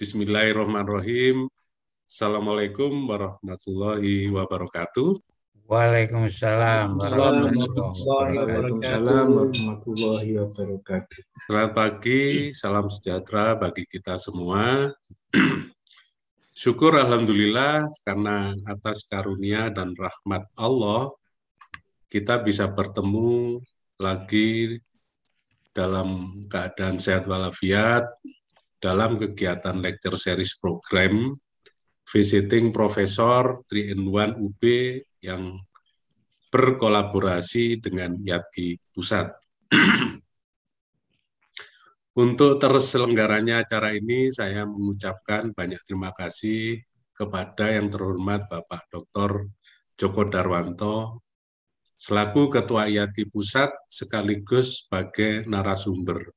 Bismillahirrahmanirrahim. Assalamualaikum warahmatullahi wabarakatuh. Waalaikumsalam warahmatullahi wabarakatuh. Selamat pagi, salam sejahtera bagi kita semua. Syukur Alhamdulillah karena atas karunia dan rahmat Allah, kita bisa bertemu lagi dalam keadaan sehat walafiat, dalam kegiatan lecture series program visiting profesor 3 in 1 UB yang berkolaborasi dengan IATKI Pusat. Untuk terselenggaranya acara ini, saya mengucapkan banyak terima kasih kepada yang terhormat Bapak Dr. Joko Darwanto, selaku Ketua IATKI Pusat sekaligus sebagai narasumber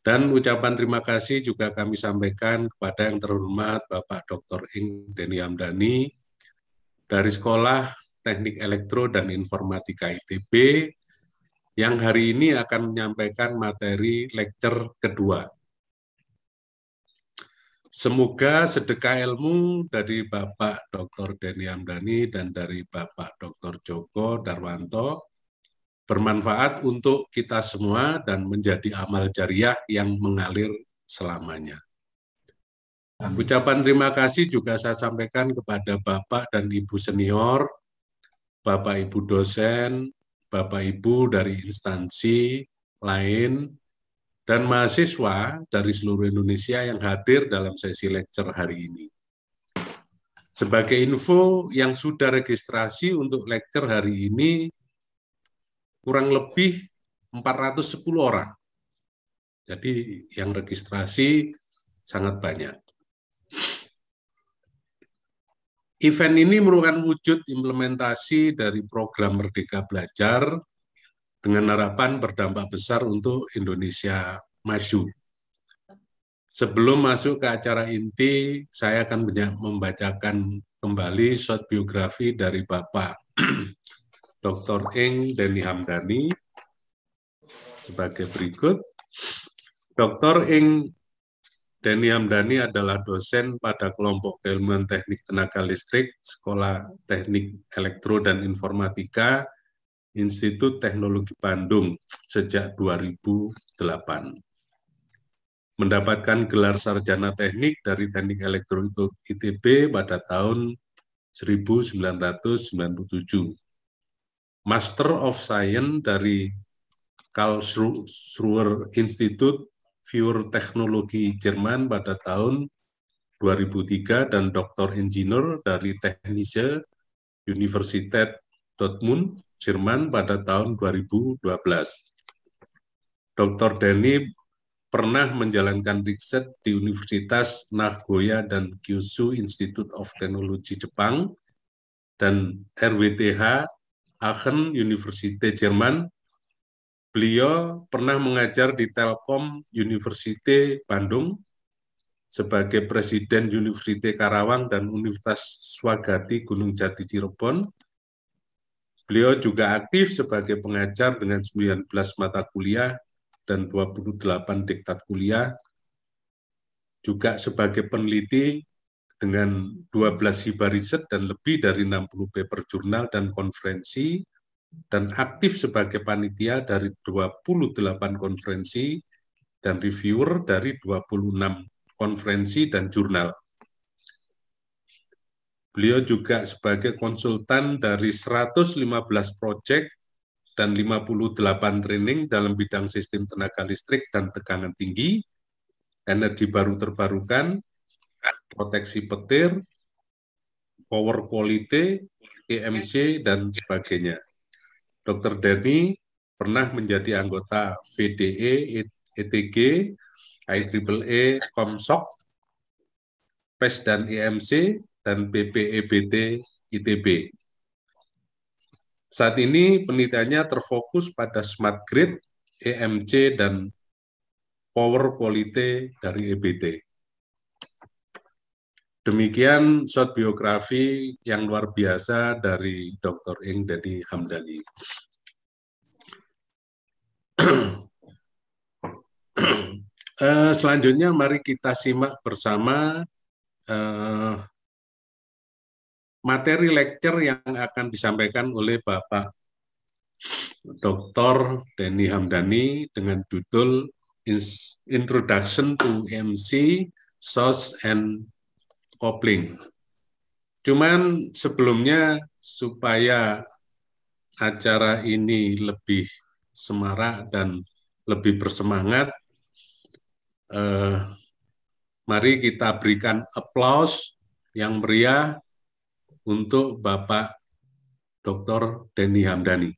dan ucapan terima kasih juga kami sampaikan kepada yang terhormat Bapak Dr. Ing Deni Amdani dari Sekolah Teknik Elektro dan Informatika ITB yang hari ini akan menyampaikan materi lecture kedua. Semoga sedekah ilmu dari Bapak Dr. Deni Amdani dan dari Bapak Dr. Joko Darwanto bermanfaat untuk kita semua dan menjadi amal jariah yang mengalir selamanya. Ucapan terima kasih juga saya sampaikan kepada Bapak dan Ibu senior, Bapak Ibu dosen, Bapak Ibu dari instansi lain, dan mahasiswa dari seluruh Indonesia yang hadir dalam sesi lecture hari ini. Sebagai info yang sudah registrasi untuk lecture hari ini, kurang lebih 410 orang. Jadi yang registrasi sangat banyak. Event ini merupakan wujud implementasi dari program Merdeka Belajar dengan harapan berdampak besar untuk Indonesia maju. Sebelum masuk ke acara inti, saya akan membacakan kembali short biografi dari Bapak Dr. Eng Deni Hamdani sebagai berikut. Dr. Eng Deni Hamdani adalah dosen pada kelompok keilmuan teknik tenaga listrik, Sekolah Teknik Elektro dan Informatika, Institut Teknologi Bandung sejak 2008. Mendapatkan gelar sarjana teknik dari Teknik Elektro ITB pada tahun 1997. Master of Science dari Karl Institute Für Teknologi Jerman pada tahun 2003 dan Doktor Engineer dari Technische Universität Dortmund, Jerman pada tahun 2012. Dr. Denny pernah menjalankan riset di Universitas Nagoya dan Kyushu Institute of Technology Jepang dan RWTH Aachen University Jerman. Beliau pernah mengajar di Telkom University Bandung sebagai Presiden Universitas Karawang dan Universitas Swagati Gunung Jati Cirebon. Beliau juga aktif sebagai pengajar dengan 19 mata kuliah dan 28 diktat kuliah, juga sebagai peneliti dengan 12 hibah riset dan lebih dari 60 paper jurnal dan konferensi, dan aktif sebagai panitia dari 28 konferensi dan reviewer dari 26 konferensi dan jurnal. Beliau juga sebagai konsultan dari 115 proyek dan 58 training dalam bidang sistem tenaga listrik dan tegangan tinggi, energi baru terbarukan, Kan? proteksi petir, power quality, EMC, dan sebagainya. Dr. Denny pernah menjadi anggota VDE, ETG, IEEE, Komsok, e, PES dan EMC, dan BPEBT ITB. Saat ini penelitiannya terfokus pada smart grid, EMC, dan power quality dari EBT. Demikian short biografi yang luar biasa dari Dr. Ing Dedi Hamdani. Eh, selanjutnya mari kita simak bersama eh, materi lecture yang akan disampaikan oleh Bapak Dr. Denny Hamdani dengan judul Introduction to MC, Source and kopling. Cuman sebelumnya supaya acara ini lebih semarak dan lebih bersemangat, eh, mari kita berikan aplaus yang meriah untuk Bapak Dr. Denny Hamdani.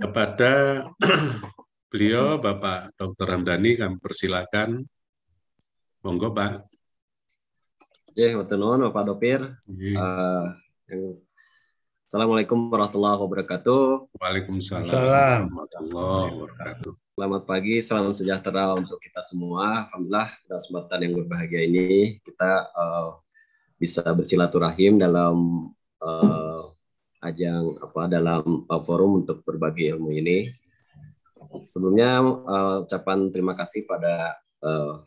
Kepada Beliau mm-hmm. Bapak Dr. Hamdani kami persilakan. Monggo Pak. Ya, nuwun Pak Dopir. Yeah. Iya. Uh, yang... Assalamualaikum warahmatullahi wabarakatuh. Waalaikumsalam warahmatullahi wabarakatuh. Selamat pagi, salam sejahtera untuk kita semua. Alhamdulillah pada kesempatan yang berbahagia ini kita uh, bisa bersilaturahim dalam uh, ajang apa dalam uh, forum untuk berbagi ilmu ini Sebelumnya uh, ucapan terima kasih pada uh,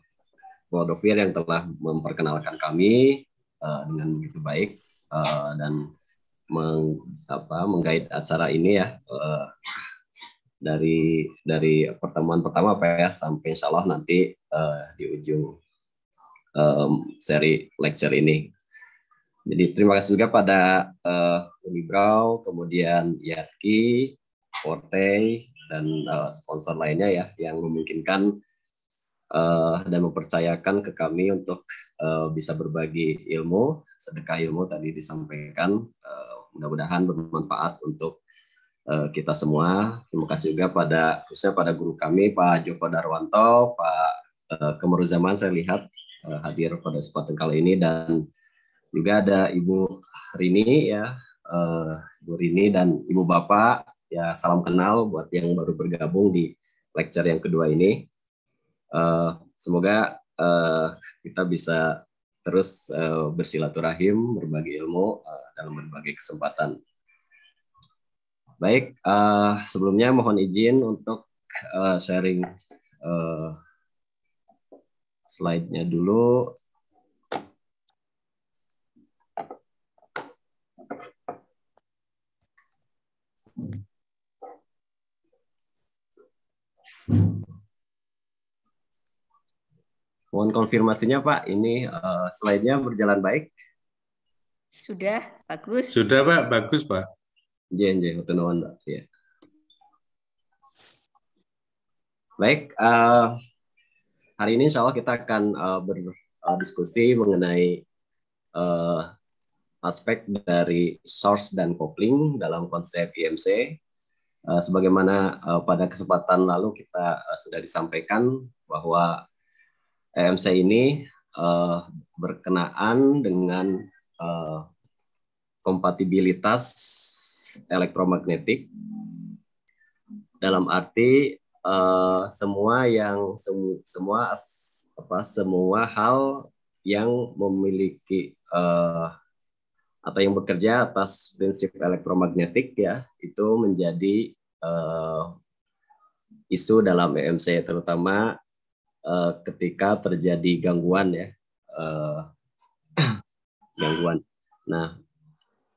yang telah memperkenalkan kami uh, dengan begitu baik uh, dan meng, apa, menggait acara ini ya uh, dari dari pertemuan pertama apa ya sampai insya Allah nanti uh, di ujung um, seri lecture ini. Jadi terima kasih juga pada uh, kemudian Yaki, Forte, dan uh, sponsor lainnya ya yang memungkinkan uh, dan mempercayakan ke kami untuk uh, bisa berbagi ilmu, sedekah ilmu tadi disampaikan. Uh, mudah-mudahan bermanfaat untuk uh, kita semua. Terima kasih juga pada khususnya pada guru kami Pak Joko Darwanto, Pak uh, Kemeruzaman saya lihat uh, hadir pada kesempatan kali ini dan juga ada Ibu Rini ya, uh, Bu Rini dan Ibu Bapak ya salam kenal buat yang baru bergabung di lecture yang kedua ini. Uh, semoga uh, kita bisa terus uh, bersilaturahim, berbagi ilmu uh, dalam berbagai kesempatan. Baik, uh, sebelumnya mohon izin untuk uh, sharing uh, slide-nya dulu. Thank you. Mohon konfirmasinya Pak, ini uh, slide-nya berjalan baik? Sudah, bagus. Sudah Pak, bagus Pak. Jen, jen, Pak. Ya. Baik, uh, hari ini insya Allah kita akan uh, eh, berdiskusi mengenai uh, aspek dari source dan kopling dalam konsep IMC Eh, sebagaimana uh, pada kesempatan lalu kita uh, sudah disampaikan bahwa EMC ini uh, berkenaan dengan uh, kompatibilitas elektromagnetik dalam arti uh, semua yang semu, semua apa semua hal yang memiliki uh, atau yang bekerja atas prinsip elektromagnetik ya itu menjadi uh, isu dalam EMC terutama uh, ketika terjadi gangguan ya uh, gangguan. Nah,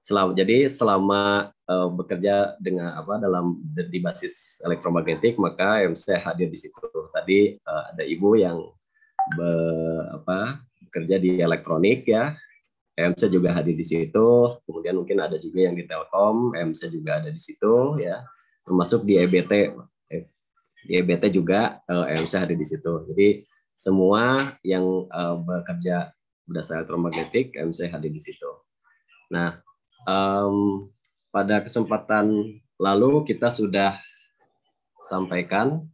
selama jadi selama uh, bekerja dengan apa dalam di, basis elektromagnetik maka EMC hadir di situ. Tadi uh, ada ibu yang be, apa bekerja di elektronik ya. E MC juga hadir di situ. Kemudian mungkin ada juga yang di Telkom, e MC juga ada di situ ya termasuk di EBT eh, di EBT juga EMC eh, ada di situ jadi semua yang eh, bekerja berdasar elektromagnetik EMC ada di situ nah um, pada kesempatan lalu kita sudah sampaikan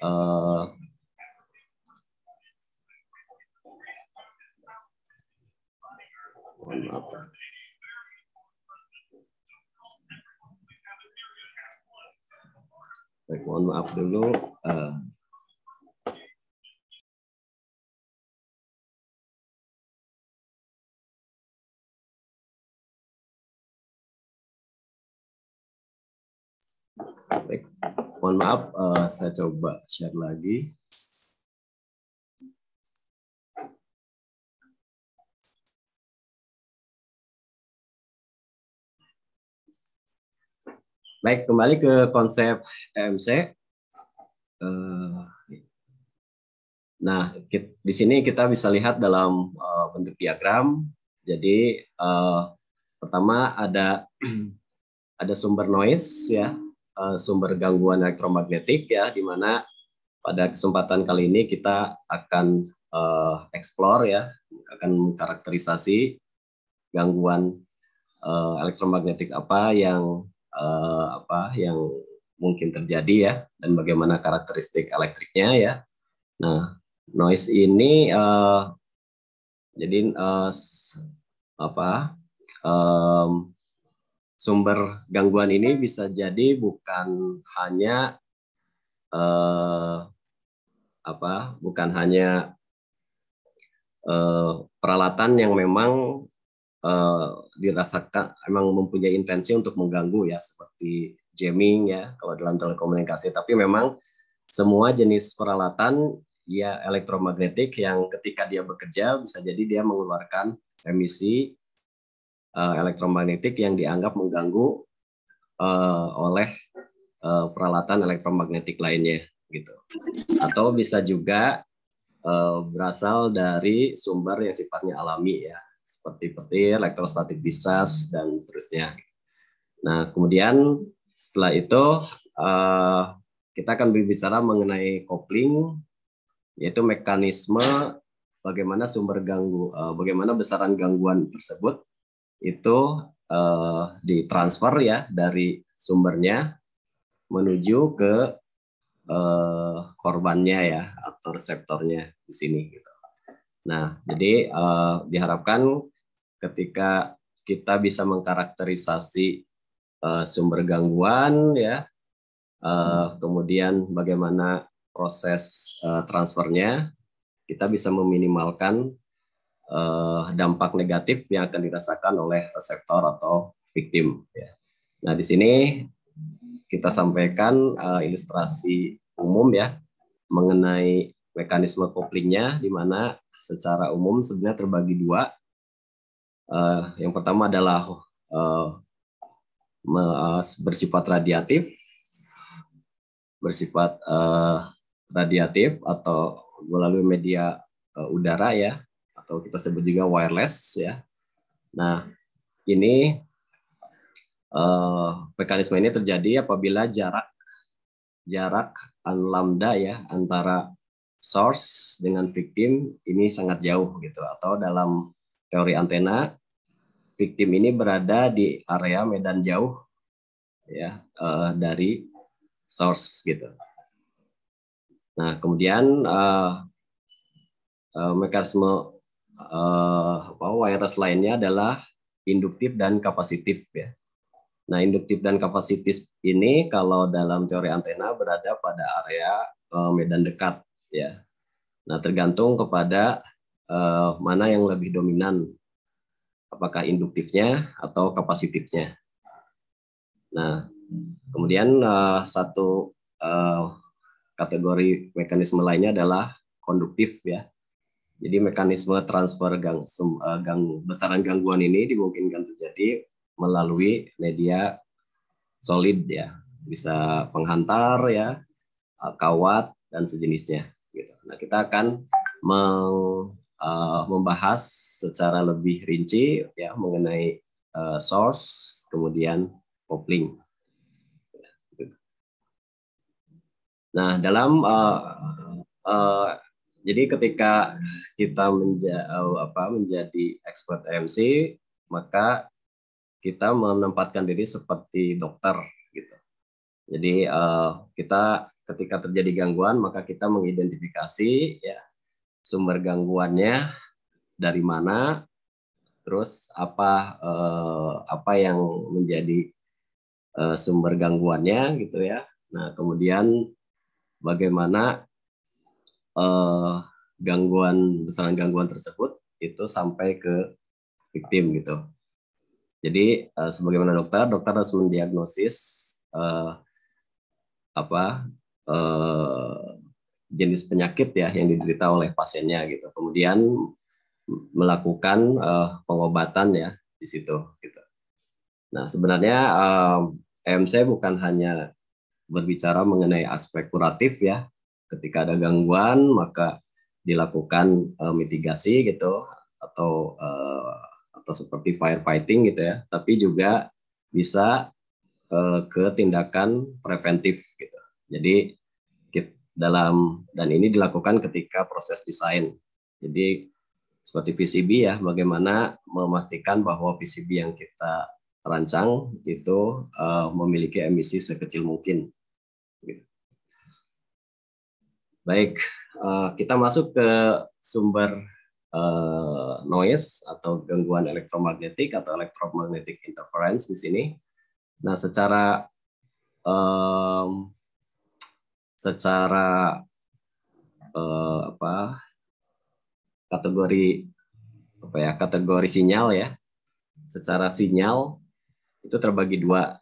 uh, maaf Baik, mohon maaf dulu. Uh, Baik, mohon maaf, uh, saya coba share lagi. Baik, kembali ke konsep MC eh, Nah, di sini kita bisa lihat dalam eh, bentuk diagram. Jadi, eh, pertama ada ada sumber noise ya, sumber gangguan elektromagnetik ya, di mana pada kesempatan kali ini kita akan explore ya, akan mengkarakterisasi gangguan elektromagnetik apa yang uh, apa yang mungkin terjadi ya dan bagaimana karakteristik elektriknya ya. Nah, noise ini uh, jadi uh, apa um, sumber gangguan ini bisa jadi bukan hanya uh, apa bukan hanya uh, peralatan yang memang Eh, dirasakan emang mempunyai intensi untuk mengganggu ya seperti jamming ya kalau dalam telekomunikasi tapi memang semua jenis peralatan ya elektromagnetik yang ketika dia bekerja bisa jadi dia mengeluarkan emisi uh, elektromagnetik yang dianggap mengganggu uh, oleh uh, peralatan elektromagnetik lainnya gitu atau bisa juga uh, berasal dari sumber yang sifatnya alami ya seperti petir, elektrostatik bisas dan seterusnya. Nah, kemudian setelah itu uh, kita akan berbicara mengenai kopling yaitu mekanisme bagaimana sumber ganggu uh, bagaimana besaran gangguan tersebut itu uh, ditransfer ya dari sumbernya menuju ke uh, korbannya ya atau reseptornya di sini gitu. Nah, jadi uh, diharapkan ketika kita bisa mengkarakterisasi uh, sumber gangguan, ya, uh, kemudian bagaimana proses uh, transfernya, kita bisa meminimalkan uh, dampak negatif yang akan dirasakan oleh reseptor atau victim. Ya. Nah, di sini kita sampaikan uh, ilustrasi umum ya mengenai mekanisme koplingnya, di mana secara umum sebenarnya terbagi dua. Uh, yang pertama adalah uh, bersifat radiatif, bersifat uh, radiatif atau melalui media uh, udara ya, atau kita sebut juga wireless ya. Nah, ini uh, mekanisme ini terjadi apabila jarak jarak an lambda ya antara source dengan victim ini sangat jauh gitu atau dalam teori antena victim ini berada di area medan jauh ya uh, dari source gitu. Nah kemudian uh, uh, mekanisme uh, wireless lainnya adalah induktif dan kapasitif ya. Nah induktif dan kapasitif ini kalau dalam teori antena berada pada area uh, medan dekat ya. Nah, tergantung kepada uh, mana yang lebih dominan apakah induktifnya atau kapasitifnya. Nah, kemudian uh, satu uh, kategori mekanisme lainnya adalah konduktif ya. Jadi mekanisme transfer gang, sum, uh, gang besaran gangguan ini dimungkinkan terjadi melalui media solid ya, bisa penghantar ya, kawat dan sejenisnya. Gitu. Nah, kita akan meng, uh, membahas secara lebih rinci ya mengenai uh, source, kemudian kopling. Nah, dalam uh, uh, jadi ketika kita menja, apa, menjadi expert MC, maka kita menempatkan diri seperti dokter gitu. Jadi uh, kita ketika terjadi gangguan maka kita mengidentifikasi ya sumber gangguannya dari mana terus apa eh, apa yang menjadi eh, sumber gangguannya gitu ya nah kemudian bagaimana eh, gangguan besaran gangguan tersebut itu sampai ke victim gitu jadi eh, sebagaimana dokter dokter harus mendiagnosis eh, apa Eh, jenis penyakit ya yang diderita oleh pasiennya gitu. Kemudian melakukan uh, pengobatan ya di situ gitu. Nah, sebenarnya eh, MC MC bukan hanya berbicara mengenai aspek kuratif ya. Ketika ada gangguan maka dilakukan uh, mitigasi gitu atau uh, atau seperti firefighting gitu ya, tapi juga bisa uh, ke tindakan preventif gitu. Jadi dalam dan ini dilakukan ketika proses desain. Jadi seperti PCB ya, bagaimana memastikan bahwa PCB yang kita rancang itu uh, memiliki emisi sekecil mungkin. Baik, uh, kita masuk ke sumber uh, noise atau gangguan elektromagnetik atau electromagnetic interference di sini. Nah, secara um, secara eh, apa kategori apa ya kategori sinyal ya secara sinyal itu terbagi dua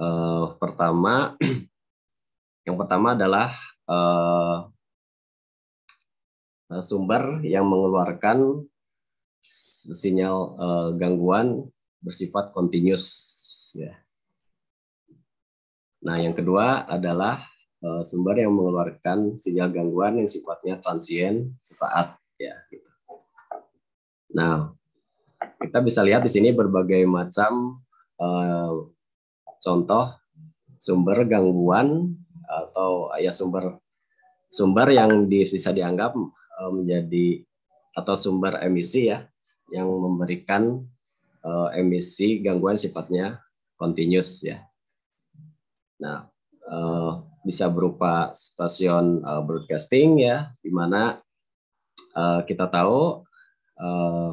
eh, pertama yang pertama adalah eh, eh sumber yang mengeluarkan sinyal eh, gangguan bersifat continuous ya Nah, yang kedua adalah uh, sumber yang mengeluarkan sinyal gangguan yang sifatnya transient sesaat ya. Gitu. Nah, kita bisa lihat di sini berbagai macam uh, contoh sumber gangguan atau eh, ya sumber sumber yang di, bisa dianggap uh, menjadi atau sumber emisi ya yang memberikan uh, emisi gangguan sifatnya continuous ya Nah, uh, bisa berupa stasiun uh, broadcasting ya, di mana uh, kita tahu uh,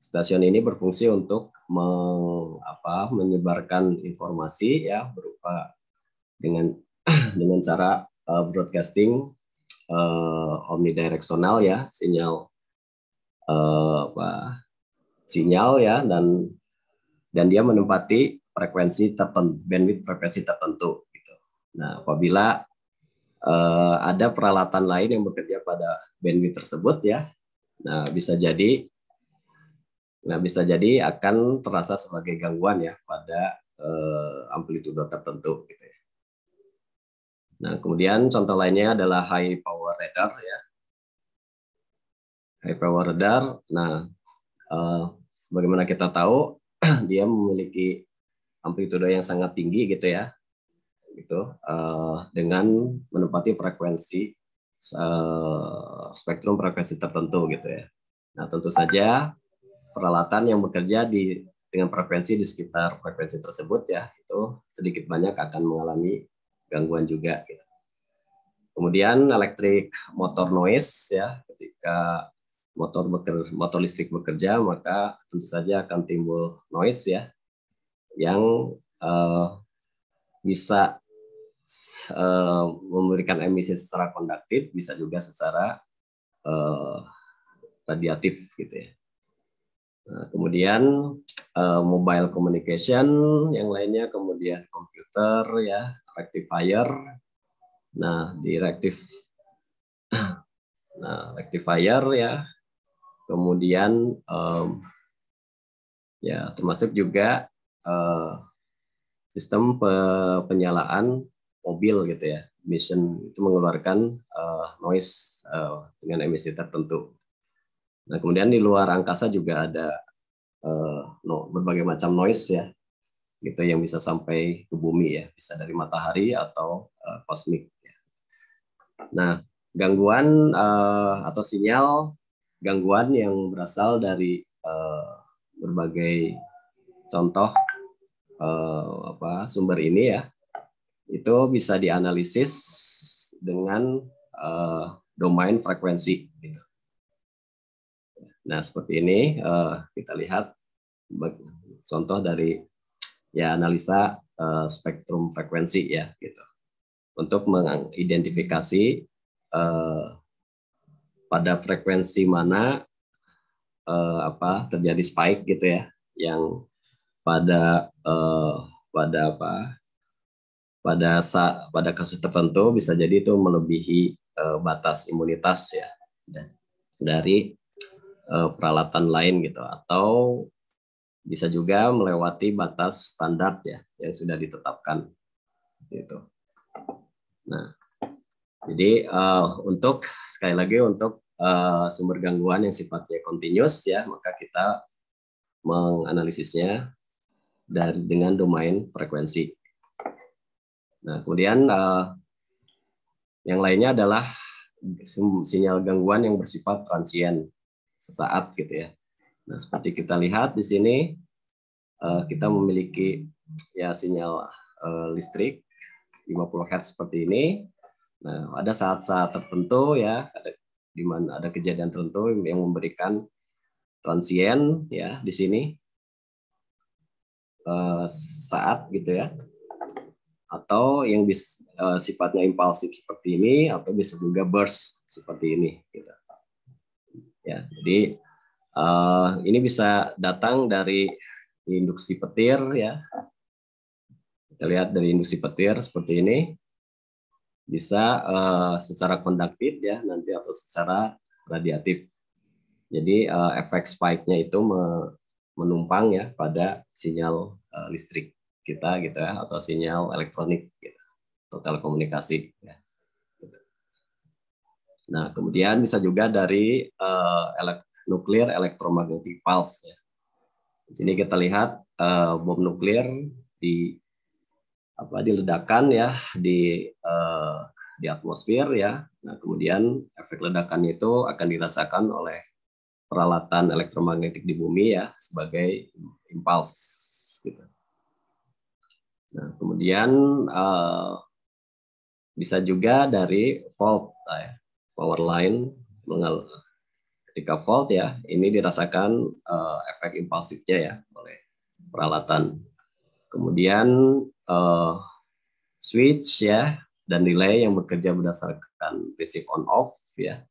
stasiun ini berfungsi untuk meng, apa, menyebarkan informasi ya berupa dengan dengan cara uh, broadcasting uh, omnidireksional ya sinyal uh, apa sinyal ya dan dan dia menempati frekuensi tertentu, bandwidth frekuensi tertentu. Gitu. Nah, apabila uh, ada peralatan lain yang bekerja pada bandwidth tersebut ya, nah bisa jadi, nah bisa jadi akan terasa sebagai gangguan ya pada uh, eh, amplitudo tertentu. Gitu ya. Nah, kemudian contoh lainnya adalah high power radar ya. High power radar. Nah, uh, sebagaimana kita tahu dia memiliki amplitudo yang sangat tinggi gitu ya gitu uh, dengan menempati frekuensi uh, spektrum frekuensi tertentu gitu ya nah tentu saja peralatan yang bekerja di dengan frekuensi di sekitar frekuensi tersebut ya itu sedikit banyak akan mengalami gangguan juga gitu. kemudian elektrik motor noise ya ketika motor motor listrik bekerja maka tentu saja akan timbul noise ya yang uh, bisa uh, memberikan emisi secara konduktif, bisa juga secara uh, radiatif gitu ya. Nah, kemudian uh, mobile communication, yang lainnya kemudian komputer ya, rectifier. Nah, di rectif nah, rectifier ya. Kemudian um, ya termasuk juga Eh, sistem pe penyalaan mobil gitu ya. mission itu mengeluarkan uh, noise uh, dengan emisi tertentu. Nah, kemudian di luar angkasa juga ada uh, no, berbagai macam noise ya. Gitu yang bisa sampai ke bumi ya, bisa dari matahari atau uh, kosmik ya. Nah, gangguan uh, atau sinyal gangguan yang berasal dari uh, berbagai contoh uh, apa, sumber ini ya, itu bisa dianalisis dengan uh, domain frekuensi. Gitu. Nah seperti ini uh, kita lihat contoh dari ya analisa uh, spektrum frekuensi ya gitu untuk mengidentifikasi uh, pada frekuensi mana uh, apa terjadi spike gitu ya yang pada uh, pada apa pada sa, pada kasus tertentu bisa jadi itu melebihi uh, batas imunitas ya dari uh, peralatan lain gitu atau bisa juga melewati batas standar ya yang sudah ditetapkan gitu. Nah, jadi uh, untuk sekali lagi untuk uh, sumber gangguan yang sifatnya continuous ya maka kita menganalisisnya dan dengan domain frekuensi. Nah, kemudian uh, yang lainnya adalah sinyal gangguan yang bersifat transien sesaat gitu ya. Nah, seperti kita lihat di sini uh, kita memiliki ya sinyal uh, listrik 50 Hz seperti ini. Nah, ada saat-saat tertentu ya ada di mana ada kejadian tertentu yang memberikan transien ya di sini Eh, saat gitu ya atau yang bis, uh, sifatnya impulsif seperti ini atau bisa juga burst seperti ini gitu. ya jadi uh, ini bisa datang dari induksi petir ya kita lihat dari induksi petir seperti ini bisa uh, secara konduktif ya nanti atau secara radiatif jadi uh, efek spike-nya itu menumpang ya pada sinyal uh, listrik kita gitu ya atau sinyal elektronik gitu, atau telekomunikasi ya. Nah kemudian bisa juga dari uh, elek nuklir elektromagnetik pulse ya. Di sini kita lihat uh, bom nuklir di apa diledakkan ya di uh, di atmosfer ya. Nah kemudian efek ledakan itu akan dirasakan oleh peralatan elektromagnetik di bumi ya sebagai impuls gitu. Nah, kemudian uh, bisa juga dari volt uh, power line mengal ketika volt ya ini dirasakan uh, efek impulsifnya ya oleh peralatan. Kemudian uh, switch ya dan relay yang bekerja berdasarkan prinsip on off ya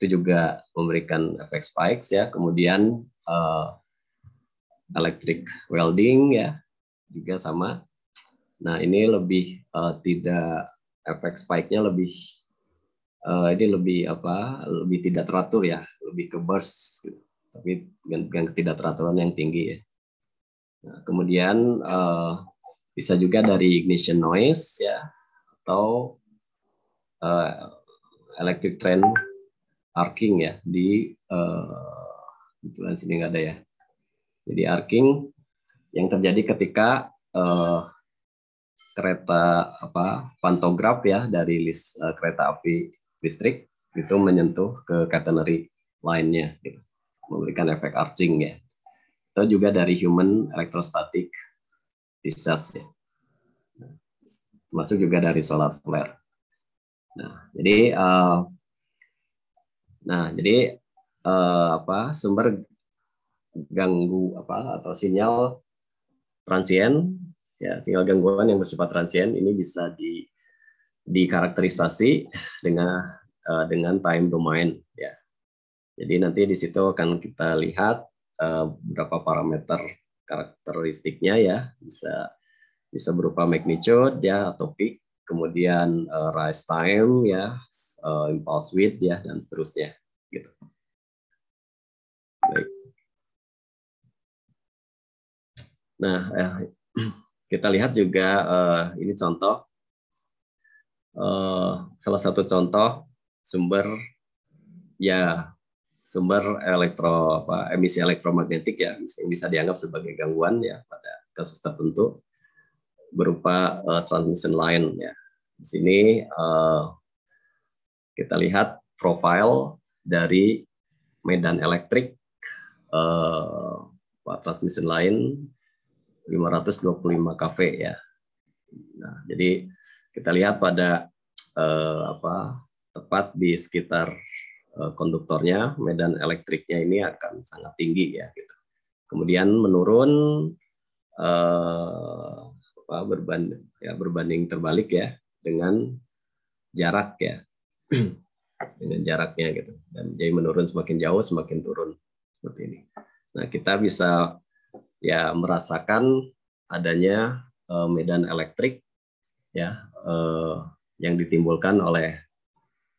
itu juga memberikan efek spikes ya. Kemudian uh, electric welding ya juga sama. Nah ini lebih uh, tidak efek spike-nya lebih uh, ini lebih apa? Lebih tidak teratur ya, lebih ke burst. Gitu. Tapi dengan, dengan ketidakteraturan yang tinggi ya. Nah, kemudian uh, bisa juga dari ignition noise ya atau uh, electric train arcing ya di uh, kebetulan sini nggak ada ya. Jadi arcing yang terjadi ketika uh, kereta apa pantograf ya dari list uh, eh, kereta api listrik itu menyentuh ke catenary lainnya gitu. memberikan efek arcing ya atau juga dari human electrostatic discharge ya. Masuk juga dari solar flare. Nah, jadi uh, Nah, jadi eh, apa sumber ganggu apa atau sinyal transien ya tinggal gangguan yang bersifat transien ini bisa di dikarakterisasi dengan uh, dengan time domain ya. Jadi nanti di situ akan kita lihat uh, berapa parameter karakteristiknya ya bisa bisa berupa magnitude ya atau peak kemudian uh, eh, rise time ya, uh, impulse width ya dan seterusnya gitu. Baik. Nah, eh, kita lihat juga uh, ini contoh uh, salah satu contoh sumber ya sumber elektro apa, emisi elektromagnetik ya yang bisa dianggap sebagai gangguan ya pada kasus tertentu berupa uh, transmission line ya di sini uh, kita lihat profil dari medan elektrik uh, eh, transmission lain 525 kV ya. Nah, jadi kita lihat pada uh, apa tepat di sekitar uh, konduktornya medan elektriknya ini akan sangat tinggi ya gitu. Kemudian menurun uh, apa berbanding ya berbanding terbalik ya dengan jarak ya dengan jaraknya gitu dan jadi menurun semakin jauh semakin turun seperti ini nah kita bisa ya merasakan adanya uh, medan elektrik ya uh, yang ditimbulkan oleh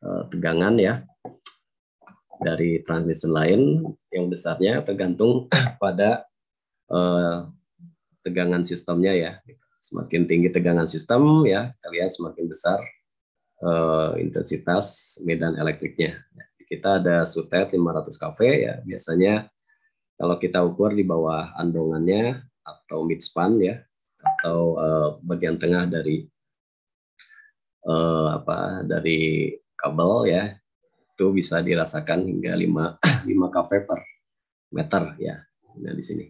uh, tegangan ya dari transmisi lain yang besarnya tergantung pada uh, tegangan sistemnya ya gitu Semakin tinggi tegangan sistem ya, kalian semakin besar uh, intensitas medan elektriknya. Kita ada sutet 500 kV ya, biasanya kalau kita ukur di bawah andongannya atau midspan ya, atau uh, bagian tengah dari uh, apa dari kabel ya, itu bisa dirasakan hingga 5 5 kV per meter ya. Nah, di sini.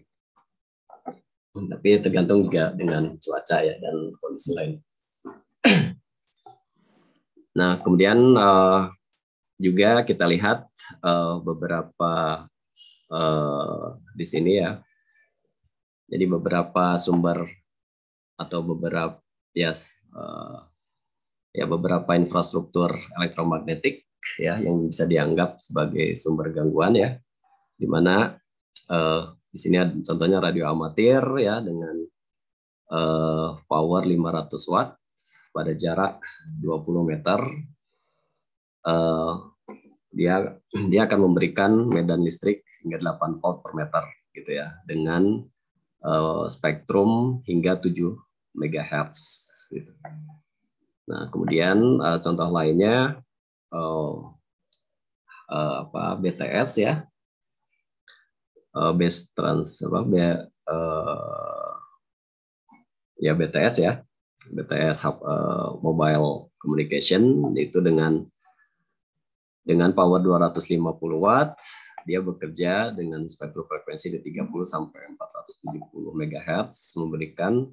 Hmm, tapi tergantung juga dengan cuaca ya dan kondisi lain. Nah, kemudian uh, juga kita lihat uh, beberapa uh, di sini ya. Jadi beberapa sumber atau beberapa ya yes, uh, ya beberapa infrastruktur elektromagnetik ya yang bisa dianggap sebagai sumber gangguan ya, di mana uh, di sini ada, contohnya radio amatir ya dengan uh, power 500 watt pada jarak 20 meter. uh, dia dia akan memberikan medan listrik hingga 8 volt per meter gitu ya dengan uh, spektrum hingga 7 megahertz Gitu. Nah, kemudian uh, contoh lainnya uh, apa BTS ya uh, base trans apa be, uh, ya BTS ya BTS uh, eh, mobile communication itu dengan dengan power 250 watt dia bekerja dengan spektrum frekuensi di 30 sampai 470 MHz memberikan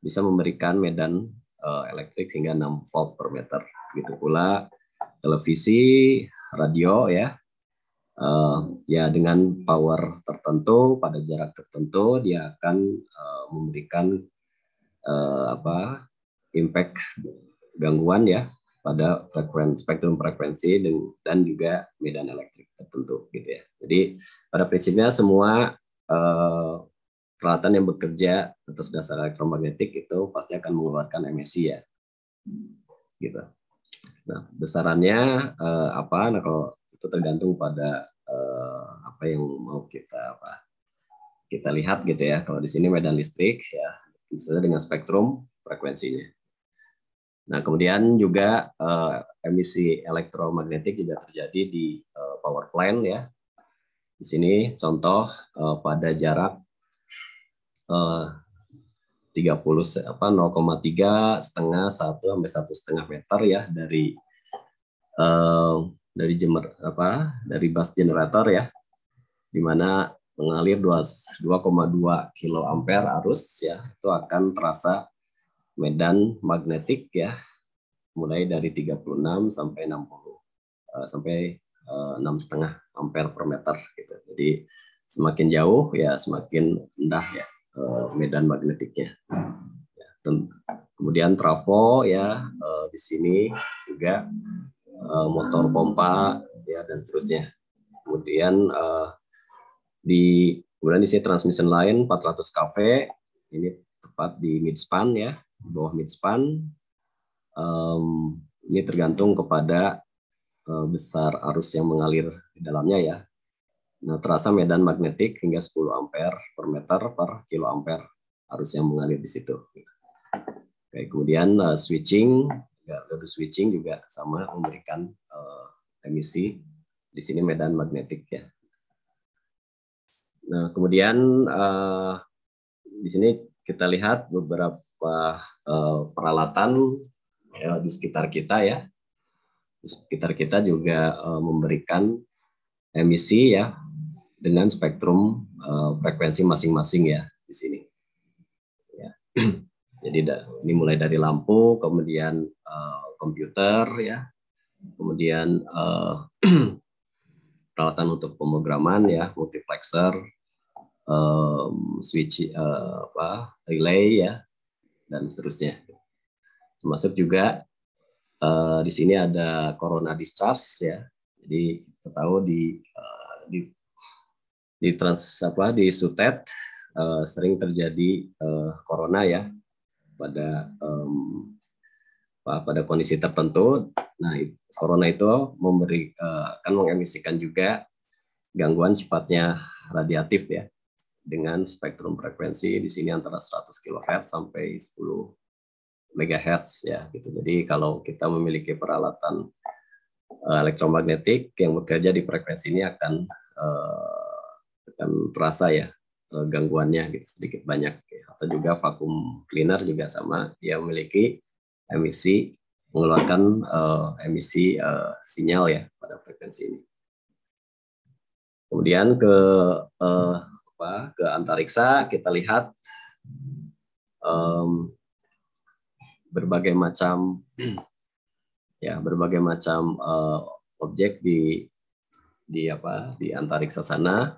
bisa memberikan medan uh, elektrik hingga 6 volt per meter. Gitu pula televisi, radio ya, uh, ya dengan power tertentu pada jarak tertentu dia akan uh, memberikan uh, apa impact gangguan ya pada frekuensi spektrum frekuensi dan dan juga medan elektrik tertentu gitu ya. Jadi pada prinsipnya semua uh, peralatan yang bekerja atas dasar elektromagnetik itu pasti akan mengeluarkan emisi ya. Gitu. Nah, besarannya eh, apa? Nah, kalau itu tergantung pada uh, apa yang mau kita apa kita lihat gitu ya kalau di sini medan listrik ya sesuai dengan spektrum frekuensinya nah kemudian juga uh, emisi elektromagnetik juga terjadi di uh, power plant ya di sini contoh uh, pada jarak uh, 30 apa 0,3 setengah satu sampai satu setengah meter ya dari uh, dari jemer apa dari bus generator ya di mana mengalir 2,2 kilo ampere arus ya itu akan terasa medan magnetik ya mulai dari 36 sampai 60 sampai enam eh, setengah eh, ampere per meter gitu. Jadi semakin jauh ya semakin rendah ya eh, medan magnetiknya. Ya, kemudian trafo ya di sini juga Eh, motor pompa ya dan seterusnya. Kemudian uh, di kemudian di sini transmission line 400 kV ini tepat di midspan ya di bawah midspan um, ini tergantung kepada uh, besar arus yang mengalir di dalamnya ya. Nah, terasa medan magnetik hingga 10 ampere per meter per kilo ampere arus yang mengalir di situ. Oke, kemudian uh, switching juga Web switching juga sama memberikan uh, emisi di sini medan magnetik ya. Nah, kemudian uh, di sini kita lihat beberapa uh, peralatan uh, di sekitar kita ya. Di sekitar kita juga uh, memberikan emisi ya dengan spektrum uh, frekuensi masing-masing ya di sini. Ya. Jadi ini mulai dari lampu, kemudian uh, komputer ya, kemudian uh, peralatan untuk pemrograman ya, multiplexer, um, switch uh, apa relay ya, dan seterusnya. Termasuk juga uh, di sini ada corona discharge ya. Jadi kita tahu di uh, di di trans apa di sutet uh, sering terjadi uh, corona ya pada um, pada kondisi tertentu. Nah, corona itu memberi e, akan mengemisikan juga gangguan sifatnya radiatif ya dengan spektrum frekuensi di sini antara 100 kHz sampai 10 MHz ya gitu. Jadi kalau kita memiliki peralatan e, elektromagnetik yang bekerja di frekuensi ini akan e, akan terasa ya Eh, gangguannya gitu sedikit banyak atau juga vakum cleaner juga sama dia memiliki emisi mengeluarkan uh, emisi uh, sinyal ya pada frekuensi ini kemudian ke uh, apa ke antariksa kita lihat um, berbagai macam ya berbagai macam uh, objek di di apa di antariksa sana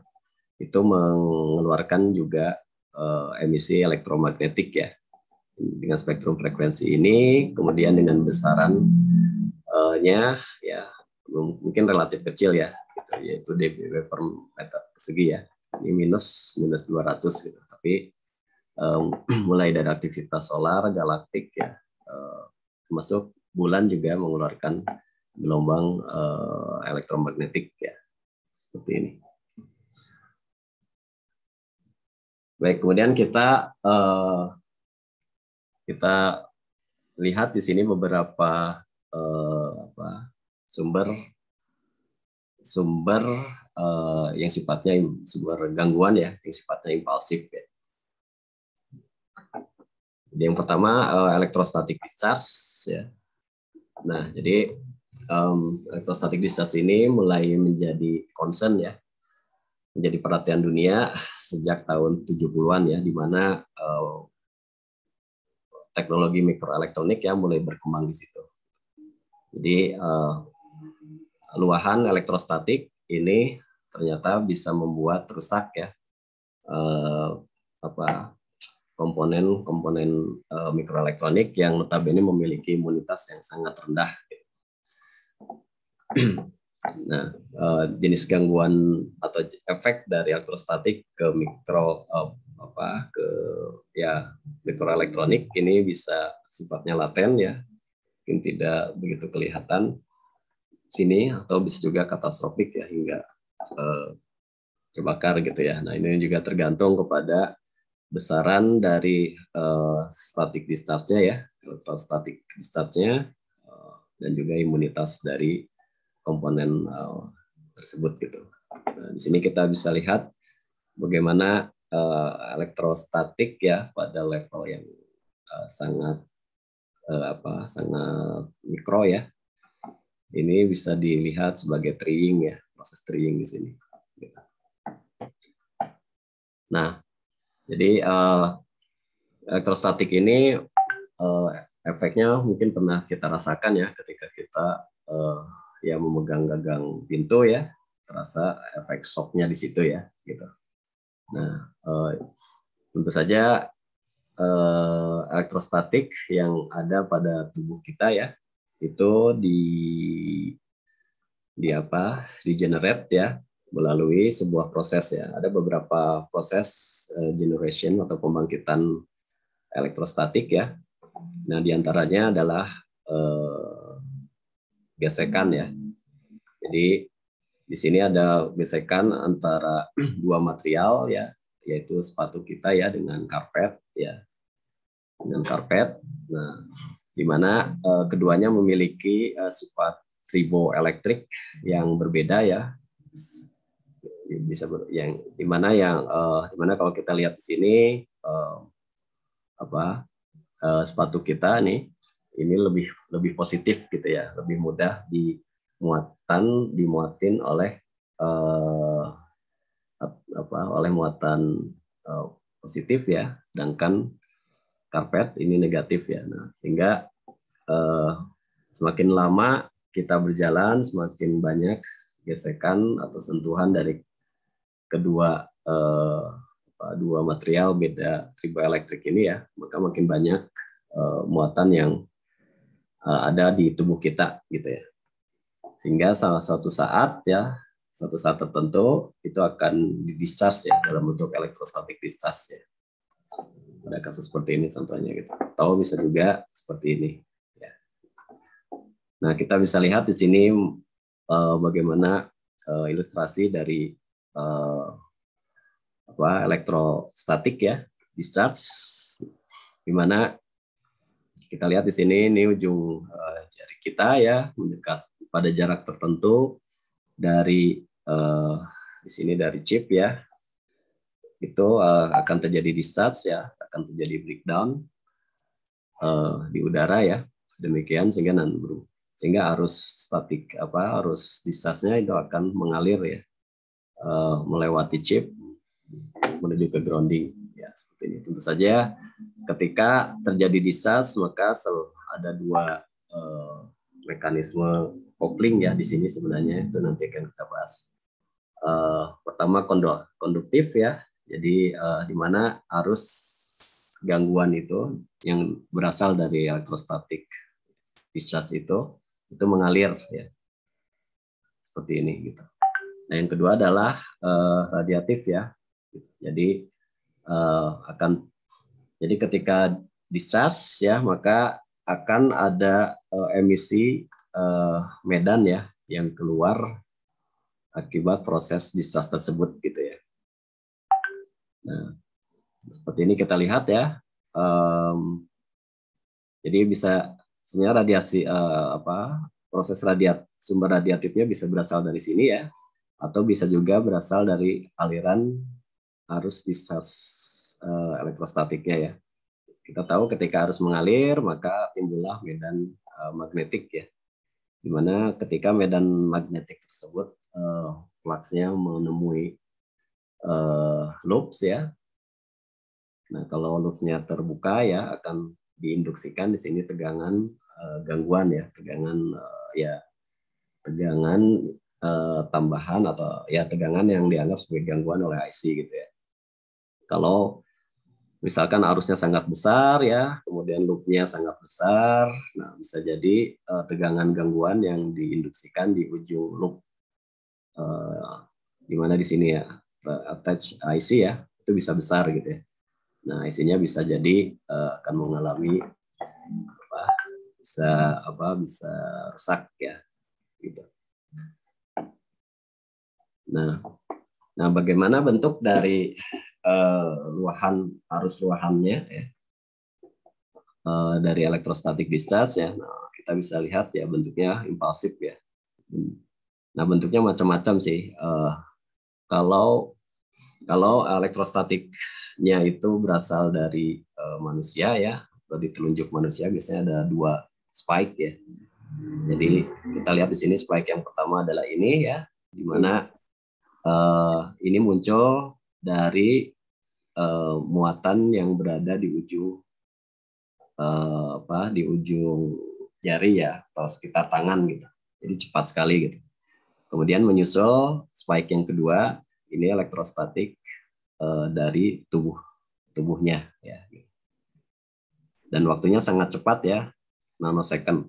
itu mengeluarkan juga uh, emisi elektromagnetik ya dengan spektrum frekuensi ini kemudian dengan besarannya ya mungkin relatif kecil ya gitu, yaitu dBw per meter persegi ya ini minus minus 200 gitu tapi um, mulai dari aktivitas solar galaktik ya uh, termasuk bulan juga mengeluarkan gelombang uh, elektromagnetik ya seperti ini. Baik, kemudian kita uh, kita lihat di sini beberapa uh, apa, sumber sumber uh, yang sifatnya sumber gangguan ya, yang sifatnya impulsif ya. Jadi yang pertama uh, elektrostatik discharge ya. Nah, jadi um, elektrostatik discharge ini mulai menjadi concern ya menjadi perhatian dunia sejak tahun 70-an ya di mana uh, teknologi mikroelektronik ya mulai berkembang di situ. Jadi uh, luahan elektrostatik ini ternyata bisa membuat rusak ya uh, apa komponen-komponen uh, mikroelektronik yang notabene memiliki imunitas yang sangat rendah. Nah, eh, jenis gangguan atau efek dari elektrostatik ke mikro eh, apa ke ya mikroelektronik ini bisa sifatnya laten ya, mungkin tidak begitu kelihatan sini atau bisa juga katastrofik ya hingga eh, terbakar gitu ya. Nah, ini juga tergantung kepada besaran dari eh, static discharge-nya ya, elektrostatik discharge-nya eh, dan juga imunitas dari komponen uh, tersebut gitu. Nah, di sini kita bisa lihat bagaimana uh, elektrostatik ya pada level yang uh, sangat uh, apa sangat mikro ya. Ini bisa dilihat sebagai triing ya, proses triing di sini. Nah, jadi uh, elektrostatik ini uh, efeknya mungkin pernah kita rasakan ya ketika kita uh, ya memegang gagang pintu ya terasa efek shocknya di situ ya gitu nah eh, tentu saja eh, elektrostatik yang ada pada tubuh kita ya itu di di apa di generate ya melalui sebuah proses ya ada beberapa proses eh, generation atau pembangkitan elektrostatik ya nah diantaranya adalah eh, gesekan ya. Jadi di sini ada gesekan antara dua material ya, yaitu sepatu kita ya dengan karpet ya. Dengan karpet. Nah, di mana eh, keduanya memiliki eh, sifat elektrik yang berbeda ya. Bisa ber, yang di mana yang eh, di mana kalau kita lihat di sini eh, apa uh, sepatu kita nih ini lebih lebih positif gitu ya, lebih mudah dimuatan dimuatin oleh uh, apa oleh muatan uh, positif ya, sedangkan karpet ini negatif ya. Nah, sehingga uh, semakin lama kita berjalan, semakin banyak gesekan atau sentuhan dari kedua uh, dua material beda triboelektrik ini ya, maka makin banyak uh, muatan yang Eh, ada di tubuh kita gitu ya sehingga salah satu saat ya satu saat tertentu itu akan di discharge ya dalam bentuk elektrostatik discharge ya pada kasus seperti ini contohnya gitu atau bisa juga seperti ini ya nah kita bisa lihat di sini uh, bagaimana uh, ilustrasi dari uh, apa elektrostatik ya discharge di mana kita lihat di sini ini ujung uh, jari kita ya mendekat pada jarak tertentu dari uh, di sini dari chip ya itu uh, akan terjadi discharge ya akan terjadi breakdown uh, di udara ya sedemikian sehingga nanti sehingga arus statik apa arus discharge-nya itu akan mengalir ya uh, melewati chip menuju ke grounding seperti ini. Tentu saja ketika terjadi discharge maka ada dua uh, mekanisme kopling ya di sini sebenarnya itu nanti akan kita bahas. Uh, pertama kondor, konduktif ya. Jadi uh, di mana arus gangguan itu yang berasal dari elektrostatik discharge itu itu mengalir ya seperti ini gitu. Nah yang kedua adalah uh, radiatif ya. Jadi uh, akan jadi ketika discharge ya maka akan ada uh, emisi uh, medan ya yang keluar akibat proses discharge tersebut gitu ya. Nah, seperti ini kita lihat ya. Um, jadi bisa sebenarnya radiasi uh, apa proses radiat sumber radiatifnya bisa berasal dari sini ya atau bisa juga berasal dari aliran arus disas uh, elektrostatiknya ya. Kita tahu ketika arus mengalir maka timbullah medan uh, magnetik ya. Dimana ketika medan magnetik tersebut uh, fluxnya menemui uh, loops ya. Nah kalau loopsnya terbuka ya akan diinduksikan di sini tegangan uh, gangguan ya, tegangan uh, ya tegangan uh, tambahan atau ya tegangan yang dianggap sebagai gangguan oleh IC gitu ya. Kalau misalkan arusnya sangat besar ya, kemudian loopnya sangat besar, nah bisa jadi uh, tegangan gangguan yang diinduksikan di ujung loop. Uh, eh, dimana di sini ya, attach IC ya, itu bisa besar gitu ya. Nah IC-nya bisa jadi uh, akan mengalami apa, bisa apa bisa rusak ya, gitu. Nah, nah bagaimana bentuk dari uh, luahan arus luahannya ya uh, dari elektrostatik discharge ya nah, kita bisa lihat ya bentuknya impulsif ya nah bentuknya macam-macam sih uh, kalau kalau elektrostatiknya itu berasal dari uh, manusia ya atau telunjuk manusia biasanya ada dua spike ya jadi kita lihat di sini spike yang pertama adalah ini ya, di mana uh, ini muncul dari uh, muatan yang berada di ujung uh, apa di ujung jari ya atau sekitar tangan gitu. Jadi cepat sekali gitu. Kemudian menyusul spike yang kedua ini elektrostatik uh, dari tubuh tubuhnya ya. Dan waktunya sangat cepat ya, nanosecond.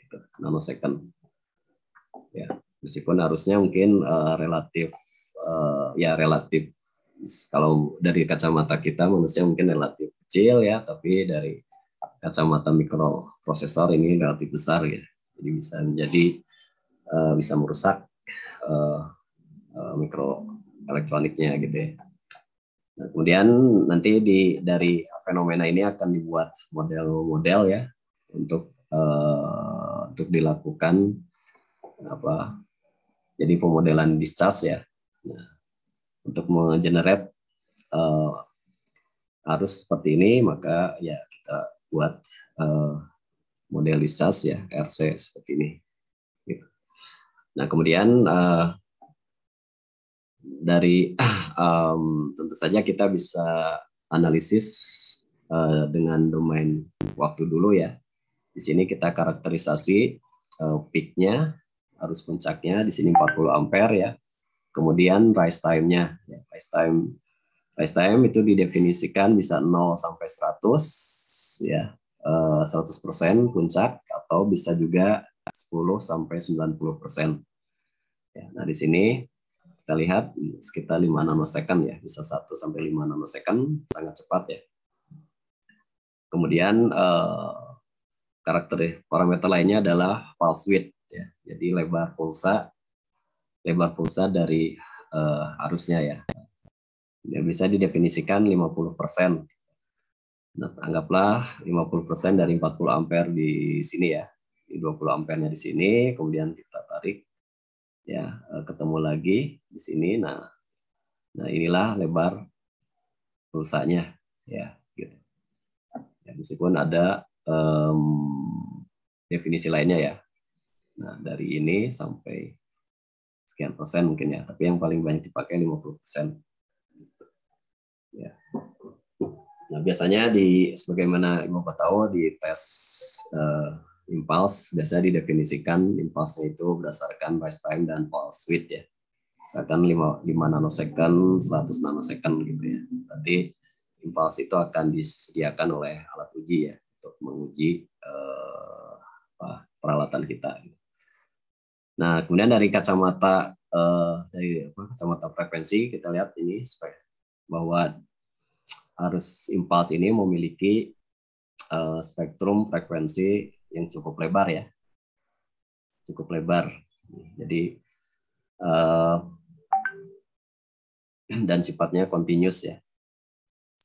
Gitu, nanosecond. Ya, meskipun harusnya mungkin uh, relatif uh, ya relatif kalau dari kacamata kita manusia mungkin relatif kecil ya, tapi dari kacamata mikroprosesor ini relatif besar ya. Jadi bisa menjadi uh, bisa merusak uh, uh, mikroelektroniknya gitu ya. Nah, kemudian nanti di dari fenomena ini akan dibuat model-model ya untuk uh, untuk dilakukan apa? Jadi pemodelan discharge ya Nah, untuk mengenerate uh, arus seperti ini, maka ya kita buat uh, ya RC seperti ini. Gitu. Nah kemudian uh, dari um, tentu saja kita bisa analisis uh, dengan domain waktu dulu ya. Di sini kita karakterisasi uh, peaknya, arus puncaknya di sini 40 ampere ya. Kemudian rise time-nya, ya, rise time rise time itu didefinisikan bisa 0 sampai 100 ya, 100% eh, puncak atau bisa juga 10 sampai 90%. Ya, nah di sini kita lihat sekitar 5 nanosecond ya, bisa 1 sampai 5 nanosecond sangat cepat ya. Kemudian eh, karakter parameter lainnya adalah pulse width ya. Jadi lebar pulsa lebar pulsa dari uh, eh, arusnya ya. ya. Bisa didefinisikan 50%. Nah, anggaplah 50% dari 40 ampere di sini ya. Di 20 nya di sini, kemudian kita tarik ya, eh, ketemu lagi di sini. Nah, nah inilah lebar pulsanya ya gitu. Ya, meskipun ada um, definisi lainnya ya. Nah, dari ini sampai sekian persen mungkin ya, tapi yang paling banyak dipakai 50 persen. Ya. Nah biasanya di sebagaimana Bapak tahu di tes uh, eh, impuls biasanya didefinisikan impulsnya itu berdasarkan rise time dan fall width ya. Misalkan 5, 5 nanosecond, 100 nanosecond gitu ya. Berarti impuls itu akan disediakan oleh alat uji ya untuk menguji uh, peralatan kita. Gitu Nah, kemudian dari kacamata eh, dari apa, kacamata frekuensi kita lihat ini supaya bahwa arus impuls ini memiliki eh, spektrum frekuensi yang cukup lebar ya, cukup lebar. Jadi eh, dan sifatnya continuous ya.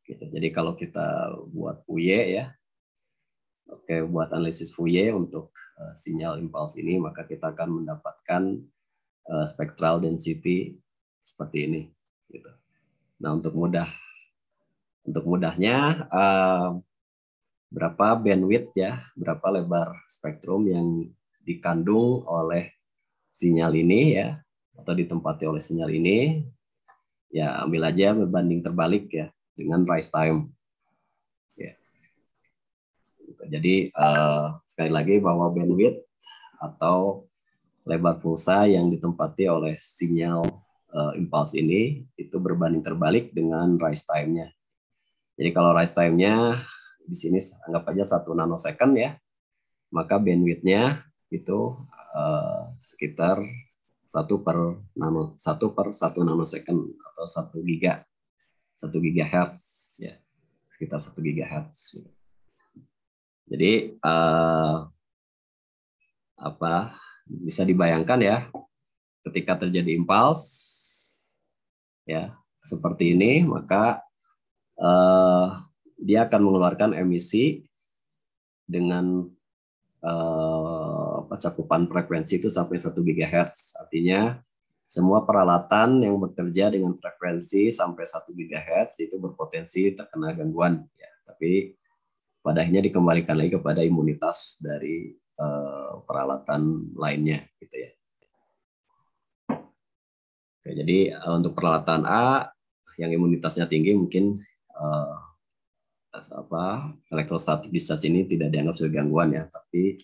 Gitu. Jadi kalau kita buat uye ya Oke, buat analisis Fourier untuk uh, sinyal impuls ini, maka kita akan mendapatkan uh, eh, spectral density seperti ini. Gitu. Nah, untuk mudah untuk mudahnya uh, berapa bandwidth ya, berapa lebar spektrum yang dikandung oleh sinyal ini ya, atau ditempati oleh sinyal ini, ya ambil aja berbanding terbalik ya dengan rise time. Jadi uh, sekali lagi bahwa bandwidth atau lebar pulsa yang ditempati oleh sinyal uh, impuls ini itu berbanding terbalik dengan rise time-nya. Jadi kalau rise time-nya di sini anggap aja satu nanosecond ya, maka bandwidth-nya itu uh, sekitar satu per nano satu per satu nanosecond atau satu giga satu gigahertz ya sekitar satu gigahertz. Gitu. Jadi eh, apa bisa dibayangkan ya ketika terjadi impuls ya seperti ini maka eh, dia akan mengeluarkan emisi dengan eh, cakupan frekuensi itu sampai 1 GHz. Artinya semua peralatan yang bekerja dengan frekuensi sampai 1 GHz itu berpotensi terkena gangguan ya. Tapi pada akhirnya dikembalikan lagi kepada imunitas dari uh, peralatan lainnya gitu ya. Oke, jadi uh, untuk peralatan A yang imunitasnya tinggi mungkin uh, apa elektrostatik discharge ini tidak dianggap sebagai gangguan ya, tapi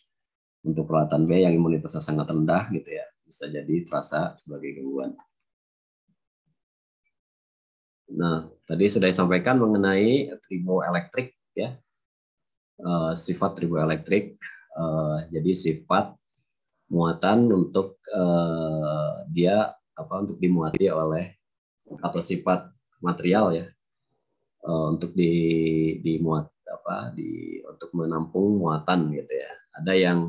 untuk peralatan B yang imunitasnya sangat rendah gitu ya bisa jadi terasa sebagai gangguan. Nah, tadi sudah disampaikan mengenai triboelektrik ya uh, sifat tribu uh, eh, jadi sifat muatan untuk uh, dia apa untuk dimuati oleh atau sifat material ya uh, untuk di dimuat apa di untuk menampung muatan gitu ya. Ada yang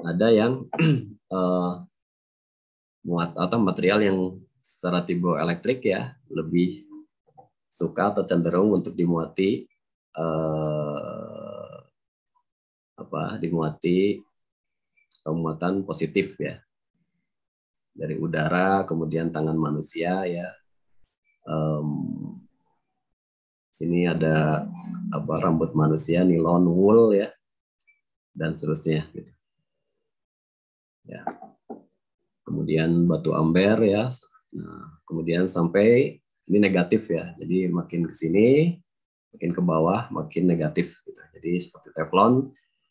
ada yang uh, muat atau material yang secara tibo elektrik ya lebih suka atau cenderung untuk dimuati eh, apa dimuati muatan positif ya dari udara kemudian tangan manusia ya um, sini ada apa rambut manusia nilon wool ya dan seterusnya gitu ya kemudian batu amber ya nah kemudian sampai ini negatif ya jadi makin ke sini makin ke bawah makin negatif gitu. jadi seperti teflon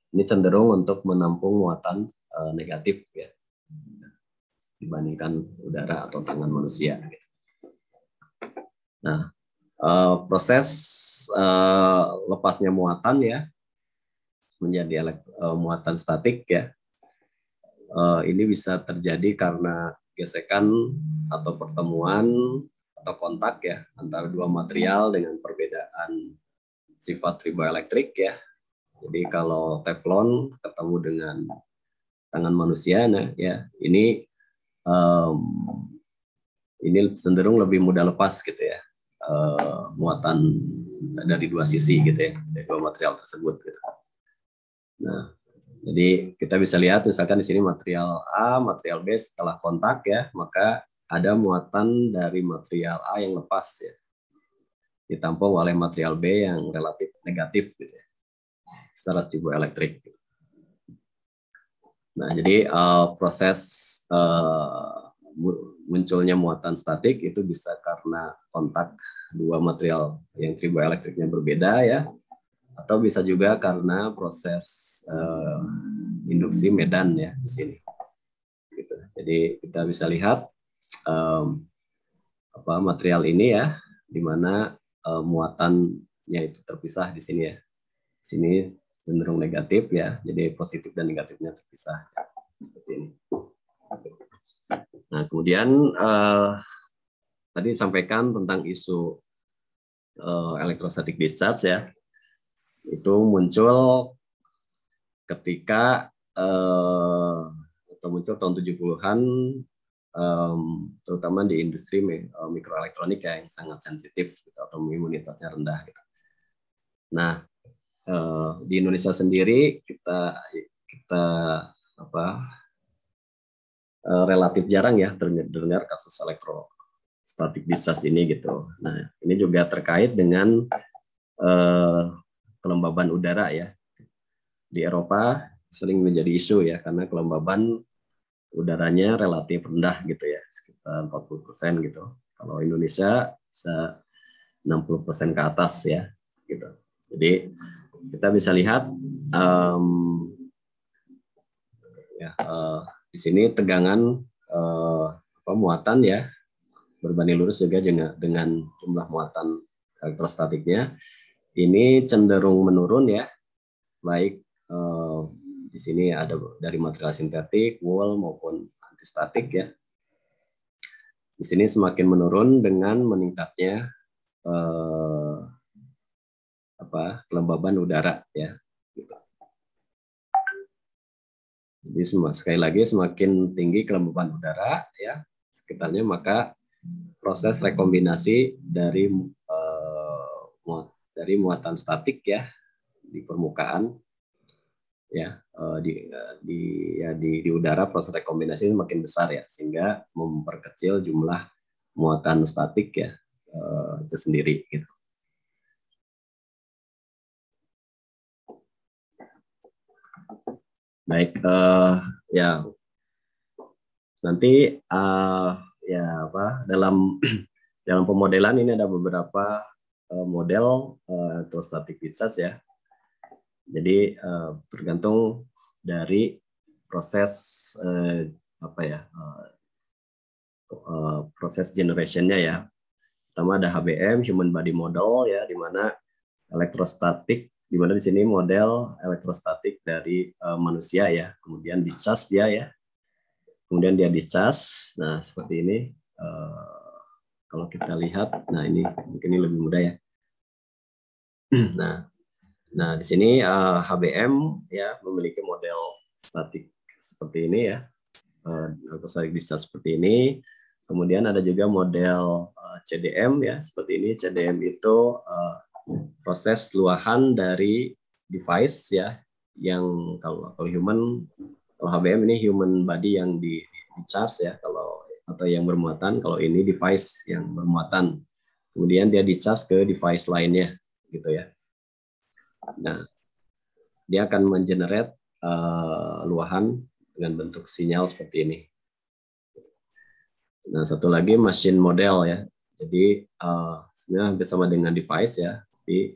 ini cenderung untuk menampung muatan uh, negatif ya dibandingkan udara atau tangan manusia. Gitu. Nah, uh, proses uh, lepasnya muatan ya menjadi uh, muatan statik ya. Uh, ini bisa terjadi karena gesekan atau pertemuan atau kontak ya antara dua material dengan perbedaan sifat triboelektrik ya jadi kalau teflon ketemu dengan tangan manusia, nah ya ini um, ini cenderung lebih mudah lepas gitu ya uh, muatan dari dua sisi gitu ya dua material tersebut gitu. Nah jadi kita bisa lihat misalkan di sini material A, material B setelah kontak ya maka ada muatan dari material A yang lepas ya ditampung oleh material B yang relatif negatif gitu ya secara elektrik. Nah, jadi uh, proses uh, munculnya muatan statik itu bisa karena kontak dua material yang elektriknya berbeda ya atau bisa juga karena proses uh, induksi medan ya di sini gitu. jadi kita bisa lihat um, apa material ini ya di mana uh, muatannya itu terpisah di sini ya di sini cenderung negatif ya. Jadi positif dan negatifnya terpisah seperti ini. Nah, kemudian uh, tadi sampaikan tentang isu uh, eh, electrostatic discharge ya. Itu muncul ketika uh, atau muncul tahun 70-an um, terutama di industri mikroelektronik ya, yang sangat sensitif gitu, atau imunitasnya rendah gitu. Nah, Eh, di Indonesia sendiri kita kita apa eh, relatif jarang ya terdengar kasus elektrostatik discharge ini gitu. Nah ini juga terkait dengan uh, kelembaban udara ya di Eropa sering menjadi isu ya karena kelembaban udaranya relatif rendah gitu ya sekitar 40 persen gitu. Kalau Indonesia bisa 60 persen ke atas ya gitu. Jadi kita bisa lihat um, ya, uh, di sini tegangan uh, muatan ya berbanding lurus juga dengan, dengan jumlah muatan elektrostatiknya. Ini cenderung menurun ya, baik uh, di sini ada dari material sintetik, wool maupun antistatik ya. Di sini semakin menurun dengan meningkatnya uh, apa kelembaban udara ya. Jadi sekali lagi semakin tinggi kelembaban udara ya sekitarnya maka proses rekombinasi dari eh, muat, dari muatan statik ya di permukaan ya eh, di eh, di ya di, di udara proses rekombinasi makin besar ya sehingga memperkecil jumlah muatan statik ya eh, itu sendiri gitu. baik uh, ya nanti uh, ya apa dalam dalam pemodelan ini ada beberapa uh, model uh, atau static ya jadi uh, tergantung dari proses uh, apa ya uh, uh, proses generationnya ya pertama ada HBM human body model ya di mana elektrostatik di mana di sini model elektrostatik dari uh, manusia ya, kemudian discharge dia ya, kemudian dia discharge. Nah seperti ini, uh, kalau kita lihat, nah ini mungkin ini lebih mudah ya. Nah, nah di sini uh, eh, HBM ya memiliki model statik seperti ini ya, atau elektrostatik discharge seperti ini. Kemudian ada juga model CDM ya seperti ini. CDM itu proses luahan dari device ya yang kalau kalau human kalau HBM ini human body yang di, di charge ya kalau atau yang bermuatan kalau ini device yang bermuatan kemudian dia di charge ke device lainnya gitu ya nah dia akan mengenerate uh, luahan dengan bentuk sinyal seperti ini nah satu lagi machine model ya jadi uh, sebenarnya hampir sama dengan device ya jadi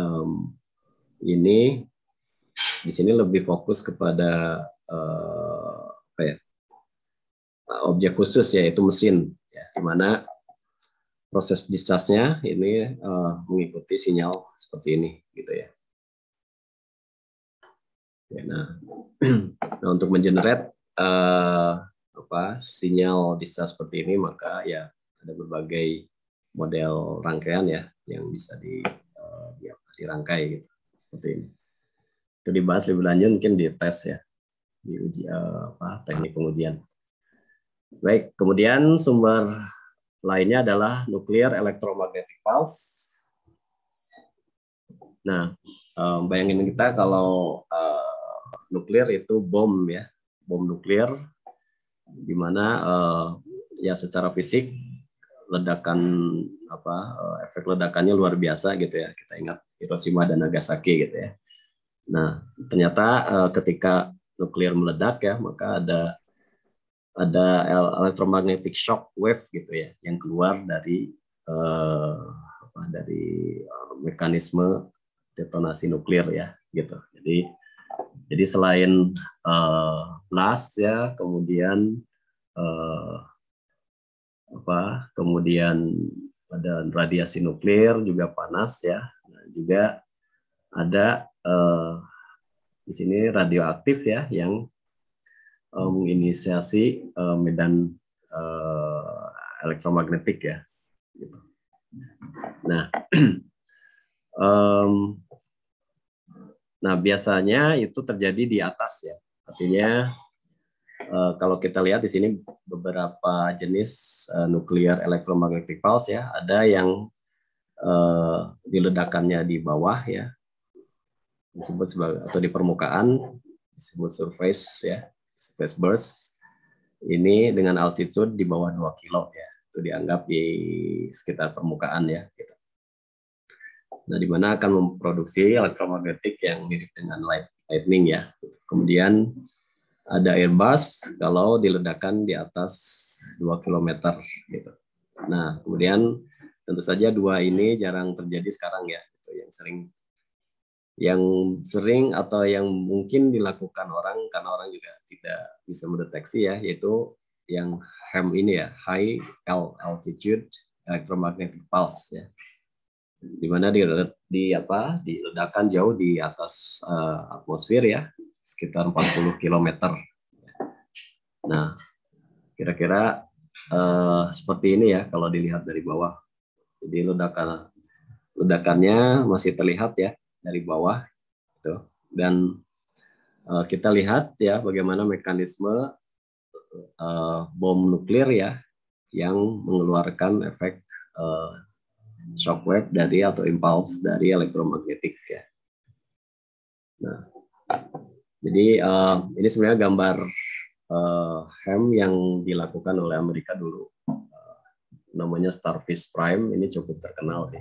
um, ini di sini lebih fokus kepada uh, apa ya objek khusus yaitu mesin, ya, di mana proses discharge-nya ini uh, mengikuti sinyal seperti ini, gitu ya. ya nah, nah untuk mengenerate uh, apa sinyal discharge seperti ini maka ya ada berbagai model rangkaian ya yang bisa di uh, dirangkai gitu seperti ini. Itu dibahas lebih lanjut mungkin di tes ya di uji eh, apa teknik pengujian. Baik, kemudian sumber lainnya adalah nuklir electromagnetic pulse. Nah, eh, bayangin kita kalau nuklir itu bom ya, bom nuklir, di mana ya secara fisik ledakan apa eh, efek ledakannya luar biasa gitu ya. Kita ingat Hiroshima dan Nagasaki gitu ya. Nah, ternyata eh, ketika nuklir meledak ya, maka ada ada electromagnetic shock wave gitu ya yang keluar dari eh, apa dari eh, mekanisme detonasi nuklir ya gitu. Jadi jadi selain eh, blast ya, kemudian eh, apa kemudian ada radiasi nuklir juga panas ya nah, juga ada eh, di sini radioaktif ya yang eh, menginisiasi eh, medan eh, elektromagnetik ya gitu. nah um, nah biasanya itu terjadi di atas ya artinya uh, kalau kita lihat di sini beberapa jenis uh, eh, nuklir elektromagnetik pulse ya, ada yang uh, diledakannya di bawah ya, disebut sebagai atau di permukaan disebut surface ya, surface burst. Ini dengan altitude di bawah 2 kilo ya, itu dianggap di sekitar permukaan ya. Gitu. Nah, di mana akan memproduksi elektromagnetik yang mirip dengan light, lightning ya. Kemudian ada airbus kalau diledakkan di atas 2 km gitu. Nah, kemudian tentu saja dua ini jarang terjadi sekarang ya, gitu, yang sering yang sering atau yang mungkin dilakukan orang karena orang juga tidak bisa mendeteksi ya, yaitu yang HEM ini ya, high L altitude electromagnetic pulse ya. Di mana di, di apa? diledakan jauh di atas uh, atmosfer ya, sekitar 40 km. Nah, kira-kira uh, seperti ini ya kalau dilihat dari bawah. Jadi ledakan ledakannya masih terlihat ya dari bawah itu Dan uh, kita lihat ya bagaimana mekanisme uh, bom nuklir ya yang mengeluarkan efek uh, shockwave dari atau impulse dari elektromagnetik ya. Nah, jadi uh, ini sebenarnya gambar uh, eh, ham e yang dilakukan oleh Amerika dulu. Uh, namanya Starfish Prime, ini cukup terkenal sih.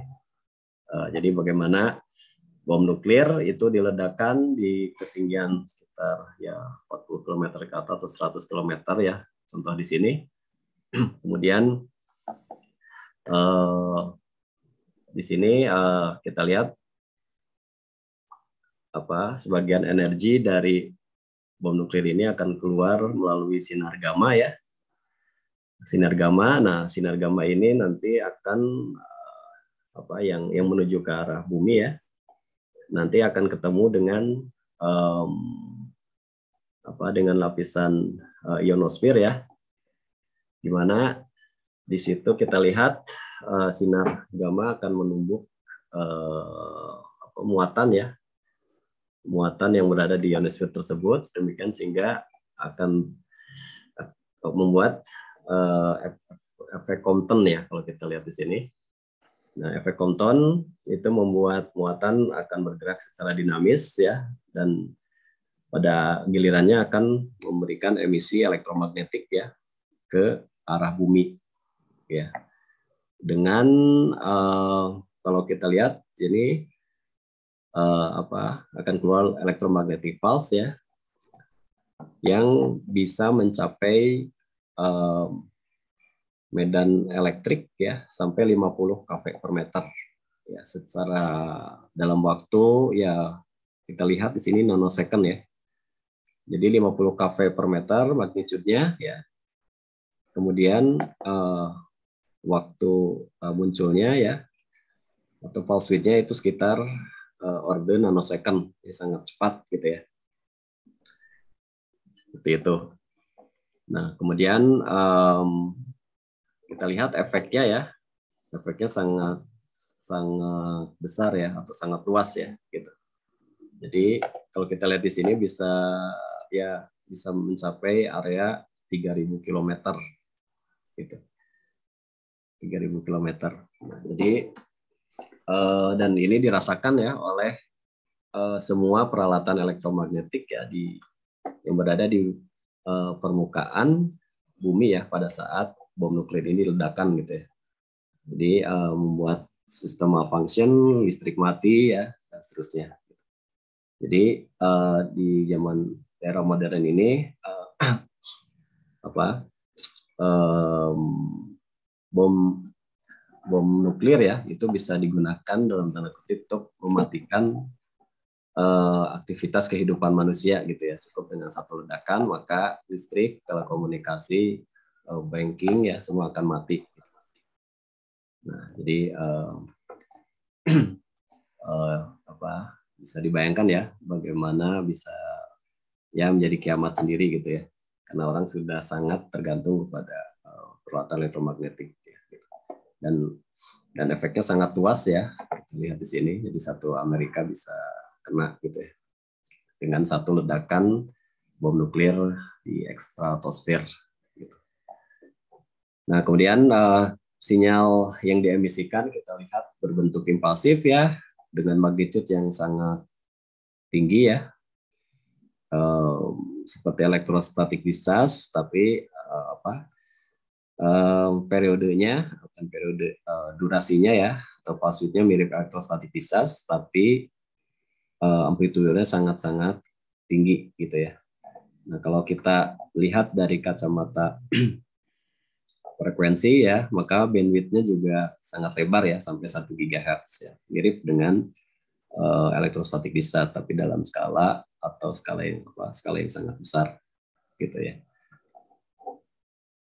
Uh, jadi bagaimana bom nuklir itu diledakkan di ketinggian sekitar ya 40 km ke atas atau 100 km ya, contoh di sini. Kemudian uh, di sini uh, kita lihat apa sebagian energi dari bom nuklir ini akan keluar melalui sinar gamma ya. Sinar gamma, nah sinar gamma ini nanti akan eh, apa yang yang menuju ke arah bumi ya. Nanti akan ketemu dengan um, apa dengan lapisan uh, eh, ionosfer ya. Di mana di situ kita lihat uh, sinar gamma akan menumbuk uh, muatan ya muatan yang berada di ionosfer tersebut demikian sehingga akan eh, membuat uh, efek Compton ya kalau kita lihat di sini. Nah, efek Compton itu membuat muatan akan bergerak secara dinamis ya dan pada gilirannya akan memberikan emisi elektromagnetik ya ke arah bumi ya. Dengan uh, kalau kita lihat sini uh, apa akan keluar elektromagnetik pulse ya yang bisa mencapai um, medan elektrik ya sampai 50 kV per meter ya secara dalam waktu ya kita lihat di sini nanosecond ya. Jadi 50 kV per meter magnitudenya ya. Kemudian uh, waktu uh, munculnya ya atau pulse width-nya itu sekitar uh, order nanosecond, ya, sangat cepat gitu ya. Seperti itu. Nah, kemudian um, kita lihat efeknya ya, efeknya sangat sangat besar ya atau sangat luas ya gitu. Jadi kalau kita lihat di sini bisa ya bisa mencapai area 3000 km gitu. 3000 km. Nah, jadi uh, dan ini dirasakan ya oleh uh, semua peralatan elektromagnetik ya di yang berada di uh, permukaan bumi ya pada saat bom nuklir ini ledakan gitu ya. Jadi uh, membuat sistem malfunction, listrik mati ya dan seterusnya. Jadi uh, di zaman era modern ini uh, apa um, bom bom nuklir ya itu bisa digunakan dalam tanda kutip untuk mematikan uh, aktivitas kehidupan manusia gitu ya cukup dengan satu ledakan maka listrik telekomunikasi uh, banking ya semua akan mati nah jadi uh, uh, apa bisa dibayangkan ya bagaimana bisa ya menjadi kiamat sendiri gitu ya karena orang sudah sangat tergantung kepada uh, peralatan elektromagnetik dan dan efeknya sangat luas ya kita lihat di sini jadi satu Amerika bisa kena gitu ya dengan satu ledakan bom nuklir di ekstratosfer gitu. nah kemudian uh, sinyal yang diemisikan kita lihat berbentuk impulsif ya dengan magnitude yang sangat tinggi ya uh, seperti elektrostatik discharge tapi uh, apa uh, periodenya dan periode uh, durasinya ya atau pulse mirip elektrostatik pisas tapi uh, amplitudenya sangat-sangat tinggi gitu ya. Nah kalau kita lihat dari kacamata frekuensi ya maka bandwidthnya juga sangat lebar ya sampai 1 GHz ya mirip dengan uh, elektrostatik bisa tapi dalam skala atau skala yang apa skala yang sangat besar gitu ya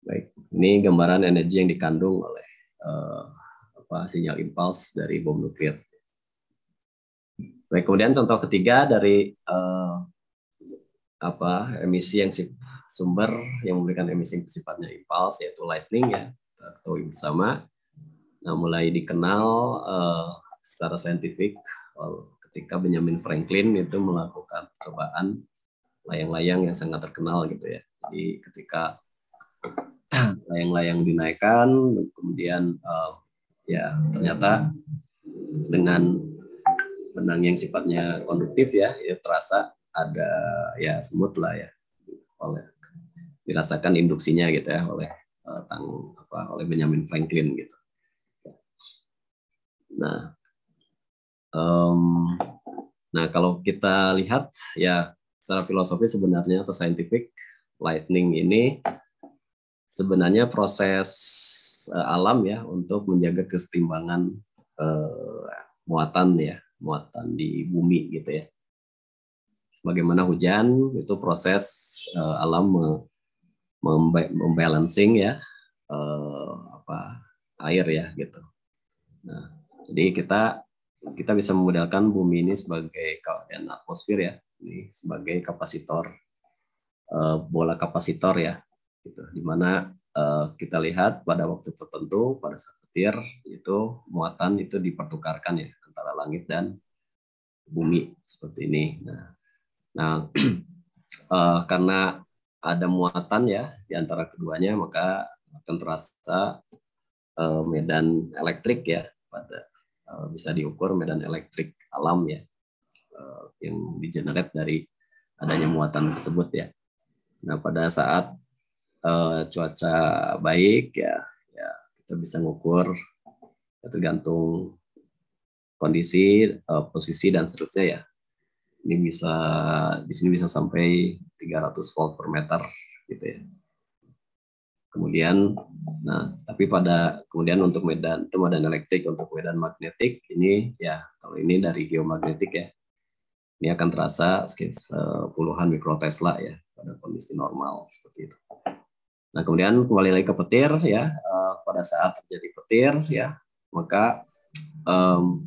baik ini gambaran energi yang dikandung oleh Eh, apa sinyal impuls dari bom nuklir. Baik, kemudian contoh ketiga dari eh, apa emisi yang sumber yang memberikan emisi yang sifatnya impuls yaitu lightning ya atau yang sama. Nah, mulai dikenal uh, secara saintifik ketika Benjamin Franklin itu melakukan percobaan layang-layang yang sangat terkenal gitu ya. Jadi ketika layang-layang dinaikkan kemudian uh, ya ternyata dengan benang yang sifatnya konduktif ya, ya terasa ada ya semut lah ya oleh dirasakan induksinya gitu ya oleh uh, tang apa oleh Benjamin Franklin gitu. Nah, um, nah kalau kita lihat ya secara filosofi sebenarnya atau scientific lightning ini sebenarnya proses uh, alam ya untuk menjaga keseimbangan uh, eh, muatan ya muatan di bumi gitu ya. Sebagaimana hujan itu proses uh, alam membalancing ya uh, apa air ya gitu. Nah, jadi kita kita bisa memodalkan bumi ini sebagai dan atmosfer ya ini sebagai kapasitor bola kapasitor ya gitu dimana uh, eh, kita lihat pada waktu tertentu pada saat petir itu muatan itu dipertukarkan ya antara langit dan bumi seperti ini nah, nah uh, karena ada muatan ya di antara keduanya maka akan terasa uh, medan elektrik ya pada uh, bisa diukur medan elektrik alam ya uh, yang digenerate dari adanya muatan tersebut ya. Nah pada saat uh, cuaca baik ya ya kita bisa ngukur ya, tergantung kondisi uh, posisi dan seterusnya ya ini bisa di sini bisa sampai 300 volt per meter gitu ya kemudian nah tapi pada kemudian untuk medan itu medan elektrik untuk medan magnetik ini ya kalau ini dari geomagnetik ya ini akan terasa sekitar eh, puluhan mikrotesla ya pada kondisi normal seperti itu. Nah, kemudian kembali lagi ke petir ya. Uh, pada saat terjadi petir ya, maka um,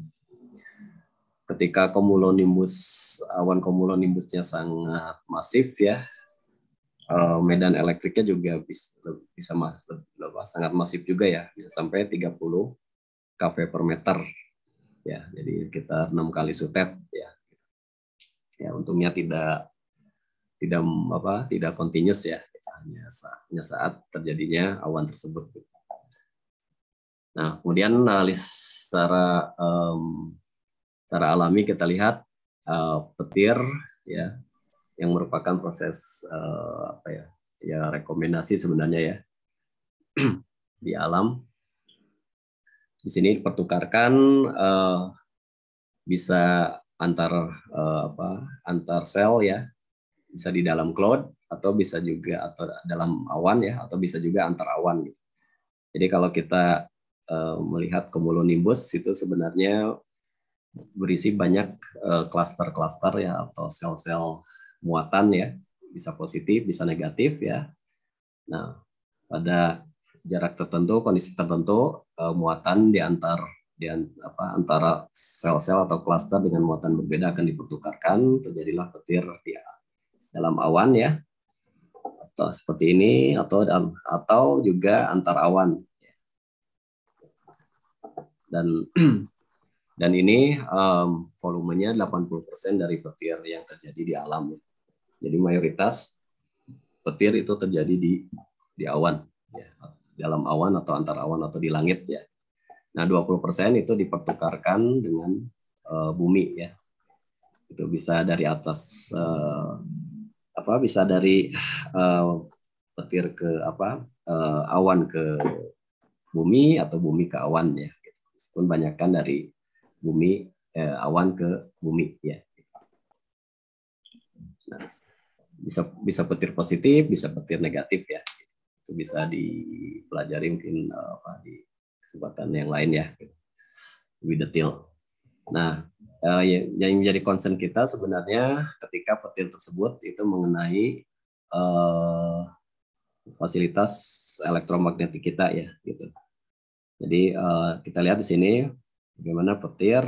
ketika cumulonimbus awan cumulonimbusnya sangat masif ya, uh, medan elektriknya juga bisa bisa lebih, sangat masif juga ya, bisa sampai 30 kV per meter. Ya, jadi kita enam kali sutet ya. Ya, untungnya tidak tidak apa tidak continuous ya hanya saat terjadinya awan tersebut. Nah, kemudian secara um, secara alami kita lihat uh, petir ya yang merupakan proses uh, apa ya ya rekomendasi sebenarnya ya di alam di sini pertukarkan uh, eh, bisa antar uh, apa antar sel ya bisa di dalam cloud atau bisa juga atau dalam awan ya atau bisa juga antar awan. Gitu. Jadi kalau kita uh, melihat cumulonimbus itu sebenarnya berisi banyak klaster-klaster eh, uh, ya atau sel-sel muatan ya bisa positif bisa negatif ya. Nah pada jarak tertentu kondisi tertentu uh, muatan di antar di apa, antara sel-sel atau klaster dengan muatan berbeda akan dipertukarkan terjadilah petir di dalam awan ya atau seperti ini atau atau juga antar awan dan dan ini um, volumenya 80% dari petir yang terjadi di alam. Jadi mayoritas petir itu terjadi di di awan ya, dalam awan atau antar awan atau di langit ya. Nah, 20% itu dipertukarkan dengan uh, bumi ya. Itu bisa dari atas uh, apa bisa dari uh, petir ke apa uh, awan ke bumi atau bumi ke awan ya meskipun banyakkan dari bumi eh, awan ke bumi ya nah, bisa bisa petir positif bisa petir negatif ya itu bisa dipelajari mungkin eh, apa di kesempatan yang lain ya lebih detail Nah, eh, ya, yang menjadi concern kita sebenarnya ketika petir tersebut itu mengenai eh, fasilitas elektromagnetik kita ya, gitu. Jadi eh, kita lihat di sini bagaimana petir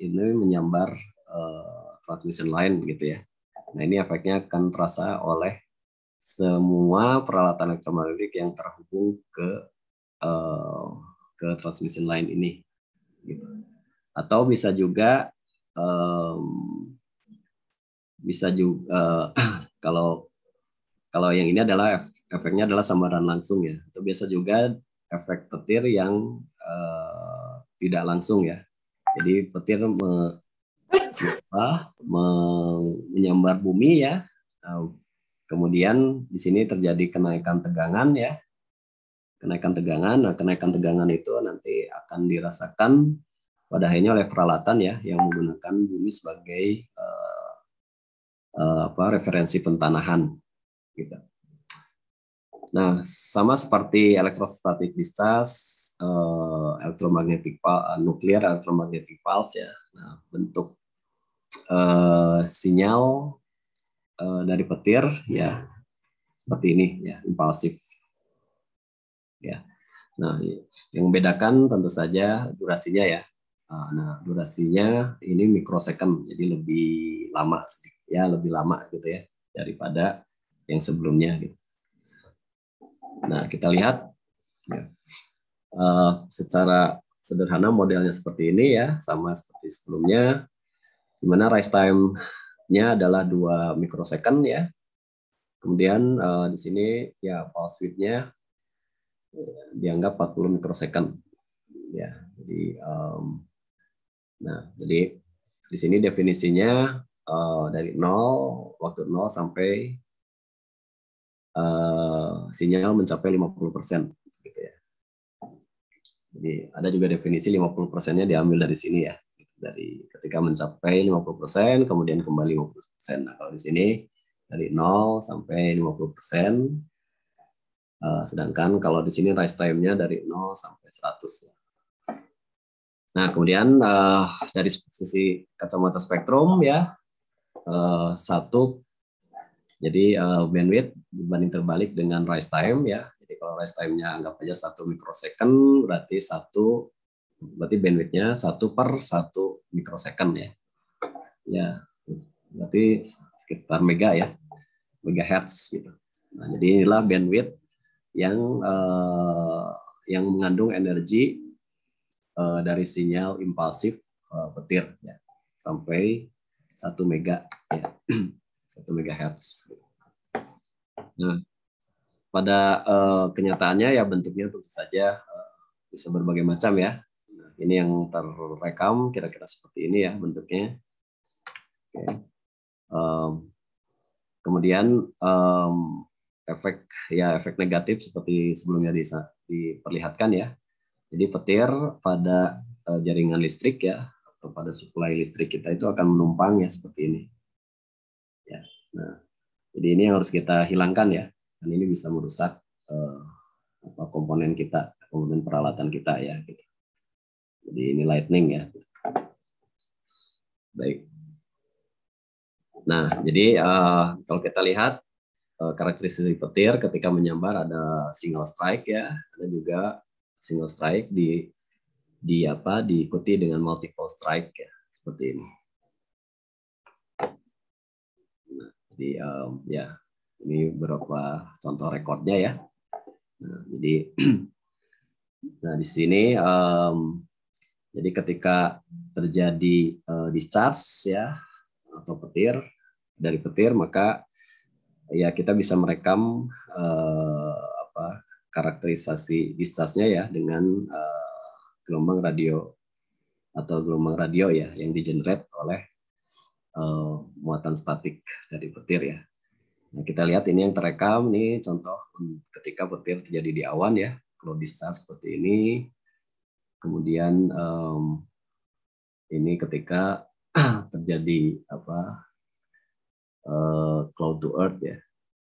ini menyambar eh, transmission line gitu ya. Nah ini efeknya akan terasa oleh semua peralatan elektromagnetik yang terhubung ke uh, ke transmission line ini. Gitu atau bisa juga um, bisa juga uh, eh, kalau kalau yang ini adalah efeknya adalah sambaran langsung ya itu biasa juga efek petir yang uh, tidak langsung ya jadi petir me, apa, me, menyambar bumi ya uh, kemudian di sini terjadi kenaikan tegangan ya kenaikan tegangan nah kenaikan tegangan itu nanti akan dirasakan pada akhirnya oleh peralatan ya yang menggunakan bumi sebagai uh, uh, apa referensi pentanahan gitu. Nah, sama seperti elektrostatik distas uh, eh, elektromagnetik uh, nuklir elektromagnetik pulse ya. Nah, bentuk uh, sinyal uh, dari petir ya seperti ini ya, impulsif. Ya. Nah, yang membedakan tentu saja durasinya ya. Ah, nah, durasinya ini microsecond, jadi lebih lama ya, lebih lama gitu ya daripada yang sebelumnya gitu. Nah, kita lihat uh, secara sederhana modelnya seperti ini ya, sama seperti sebelumnya. Di rise time-nya adalah dua microsecond ya. Kemudian uh, di sini ya pulse width-nya eh, dianggap 40 microsecond ya. Jadi um, Nah, jadi di sini definisinya uh, dari nol waktu nol sampai uh, sinyal mencapai 50% gitu ya. Jadi ada juga definisi 50 persennya diambil dari sini ya. Dari ketika mencapai 50% kemudian kembali 50%. Nah, kalau di sini dari nol sampai 50%. Uh, eh, sedangkan kalau di sini rise time-nya dari nol sampai 100 ya. Nah, kemudian uh, dari sisi kacamata spektrum ya uh, satu jadi uh, bandwidth dibanding terbalik dengan rise time ya. Jadi kalau rise time-nya anggap aja satu microsecond, berarti satu berarti bandwidth-nya satu per satu microsecond ya. Ya, berarti sekitar mega ya, megahertz gitu. Nah, jadi inilah bandwidth yang uh, yang mengandung energi uh, dari sinyal impulsif uh, petir ya sampai 1 mega ya. 1 megahertz. Nah, pada uh, kenyataannya ya bentuknya tentu saja uh, bisa berbagai macam ya. Nah, ini yang terrekam kira-kira seperti ini ya bentuknya. Okay. Um, kemudian um, efek ya efek negatif seperti sebelumnya di, diperlihatkan ya jadi petir pada eh, jaringan listrik ya atau pada suplai listrik kita itu akan menumpang ya seperti ini. Ya. Nah, jadi ini yang harus kita hilangkan ya. Dan ini bisa merusak eh, apa komponen kita, komponen peralatan kita ya gitu. Jadi ini lightning ya. Baik. Nah, jadi eh, kalau kita lihat eh, karakteristik petir ketika menyambar ada single strike ya, ada juga single strike di di apa diikuti dengan multiple strike ya seperti ini. Nah, jadi um, ya ini beberapa contoh rekornya ya. Nah, jadi nah di sini um, jadi ketika terjadi uh, discharge ya atau petir dari petir maka ya kita bisa merekam uh, apa karakterisasi distasnya ya dengan uh, gelombang radio atau gelombang radio ya yang di digenerate oleh uh, muatan statik dari petir ya. Nah, kita lihat ini yang terekam nih contoh ketika petir terjadi di awan ya, kalau distas seperti ini. Kemudian um, ini ketika terjadi apa uh, cloud to earth ya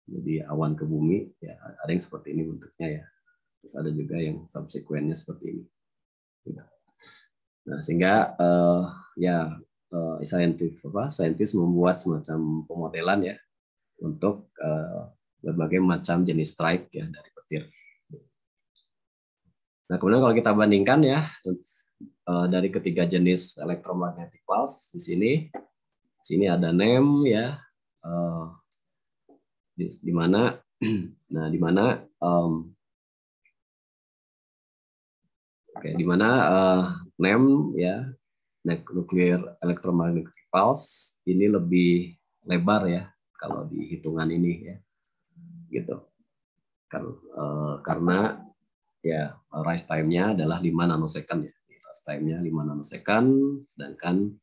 jadi awan ke bumi ya ada yang seperti ini bentuknya ya terus ada juga yang subsekuennya seperti ini gitu. nah sehingga uh, ya uh, eh, scientist apa scientist membuat semacam pemodelan ya untuk uh, berbagai macam jenis strike ya dari petir nah kemudian kalau kita bandingkan ya dari ketiga jenis elektromagnetik pulse di sini di sini ada NEM ya uh, di mana nah di mana um, oke okay, di mana uh, NEM ya nuclear electromagnetic pulse ini lebih lebar ya kalau di hitungan ini ya gitu kan uh, karena ya rise time-nya adalah 5 nanosecond ya rise time-nya 5 nanosecond sedangkan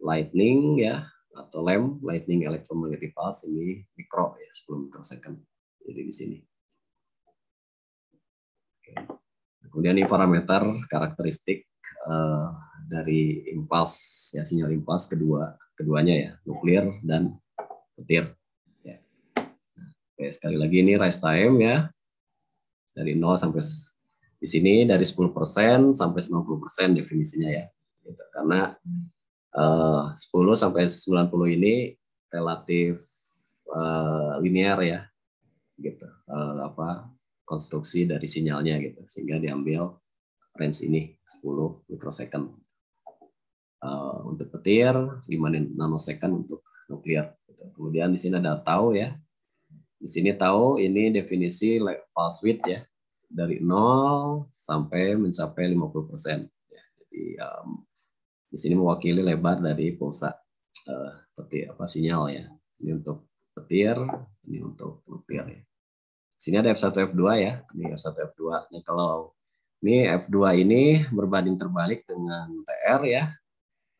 lightning ya atau LEM (Lightning Electromagnetic Pulse) ini mikro ya 10 mikrosecond. Jadi di sini. Kemudian ini parameter karakteristik uh, dari impuls ya sinyal impuls kedua keduanya ya nuklir dan petir. Ya. Oke, sekali lagi ini rise time ya dari 0 sampai di sini dari 10% sampai 90% definisinya ya. Gitu. Karena 10 eh, sampai 90 ini relatif uh, linear ya gitu uh, apa konstruksi dari sinyalnya gitu sehingga diambil range ini 10 mikrosecond uh, untuk petir 5 nanosecond untuk nuklir gitu. kemudian di sini ada tau ya di sini tau ini definisi pulse width ya dari 0 sampai mencapai 50 persen. jadi di sini mewakili lebar dari pulsa uh, petir apa sinyal ya. Ini untuk petir, ini untuk petir ya. Di sini ada F1 F2 ya. Ini F1 F2. ini kalau ini F2 ini berbanding terbalik dengan TR ya.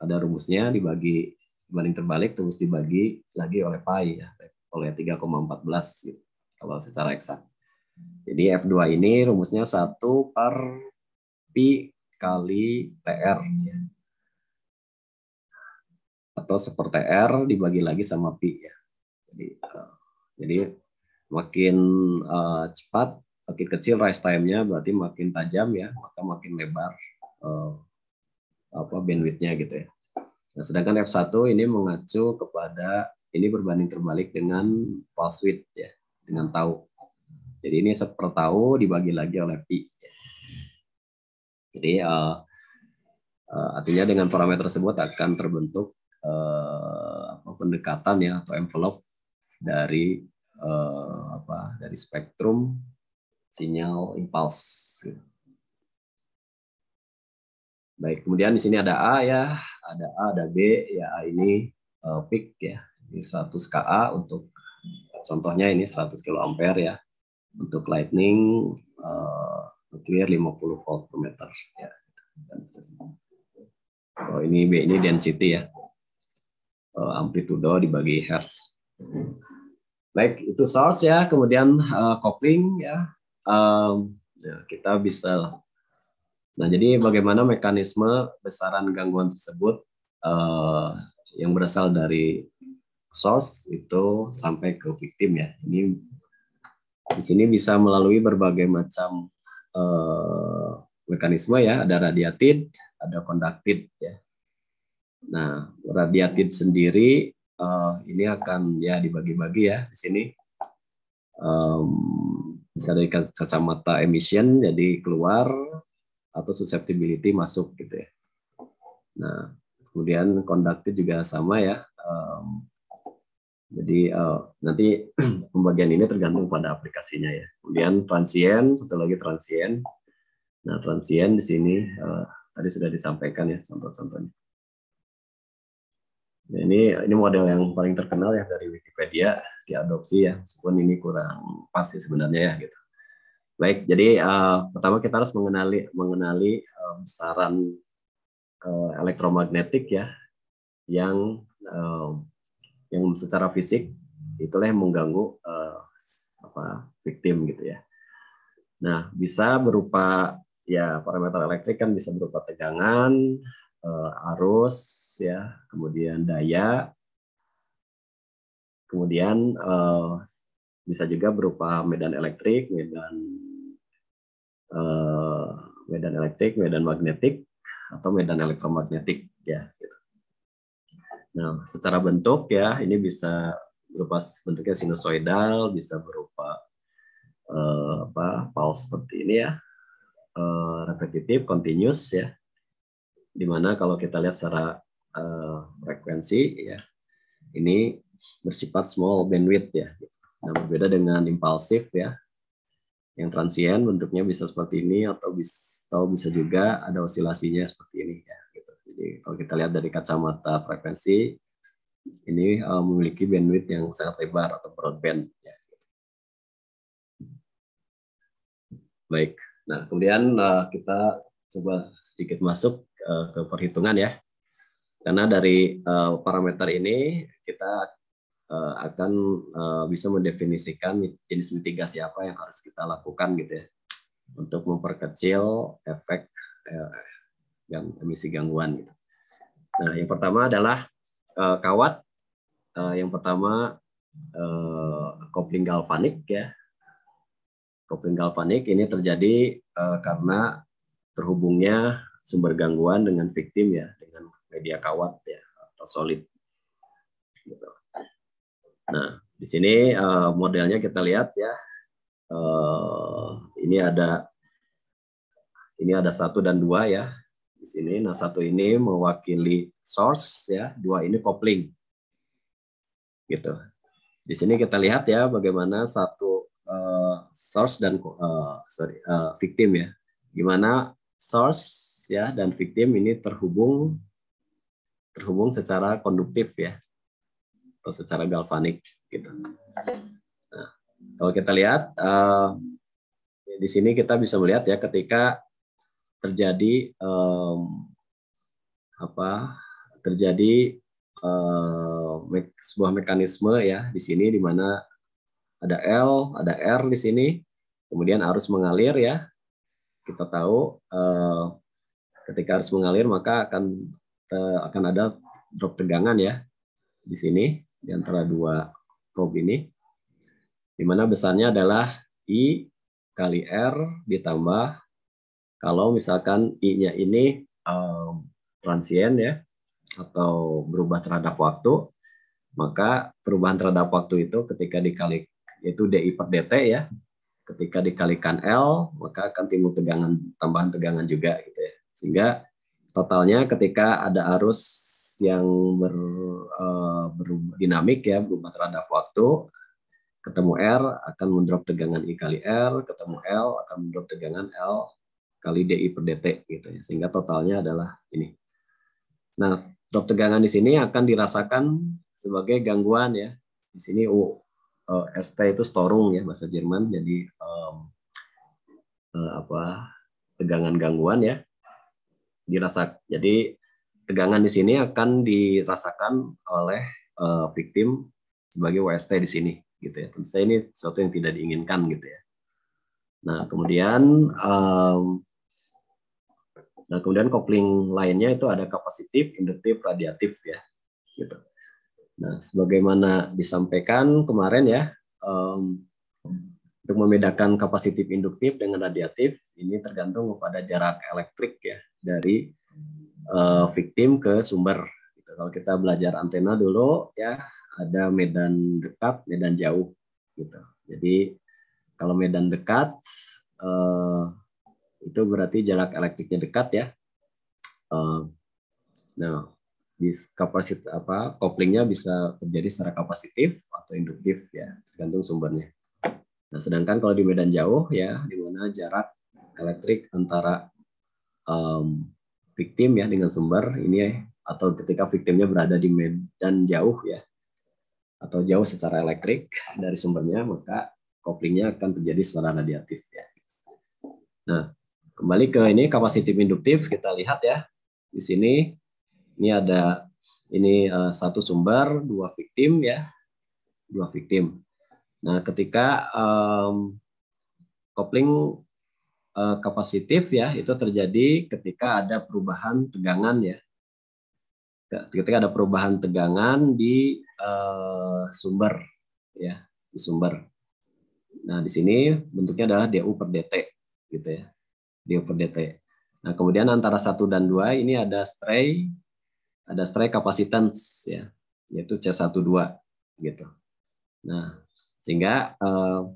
Ada rumusnya dibagi dibanding terbalik terus dibagi lagi oleh pi ya, oleh 3,14 gitu, kalau secara eksak. Jadi F2 ini rumusnya 1 per pi kali TR. Ya atau seperti R dibagi lagi sama P ya. Jadi uh, jadi makin uh, cepat, makin kecil rise time-nya berarti makin tajam ya, maka makin lebar uh, apa bandwidth-nya gitu ya. Nah, sedangkan F1 ini mengacu kepada ini berbanding terbalik dengan pulse width ya, dengan tau. Jadi ini seperti tau dibagi lagi oleh pi. Jadi uh, artinya dengan parameter tersebut akan terbentuk eh, apa, pendekatan ya atau envelope dari eh, apa dari spektrum sinyal impuls. Baik, kemudian di sini ada A ya, ada A, ada B, ya A ini uh, peak ya. Ini 100 KA untuk contohnya ini 100 kilo ampere ya. Untuk lightning uh, nuklir 50 volt per meter ya. Dan oh, ini B ini density ya. Eh, amplitudo dibagi hertz. Baik, itu source ya. Kemudian uh, coupling ya. Um, ya. Kita bisa. Nah, jadi bagaimana mekanisme besaran gangguan tersebut uh, yang berasal dari source itu sampai ke victim ya. Ini di sini bisa melalui berbagai macam uh, mekanisme ya. Ada radiatif, ada conductive ya. Nah, radiatif sendiri uh, ini akan ya dibagi-bagi ya di sini. Um, bisa dari kacamata emission jadi keluar atau susceptibility masuk gitu ya. Nah, kemudian konduktif juga sama ya. Um, jadi uh, nanti pembagian ini tergantung pada aplikasinya ya. Kemudian transient, satu lagi transient. Nah, transient di sini uh, tadi sudah disampaikan ya contoh-contohnya. Ya, ini ini model yang paling terkenal ya dari Wikipedia diadopsi ya meskipun ini kurang pasti sebenarnya ya gitu baik jadi uh, pertama kita harus mengenali mengenali uh, eh, besaran uh, eh, elektromagnetik ya yang uh, yang secara fisik itulah yang mengganggu uh, apa victim gitu ya nah bisa berupa ya parameter elektrik kan bisa berupa tegangan Eh, arus ya, kemudian daya, kemudian uh, bisa juga berupa medan elektrik, medan uh, medan elektrik, medan magnetik atau medan elektromagnetik ya. Gitu. Nah, secara bentuk ya ini bisa berupa bentuknya sinusoidal, bisa berupa uh, apa pulse seperti ini ya, uh, repetitif, continuous ya, dimana kalau kita lihat secara uh, frekuensi ya ini bersifat small bandwidth ya. Nah, berbeda dengan impulsif ya. Yang transient bentuknya bisa seperti ini atau bisa atau bisa juga ada osilasinya seperti ini ya gitu. Jadi kalau kita lihat dari kacamata frekuensi ini uh, memiliki bandwidth yang sangat lebar atau broadband ya. Baik. Nah, kemudian uh, kita coba sedikit masuk ke perhitungan ya. Karena dari eh, parameter ini kita eh, akan eh, bisa mendefinisikan jenis mitigasi apa yang harus kita lakukan gitu ya untuk memperkecil efek yang emisi gangguan gitu. Nah, yang pertama adalah kawat. yang pertama kopling galvanik ya. Kopling galvanik ini terjadi karena terhubungnya sumber gangguan dengan victim ya dengan media kawat ya atau solid. Gitu. Nah di sini eh, modelnya kita lihat ya eh, ini ada ini ada satu dan dua ya di sini. Nah satu ini mewakili source ya, dua ini kopling gitu. Di sini kita lihat ya bagaimana satu eh, source dan sorry victim ya, gimana source ya dan victim ini terhubung terhubung secara konduktif ya atau secara galvanik gitu. Nah, kalau kita lihat uh, di sini kita bisa melihat ya ketika terjadi um, apa terjadi uh, sebuah mekanisme ya di sini di mana ada L ada R di sini kemudian arus mengalir ya kita tahu uh, Ketika harus mengalir maka akan akan ada drop tegangan ya di sini di antara dua probe ini. Di mana besarnya adalah I kali R ditambah kalau misalkan I-nya ini um, ehm, transien ya atau berubah terhadap waktu, maka perubahan terhadap waktu itu ketika dikali yaitu DI per DT ya. Ketika dikalikan L, maka akan timbul tegangan tambahan tegangan juga gitu ya. Sehingga totalnya ketika ada arus yang ber, uh, dinamik ya berubah terhadap waktu ketemu R akan mendrop tegangan I kali R, ketemu L akan mendrop tegangan L kali DI per DT gitu ya. Sehingga totalnya adalah ini. Nah, drop tegangan di sini akan dirasakan sebagai gangguan ya. Di sini U eh, ST itu storung ya bahasa Jerman jadi um, apa tegangan gangguan ya dirasa jadi tegangan di sini akan dirasakan oleh uh, victim sebagai WST di sini gitu ya. Tentu saja ini sesuatu yang tidak diinginkan gitu ya. Nah, kemudian um, nah kemudian kopling lainnya itu ada kapasitif, induktif, radiatif ya. Gitu. Nah, sebagaimana disampaikan kemarin ya, um, untuk membedakan kapasitif induktif dengan radiatif ini tergantung kepada jarak elektrik ya dari uh, victim ke sumber. Gitu. Kalau kita belajar antena dulu ya ada medan dekat, medan jauh gitu. Jadi kalau medan dekat uh, itu berarti jarak elektriknya dekat ya. Uh, nah, di kapasit apa koplingnya bisa terjadi secara kapasitif atau induktif ya, tergantung sumbernya. Nah, sedangkan kalau di medan jauh ya, di mana jarak elektrik antara um, victim ya dengan sumber ini atau ketika victimnya berada di medan jauh ya atau jauh secara elektrik dari sumbernya maka koplingnya akan terjadi secara radiatif ya. Nah, kembali ke ini kapasitif induktif kita lihat ya. Di sini ini ada ini uh, satu sumber, dua victim ya. Dua victim. Nah, ketika um, kopling uh, kapasitif ya itu terjadi ketika ada perubahan tegangan ya. Ketika ada perubahan tegangan di uh, sumber ya, di sumber. Nah, di sini bentuknya adalah DU per DT gitu ya. DU per DT. Nah, kemudian antara satu dan dua ini ada stray ada stray capacitance ya, yaitu C12 gitu. Nah, sehingga uh,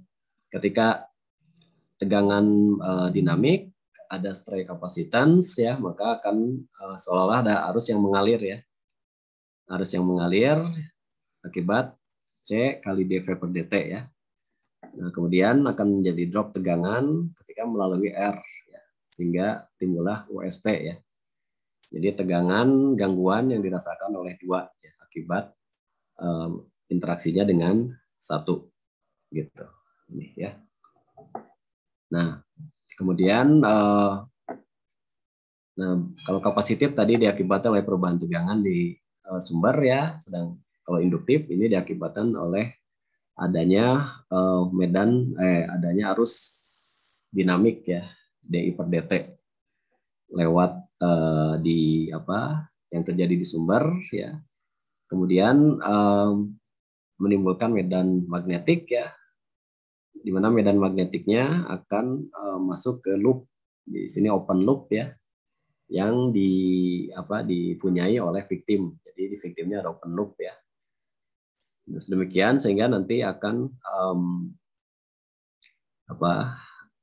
ketika tegangan uh, dinamik ada stray capacitance ya, maka akan uh, seolah-olah ada arus yang mengalir ya. Arus yang mengalir akibat C kali dV per dt ya. Nah, kemudian akan menjadi drop tegangan ketika melalui R ya. sehingga timbullah UST ya. Jadi tegangan gangguan yang dirasakan oleh dua ya, akibat um, interaksinya dengan satu gitu ini ya nah kemudian uh, nah kalau kapasitif tadi diakibatkan oleh perubahan tegangan di uh, sumber ya sedang kalau induktif ini diakibatkan oleh adanya uh, medan eh adanya arus dinamik ya DI per DT lewat uh, di apa yang terjadi di sumber ya kemudian um, menimbulkan medan magnetik ya di mana medan magnetiknya akan uh, masuk ke loop di sini open loop ya yang di apa dipunyai oleh victim. Jadi di victimnya ada open loop ya. Terus nah, demikian sehingga nanti akan um, apa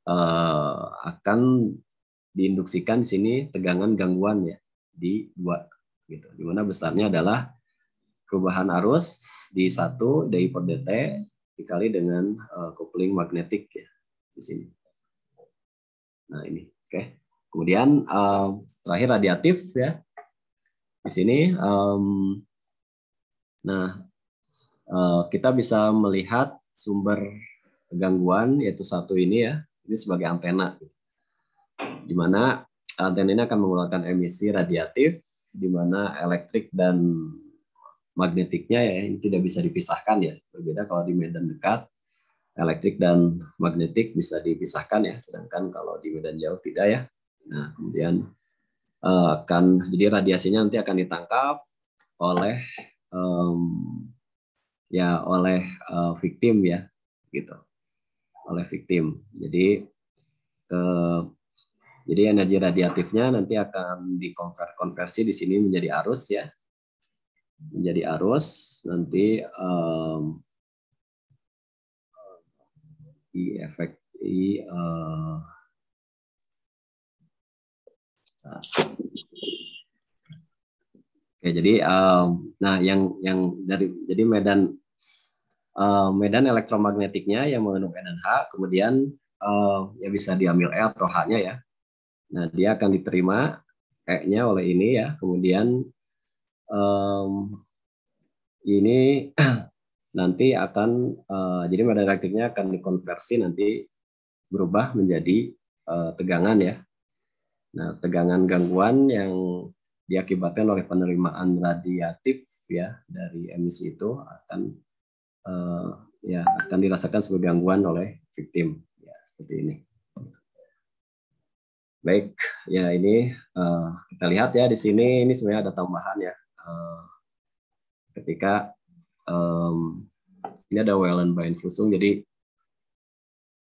uh, akan diinduksikan di sini tegangan gangguan ya di dua gitu. Di mana besarnya adalah perubahan arus di satu di per dt dikali dengan uh, coupling magnetik ya di sini. Nah ini, oke. Okay. Kemudian um, terakhir radiatif ya di sini. Um, nah uh, kita bisa melihat sumber gangguan yaitu satu ini ya. Ini sebagai antena, di mana antena ini akan mengeluarkan emisi radiatif, di mana elektrik dan magnetiknya ya yang tidak bisa dipisahkan ya. Berbeda kalau di medan dekat elektrik dan magnetik bisa dipisahkan ya, sedangkan kalau di medan jauh tidak ya. Nah, kemudian eh, akan jadi radiasinya nanti akan ditangkap oleh um, ya oleh uh, victim ya gitu oleh victim jadi ke eh, jadi energi radiatifnya nanti akan dikonversi di sini menjadi arus ya menjadi arus nanti um, i efek i uh, nah. Oke, jadi um, nah yang yang dari jadi medan uh, medan elektromagnetiknya yang mengandung N dan H, kemudian uh, ya bisa diambil E atau H-nya ya. Nah, dia akan diterima E-nya oleh ini ya, kemudian um, ini nanti akan uh, jadi akhirnya akan dikonversi nanti berubah menjadi uh, tegangan ya. Nah, tegangan gangguan yang diakibatkan oleh penerimaan radiatif ya dari emisi itu akan uh, ya akan dirasakan sebagai gangguan oleh victim ya seperti ini. Baik, ya ini uh, kita lihat ya di sini ini sebenarnya ada tambahan ya Eh, ketika um, ini ada Welland by Fusung jadi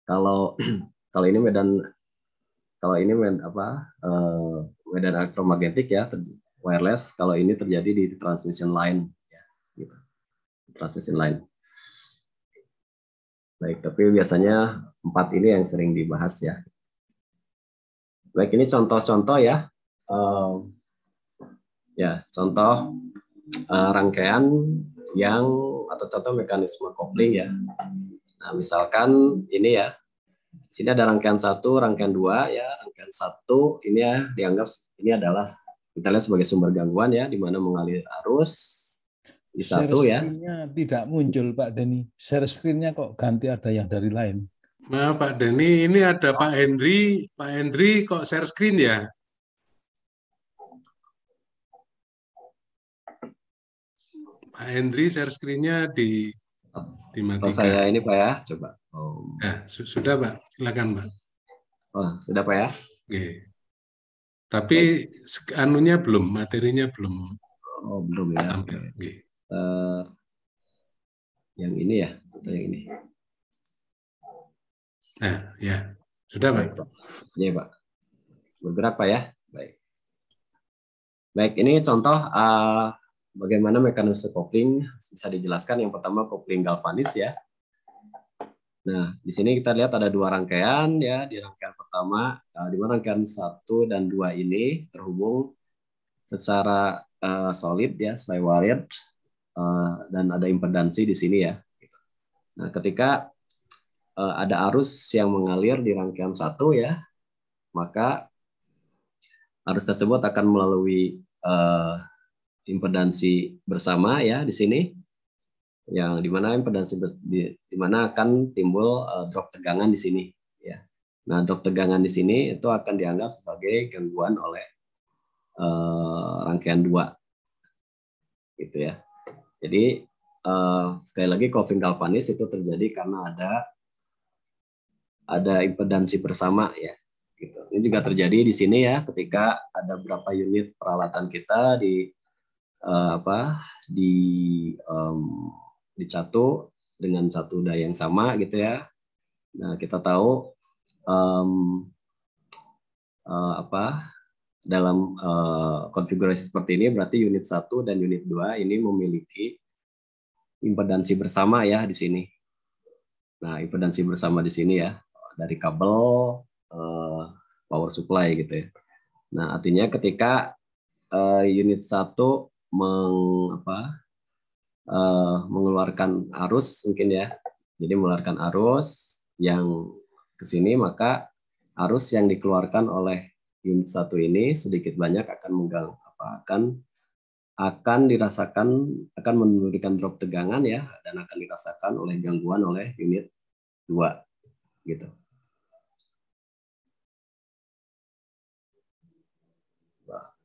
kalau kalau ini medan kalau ini medan apa uh, medan elektromagnetik ya ter, wireless kalau ini terjadi di transmission line ya, gitu. transmission line baik tapi biasanya empat ini yang sering dibahas ya baik ini contoh-contoh ya um, Ya, contoh uh, rangkaian yang atau contoh mekanisme kopling ya. Nah, misalkan ini ya. Sini ada rangkaian satu, rangkaian dua ya, rangkaian satu ini ya dianggap ini adalah kita lihat sebagai sumber gangguan ya, di mana mengalir arus. Di satu ya. tidak muncul Pak Deni. Share screen kok ganti ada yang dari lain. Nah Pak Deni, ini ada Pak Hendri. Pak Hendri kok share screen ya? Pak Hendri share screen-nya di di Atau saya ini Pak ya, coba. Oh. Ya, su sudah Pak, silakan Pak. Oh, sudah Pak ya. Oke. Tapi okay. anunya belum, materinya belum. Oh, belum ya. Oke. Oke. Uh, yang ini ya, atau yang ini? Nah, ya. Sudah Baik, Pak. Iya Pak. Bergerak Pak ya. Baik. Baik, ini contoh uh, Bagaimana mekanisme kopling? Bisa dijelaskan yang pertama kopling galvanis ya. Nah, di sini kita lihat ada dua rangkaian ya. Di rangkaian pertama, eh, di mana rangkaian satu dan dua ini terhubung secara uh, solid ya, saya wired uh, dan ada impedansi di sini ya. Nah, ketika uh, ada arus yang mengalir di rangkaian satu ya, maka arus tersebut akan melalui uh, impedansi bersama ya di sini yang dimana impedansi di, dimana akan timbul uh, drop tegangan di sini ya nah drop tegangan di sini itu akan dianggap sebagai gangguan oleh uh, rangkaian dua gitu ya jadi uh, sekali lagi coughing galvanis itu terjadi karena ada ada impedansi bersama ya gitu ini juga terjadi di sini ya ketika ada berapa unit peralatan kita di uh, apa di um, dicatu dengan satu daya yang sama gitu ya. Nah kita tahu um, uh, apa dalam uh, konfigurasi seperti ini berarti unit satu dan unit 2 ini memiliki impedansi bersama ya di sini. Nah, impedansi bersama di sini ya dari kabel uh, power supply gitu ya. Nah, artinya ketika uh, unit satu meng, apa, uh, mengeluarkan arus mungkin ya. Jadi mengeluarkan arus yang ke sini maka arus yang dikeluarkan oleh unit satu ini sedikit banyak akan menggang apa akan akan dirasakan akan menurunkan drop tegangan ya dan akan dirasakan oleh gangguan oleh unit 2 gitu.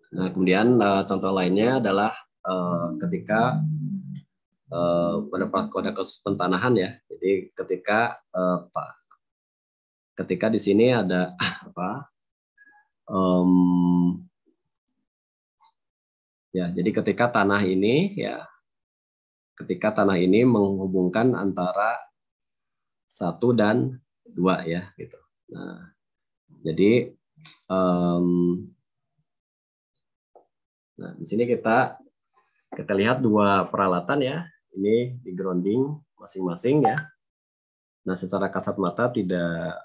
Nah, kemudian uh, contoh lainnya adalah uh, ketika uh, eh, pada kode kasus pentanahan ya. Jadi ketika uh, apa? Ketika di sini ada apa? Um, ya, jadi ketika tanah ini ya ketika tanah ini menghubungkan antara satu dan dua ya gitu. Nah, jadi um, Nah, di sini kita kita lihat dua peralatan ya. Ini di grounding masing-masing ya. Nah, secara kasat mata tidak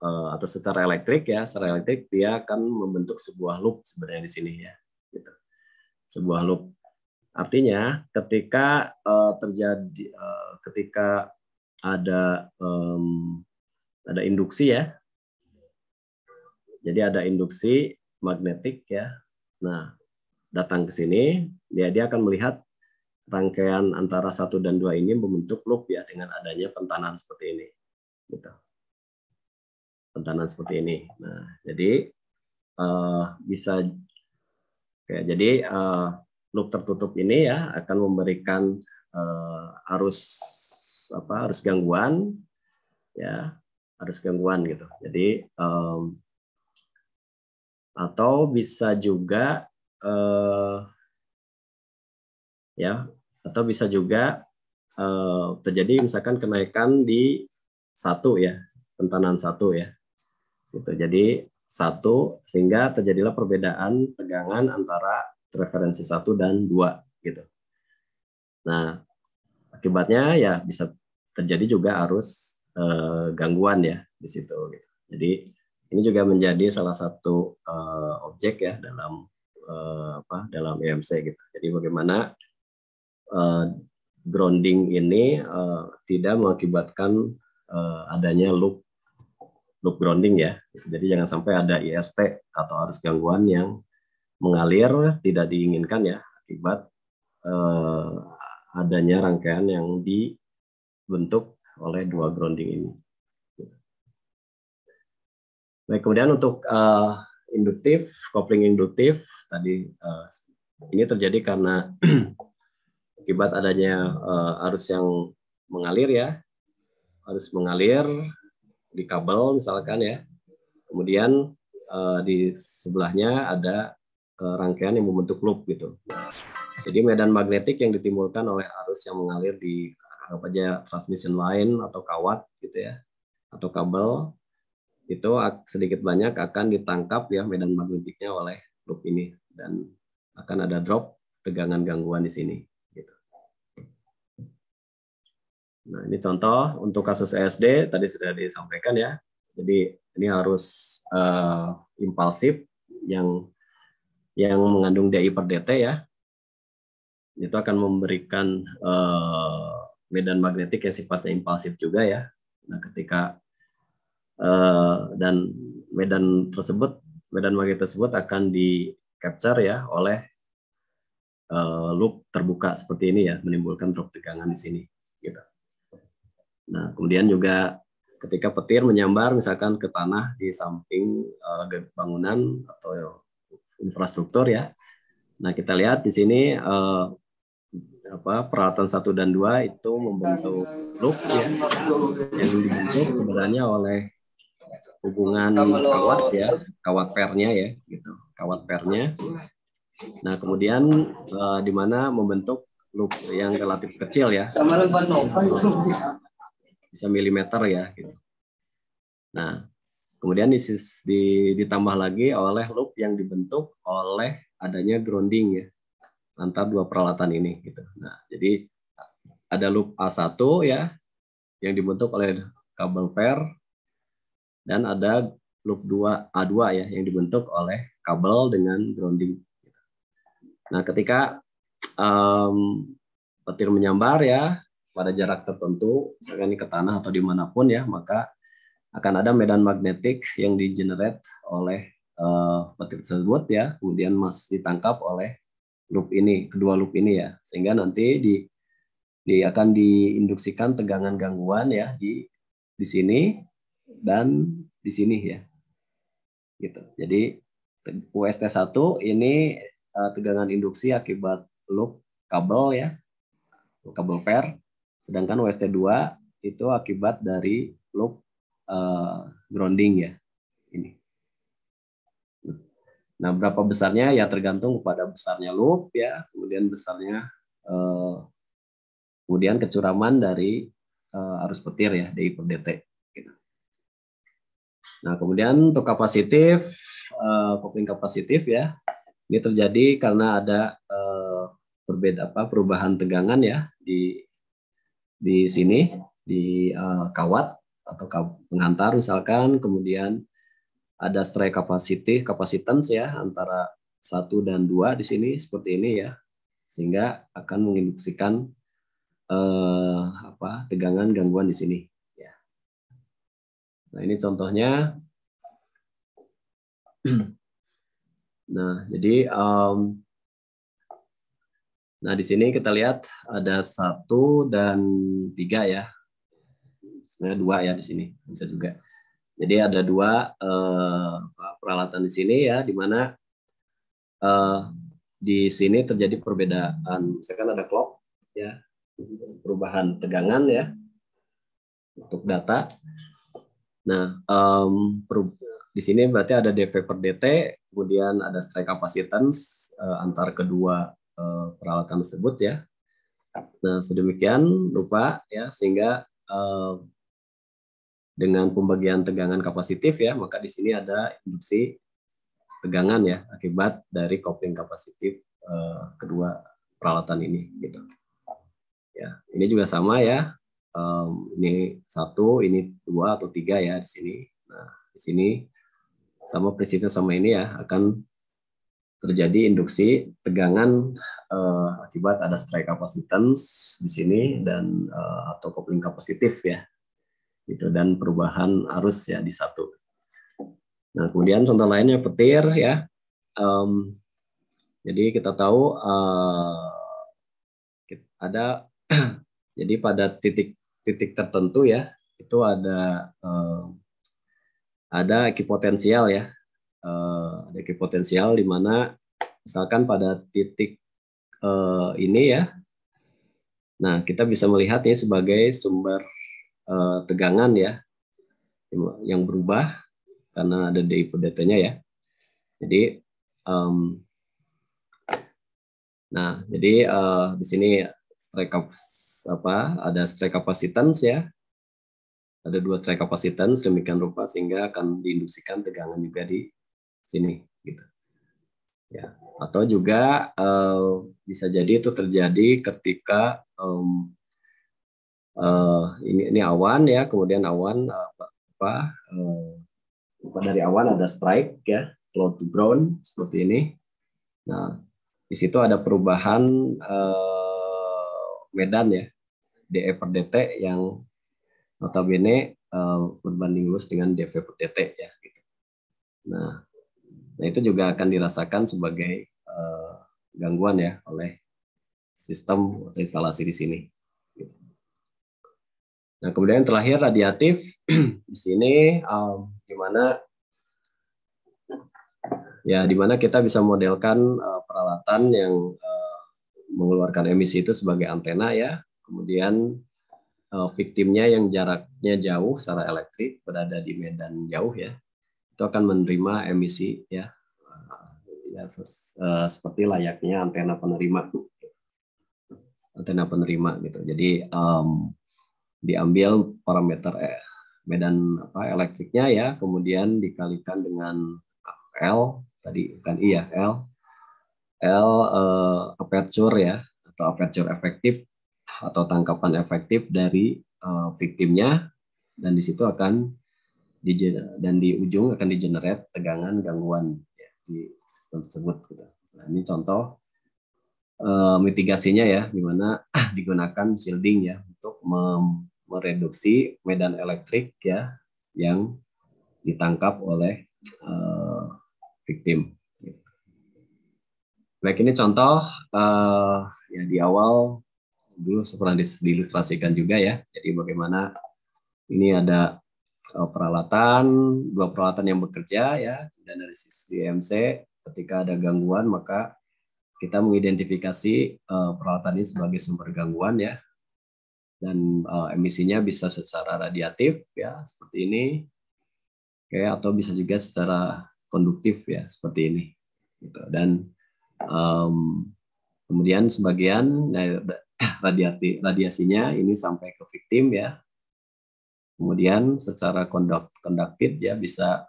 eh, atau secara elektrik ya, secara elektrik dia akan membentuk sebuah loop sebenarnya di sini ya. Gitu. Sebuah loop. Artinya ketika eh, terjadi eh, ketika ada ada induksi ya. Jadi ada induksi magnetik ya. Nah, datang ke sini, dia dia akan melihat rangkaian antara satu dan dua ini membentuk loop ya dengan adanya pentanan seperti ini. Gitu. Pentanan seperti ini. Nah, jadi uh, bisa kayak jadi uh, loop tertutup ini ya akan memberikan uh, arus apa arus gangguan ya arus gangguan gitu. Jadi um, atau bisa juga uh, ya atau bisa juga uh, terjadi misalkan kenaikan di satu ya tentanan satu ya gitu jadi satu sehingga terjadilah perbedaan tegangan antara referensi satu dan dua gitu nah akibatnya ya bisa terjadi juga arus uh, gangguan ya di situ gitu jadi ini juga menjadi salah satu uh, objek ya dalam uh, apa dalam EMC gitu. Jadi bagaimana uh, grounding ini uh, tidak mengakibatkan uh, adanya loop loop grounding ya. Jadi jangan sampai ada IST atau arus gangguan yang mengalir tidak diinginkan ya akibat uh, adanya rangkaian yang dibentuk oleh dua grounding ini. Baik, kemudian untuk uh, induktif, kopling induktif tadi uh, ini terjadi karena akibat adanya uh, arus yang mengalir ya, arus mengalir di kabel misalkan ya, kemudian uh, di sebelahnya ada uh, rangkaian yang membentuk loop gitu. Jadi medan magnetik yang ditimbulkan oleh arus yang mengalir di apa aja transmission line atau kawat gitu ya, atau kabel itu sedikit banyak akan ditangkap ya medan magnetiknya oleh loop ini dan akan ada drop tegangan gangguan di sini. Gitu. Nah ini contoh untuk kasus ESD tadi sudah disampaikan ya. Jadi ini harus uh, impulsif yang yang mengandung DI per DT ya. Itu akan memberikan uh, medan magnetik yang sifatnya impulsif juga ya. Nah ketika Eh, dan medan tersebut medan magnet tersebut akan di capture ya oleh uh, loop terbuka seperti ini ya menimbulkan drop tegangan di sini gitu. Nah, kemudian juga ketika petir menyambar misalkan ke tanah di samping uh, bangunan atau infrastruktur ya. Nah, kita lihat di sini uh, apa peralatan satu dan dua itu membentuk loop ya yang dibentuk sebenarnya oleh hubungan kawat ya, kawat pernya ya, gitu, kawat pernya. Nah kemudian uh, di mana membentuk loop yang relatif kecil ya, bisa milimeter ya. Gitu. Nah kemudian disis, di, ditambah lagi oleh loop yang dibentuk oleh adanya grounding ya antar dua peralatan ini gitu. Nah jadi ada loop A1 ya yang dibentuk oleh kabel per dan ada loop 2 A2 ya yang dibentuk oleh kabel dengan grounding. Nah, ketika um, petir menyambar ya pada jarak tertentu, misalnya ini ke tanah atau dimanapun ya, maka akan ada medan magnetik yang digenerate oleh uh, petir tersebut ya, kemudian mas ditangkap oleh loop ini, kedua loop ini ya, sehingga nanti di, di akan diinduksikan tegangan gangguan ya di di sini dan di sini ya. Gitu. Jadi UST1 ini uh, tegangan induksi akibat loop kabel ya, kabel pair. Sedangkan UST2 itu akibat dari loop uh, grounding ya. Ini. Nah, berapa besarnya ya tergantung pada besarnya loop ya, kemudian besarnya uh, kemudian kecuraman dari uh, arus petir ya DI per DT. Nah, kemudian untuk kapasitif, uh, eh, kopling kapasitif ya, ini terjadi karena ada uh, eh, berbeda apa perubahan tegangan ya di di sini di uh, kawat atau pengantar misalkan, kemudian ada strike capacity, kapasitans ya antara satu dan dua di sini seperti ini ya, sehingga akan menginduksikan uh, apa tegangan gangguan di sini. Nah, ini contohnya. Nah, jadi um, Nah, di sini kita lihat ada satu dan tiga ya. Sebenarnya dua ya di sini, bisa juga. Jadi ada dua uh, peralatan di sini ya, di mana uh, di sini terjadi perbedaan. Misalkan ada clock ya, perubahan tegangan ya untuk data. Nah, um, di sini berarti ada DV per DT, kemudian ada strike capacitance uh, antar kedua uh, peralatan tersebut ya. Nah, sedemikian lupa ya sehingga uh, dengan pembagian tegangan kapasitif ya, maka di sini ada induksi tegangan ya akibat dari kopling kapasitif uh, kedua peralatan ini gitu. Ya, ini juga sama ya um, ini satu, ini dua atau tiga ya di sini. Nah, di sini sama prinsipnya sama ini ya akan terjadi induksi tegangan uh, akibat ada strike capacitance di sini dan uh, atau kopling kapasitif ya itu dan perubahan arus ya di satu. Nah kemudian contoh lainnya petir ya. Um, jadi kita tahu uh, ada jadi pada titik titik tertentu ya itu ada eh, ada ekipotensial ya eh, ada ekipotensial di mana misalkan pada titik eh, ini ya nah kita bisa melihat ini sebagai sumber eh, tegangan ya yang berubah karena ada di datanya ya jadi um, nah jadi uh, di sini stray apa ada stray capacitance ya. Ada dua strike capacitance demikian rupa sehingga akan diinduksikan tegangan juga di sini gitu. Ya, atau juga uh, bisa jadi itu terjadi ketika um, uh, ini ini awan ya, kemudian awan uh, apa uh, dari awan ada strike ya, cloud to ground seperti ini. Nah, di situ ada perubahan uh, Medan ya DE per DT yang notabene eh, berbanding lurus dengan DV per DT ya gitu. Nah, nah itu juga akan dirasakan sebagai eh, gangguan ya oleh sistem atau instalasi di sini. Gitu. Nah, kemudian yang terakhir radiatif di sini um, di mana ya di mana kita bisa modelkan uh, peralatan yang mengeluarkan emisi itu sebagai antena ya. Kemudian eh, victimnya yang jaraknya jauh secara elektrik berada di medan jauh ya itu akan menerima emisi ya, eh, ya eh, seperti layaknya antena penerima antena penerima gitu jadi um, diambil parameter eh, medan apa elektriknya ya kemudian dikalikan dengan L tadi bukan I ya L L uh, aperture ya atau aperture efektif atau tangkapan efektif dari uh, victimnya dan di situ akan di, dan di ujung akan di generate tegangan gangguan ya, di sistem tersebut. Gitu. Nah, ini contoh uh, mitigasinya ya, dimana digunakan shielding ya untuk mereduksi medan elektrik ya yang ditangkap oleh uh, victim. Baik, nah, ini contoh uh, ya di awal dulu pernah diilustrasikan juga ya. Jadi bagaimana ini ada eh, peralatan, dua peralatan yang bekerja ya, dan dari sisi EMC ketika ada gangguan maka kita mengidentifikasi uh, peralatan ini sebagai sumber gangguan ya. Dan uh, emisinya bisa secara radiatif ya, seperti ini. Oke, atau bisa juga secara konduktif ya, seperti ini. Gitu. Dan Um, kemudian sebagian radiasi radiasinya ini sampai ke victim ya. Kemudian secara konduktif ya bisa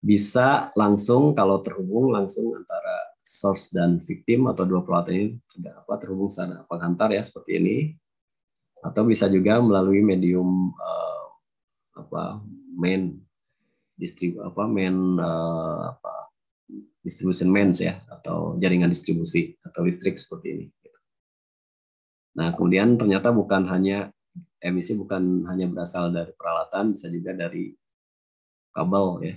bisa langsung kalau terhubung langsung antara source dan victim atau dua pelat ini tidak apa terhubung sana pengantar ya seperti ini atau bisa juga melalui medium uh, apa main distrib apa main uh, apa distribution mains ya atau jaringan distribusi atau listrik seperti ini. Nah kemudian ternyata bukan hanya emisi bukan hanya berasal dari peralatan bisa juga dari kabel ya.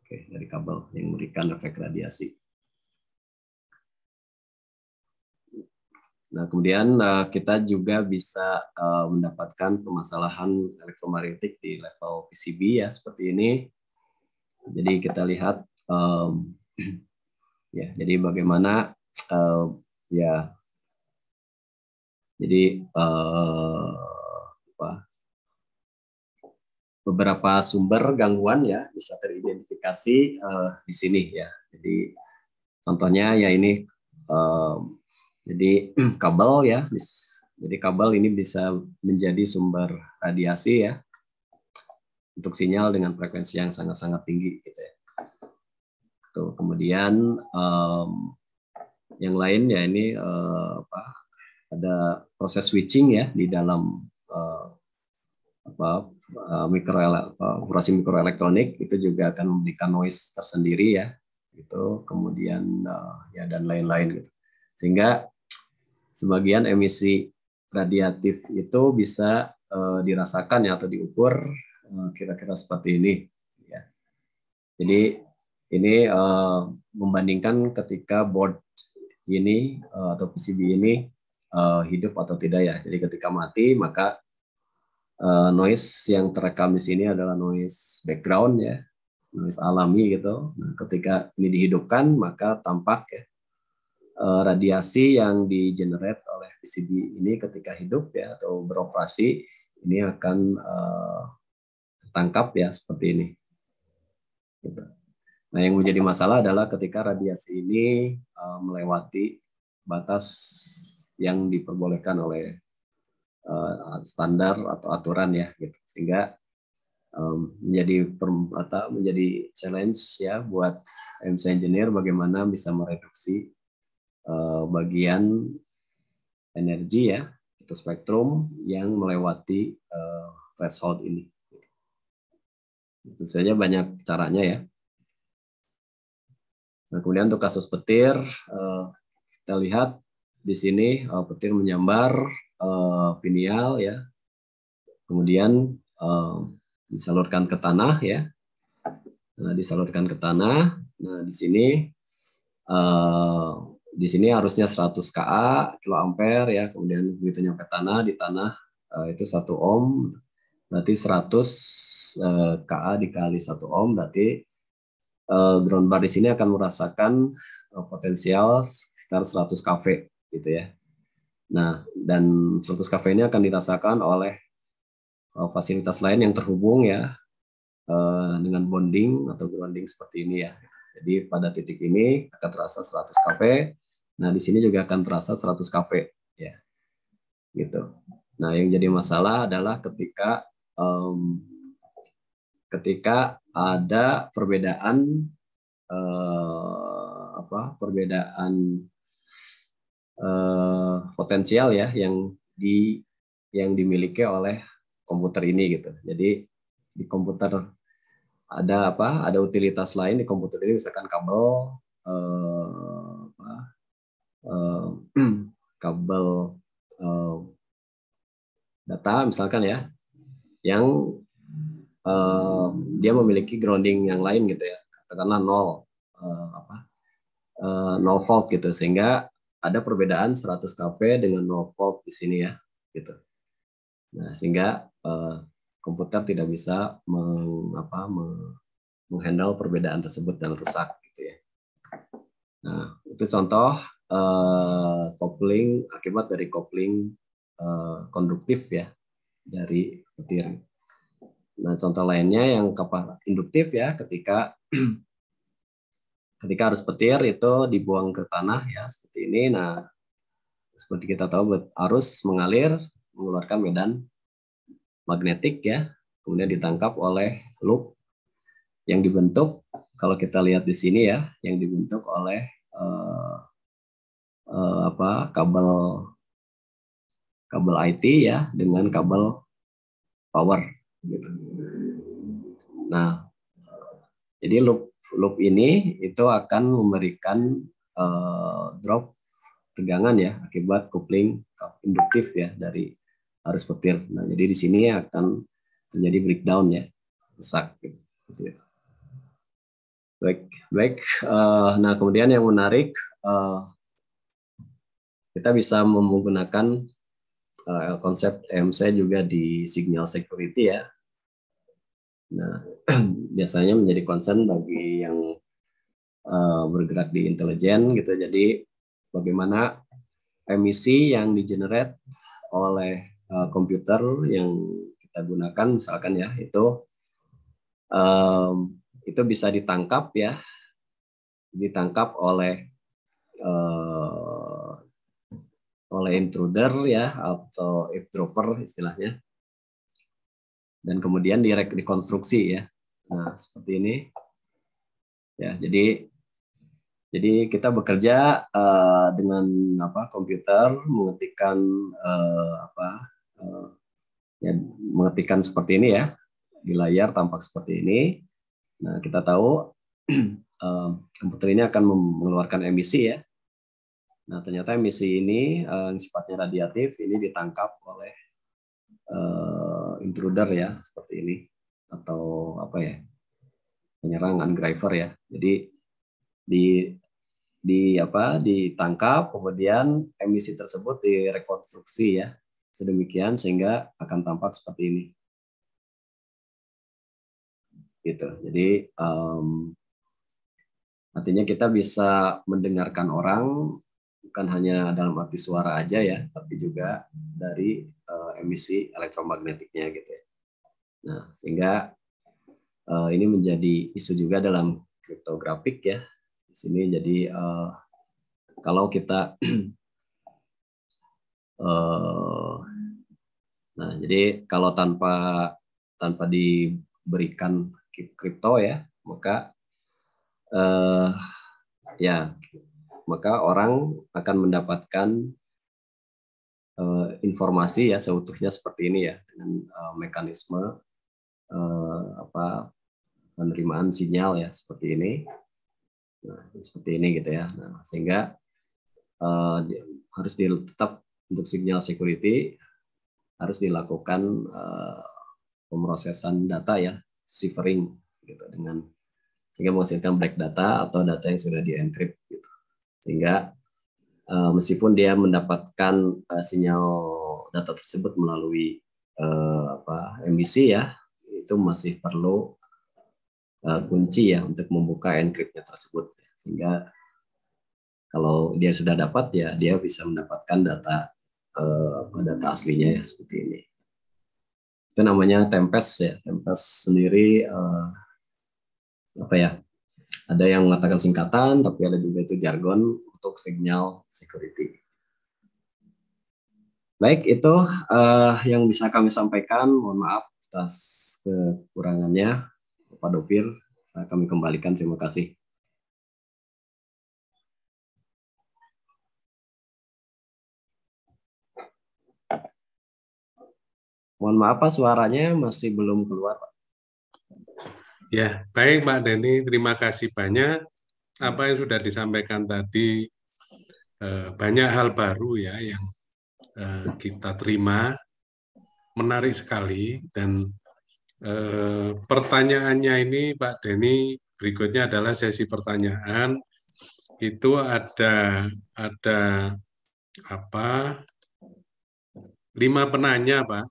Oke, dari kabel yang memberikan efek radiasi. Nah, kemudian eh, kita juga bisa eh, mendapatkan permasalahan elektromagnetik di level PCB ya seperti ini. Jadi kita lihat eh, ya, jadi bagaimana uh, ya jadi uh, apa, beberapa sumber gangguan ya bisa teridentifikasi uh, di sini ya. Jadi contohnya ya ini uh, jadi kabel ya. Jadi kabel ini bisa menjadi sumber radiasi ya untuk sinyal dengan frekuensi yang sangat-sangat tinggi gitu ya. Tuh, gitu. kemudian um, yang lain ya ini uh, apa, ada proses switching ya di dalam uh, apa eh, mikro operasi mikroelektronik itu juga akan memberikan noise tersendiri ya itu kemudian uh, ya dan lain-lain gitu sehingga sebagian emisi radiatif itu bisa uh, dirasakan ya atau diukur kira-kira uh, seperti ini ya jadi ini uh, membandingkan ketika board ini uh, atau PCB ini uh, hidup atau tidak ya. Jadi ketika mati maka uh, noise yang terekam di sini adalah noise background ya, noise alami gitu. Nah, ketika ini dihidupkan maka tampak ya uh, radiasi yang di generate oleh PCB ini ketika hidup ya atau beroperasi ini akan uh, tertangkap ya seperti ini. Gitu. Nah, yang menjadi masalah adalah ketika radiasi ini uh, melewati batas yang diperbolehkan oleh uh, standar atau aturan ya, gitu. sehingga um, menjadi atau menjadi challenge ya buat MC engineer bagaimana bisa mereduksi uh, bagian energi ya atau spektrum yang melewati uh, threshold ini. Itu saja banyak caranya ya Nah, kemudian untuk kasus petir, eh, kita lihat di sini eh, petir menyambar eh, pineal ya, kemudian eh, disalurkan ke tanah ya, nah, disalurkan ke tanah. Nah, di sini di sini harusnya 100 ka ampere ya, kemudian begitu nyampe tanah di tanah itu satu ohm, berarti 100 eh, ka dikali satu ohm berarti ground eh, bar di sini akan merasakan eh, potensial sekitar 100 kafe gitu ya. Nah, dan 100 kafe ini akan dirasakan oleh eh, fasilitas lain yang terhubung ya dengan bonding atau grounding seperti ini ya. Jadi pada titik ini akan terasa 100 kafe. Nah, di sini juga akan terasa 100 kafe ya. Gitu. Nah, yang jadi masalah adalah ketika um, ketika ada perbedaan eh, apa perbedaan eh, potensial ya yang di yang dimiliki oleh komputer ini gitu. Jadi di komputer ada apa? Ada utilitas lain di komputer ini misalkan kabel eh, apa, eh, kabel eh, data misalkan ya yang uh, dia memiliki grounding yang lain gitu ya katakanlah nol uh, apa uh, nol volt gitu sehingga ada perbedaan 100 kV dengan nol volt di sini ya gitu nah sehingga uh, komputer tidak bisa meng, apa, menghandle perbedaan tersebut dan rusak gitu ya nah itu contoh uh, coupling akibat dari coupling uh, konduktif ya dari petir Nah, contoh lainnya yang kapal induktif ya, ketika ketika arus petir itu dibuang ke tanah ya seperti ini. Nah, seperti kita tahu arus mengalir mengeluarkan medan magnetik ya, kemudian ditangkap oleh loop yang dibentuk kalau kita lihat di sini ya, yang dibentuk oleh eh, eh, apa kabel kabel IT ya dengan kabel power gitu. Nah, jadi loop loop ini itu akan memberikan uh, drop tegangan ya akibat kopling induktif ya dari arus petir. Nah, jadi di sini akan terjadi breakdown ya, rusak. Gitu. gitu ya. Baik, baik. Uh, nah, kemudian yang menarik uh, kita bisa menggunakan uh, konsep EMC juga di signal security ya. Nah, biasanya menjadi concern bagi yang uh, bergerak di intelijen gitu. Jadi bagaimana emisi yang di generate oleh uh, komputer yang kita gunakan misalkan ya itu um, itu bisa ditangkap ya ditangkap oleh uh, oleh intruder ya atau eavesdropper istilahnya dan kemudian direkonstruksi ya. Nah, seperti ini. Ya, jadi jadi kita bekerja uh, dengan apa komputer mengetikkan uh, apa uh, ya mengetikkan seperti ini ya di layar tampak seperti ini. Nah, kita tahu komputer ini akan mengeluarkan emisi ya. Nah, ternyata emisi ini uh, sifatnya radiatif ini ditangkap oleh intruder ya seperti ini atau apa ya penyerang driver ya. Jadi di di apa ditangkap kemudian emisi tersebut direkonstruksi ya sedemikian sehingga akan tampak seperti ini gitu jadi um, artinya kita bisa mendengarkan orang bukan hanya dalam arti suara aja ya, tapi juga dari uh, emisi elektromagnetiknya gitu ya. Nah, sehingga uh, ini menjadi isu juga dalam kriptografik ya. Di sini jadi uh, kalau kita uh, nah jadi kalau tanpa tanpa diberikan kripto ya, maka uh, ya maka orang akan mendapatkan uh, informasi ya seutuhnya seperti ini ya dengan uh, mekanisme uh, apa penerimaan sinyal ya seperti ini. Nah, seperti ini gitu ya. Nah, sehingga uh, harus di, tetap untuk sinyal security harus dilakukan uh, pemrosesan data ya, ciphering gitu dengan sehingga menghasilkan black data atau data yang sudah dienkrip gitu sehingga uh, meskipun dia mendapatkan uh, sinyal data tersebut melalui uh, apa MBC ya itu masih perlu uh, kunci ya untuk membuka enkripnya tersebut sehingga kalau dia sudah dapat ya dia bisa mendapatkan data uh, data aslinya ya seperti ini itu namanya tempest ya tempest sendiri uh, apa ya ada yang mengatakan singkatan, tapi ada juga itu jargon untuk signal security. Baik, itu uh, yang bisa kami sampaikan. Mohon maaf atas kekurangannya. Pak Dopir, kami kembalikan. Terima kasih. Mohon maaf Pak, suaranya masih belum keluar Pak. Ya, baik Pak Denny, terima kasih banyak. Apa yang sudah disampaikan tadi, eh, banyak hal baru ya yang eh, kita terima, menarik sekali. Dan eh, pertanyaannya ini Pak Denny, berikutnya adalah sesi pertanyaan. Itu ada ada apa? Lima penanya Pak.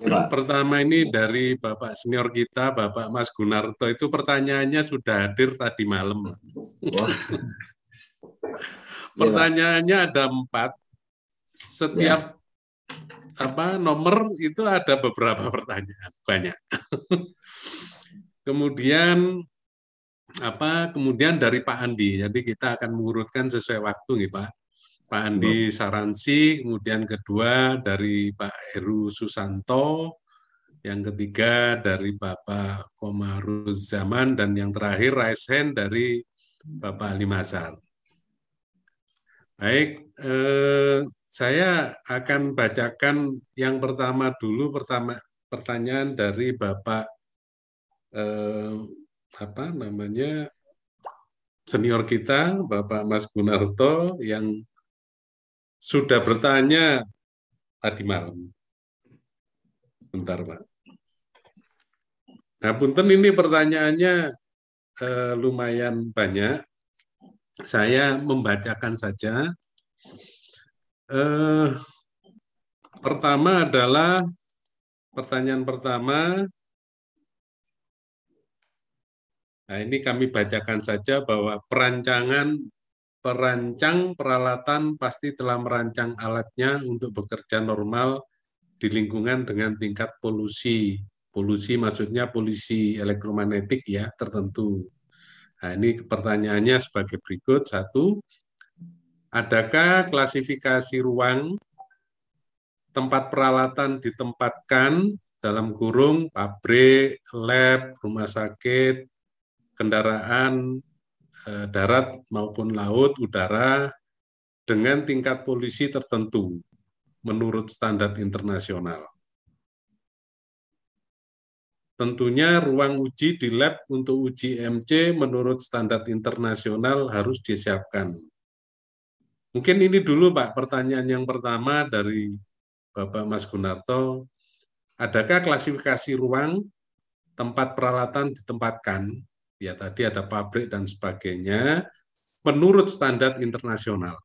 Iya, Pak. Pertama ini dari Bapak senior kita, Bapak Mas Gunarto itu pertanyaannya sudah hadir tadi malam. Wah. Pertanyaannya ada empat. Setiap ya. apa nomor itu ada beberapa pertanyaan banyak. kemudian apa kemudian dari Pak Andi. Jadi kita akan mengurutkan sesuai waktu nih Pak. Pak Andi Saransi, kemudian kedua dari Pak Heru Susanto, yang ketiga dari Bapak Komaruz Zaman, dan yang terakhir raise hand dari Bapak Ali Baik, eh, saya akan bacakan yang pertama dulu, pertama pertanyaan dari Bapak eh, apa namanya senior kita, Bapak Mas Gunarto, yang sudah bertanya tadi malam. Bentar, Pak. Nah, punten ini pertanyaannya eh, lumayan banyak. Saya membacakan saja. Eh, pertama adalah pertanyaan pertama. Nah, ini kami bacakan saja bahwa perancangan perancang peralatan pasti telah merancang alatnya untuk bekerja normal di lingkungan dengan tingkat polusi. Polusi maksudnya polusi elektromagnetik ya, tertentu. Nah, ini pertanyaannya sebagai berikut. Satu, adakah klasifikasi ruang tempat peralatan ditempatkan dalam kurung pabrik, lab, rumah sakit, kendaraan, Eh, darat maupun laut, udara dengan tingkat polisi tertentu menurut standar internasional. Tentunya ruang uji di lab untuk uji MC menurut standar internasional harus disiapkan. Mungkin ini dulu Pak pertanyaan yang pertama dari Bapak Mas Gunarto. Adakah klasifikasi ruang tempat peralatan ditempatkan ya tadi ada pabrik dan sebagainya, menurut standar internasional.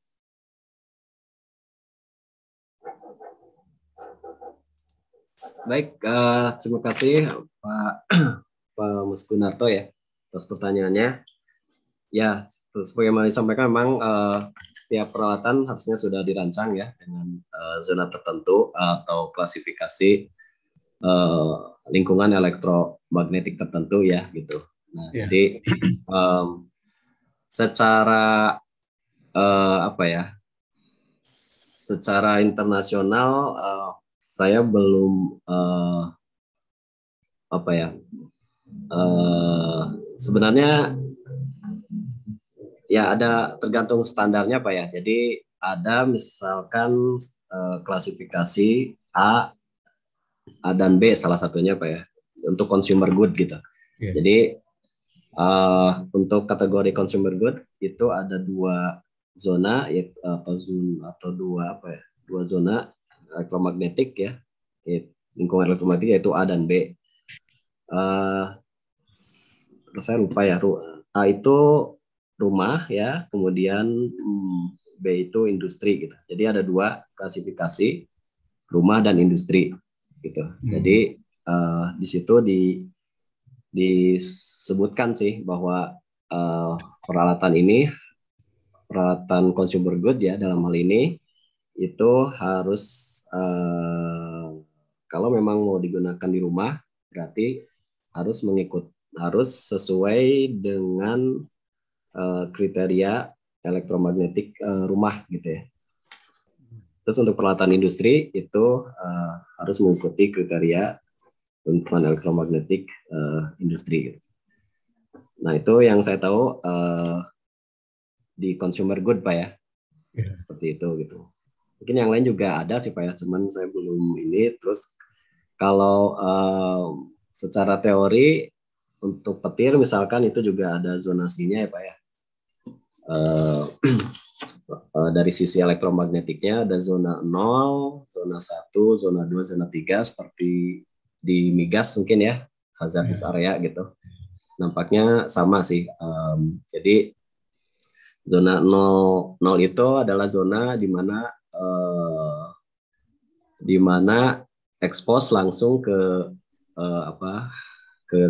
Baik, uh, terima kasih Pak, Pak Mas Gunarto ya atas pertanyaannya. Ya, seperti yang disampaikan memang uh, setiap peralatan harusnya sudah dirancang ya dengan uh, zona tertentu atau klasifikasi uh, lingkungan elektromagnetik tertentu ya gitu. Nah, yeah. jadi um, secara uh, apa ya? Secara internasional uh, saya belum uh, apa ya? Uh, sebenarnya ya ada tergantung standarnya pak ya. Jadi ada misalkan uh, klasifikasi A, A dan B salah satunya pak ya untuk consumer good gitu. Yeah. Jadi Uh, untuk kategori consumer good itu ada dua zona yaitu apa atau dua apa ya dua zona elektromagnetik ya lingkungan elektromagnetik yaitu A dan B. Uh, saya lupa ya A itu rumah ya kemudian hmm, B itu industri gitu. Jadi ada dua klasifikasi rumah dan industri gitu. Hmm. Jadi uh, di situ di disebutkan sih bahwa uh, peralatan ini peralatan consumer good ya dalam hal ini itu harus uh, kalau memang mau digunakan di rumah berarti harus mengikut harus sesuai dengan uh, kriteria elektromagnetik uh, rumah gitu ya. Terus untuk peralatan industri itu uh, harus mengikuti kriteria lingkungan elektromagnetik uh, industri. Nah itu yang saya tahu uh, di consumer good pak ya, yeah. seperti itu gitu. Mungkin yang lain juga ada sih pak ya, cuman saya belum ini. Terus kalau uh, secara teori untuk petir misalkan itu juga ada zonasinya ya pak ya. Uh, dari sisi elektromagnetiknya ada zona 0, zona 1, zona 2, zona 3 seperti di migas mungkin ya hazardous yeah. area gitu nampaknya sama sih um, jadi zona 0 0 itu adalah zona di mana uh, di mana ekspos langsung ke uh, apa ke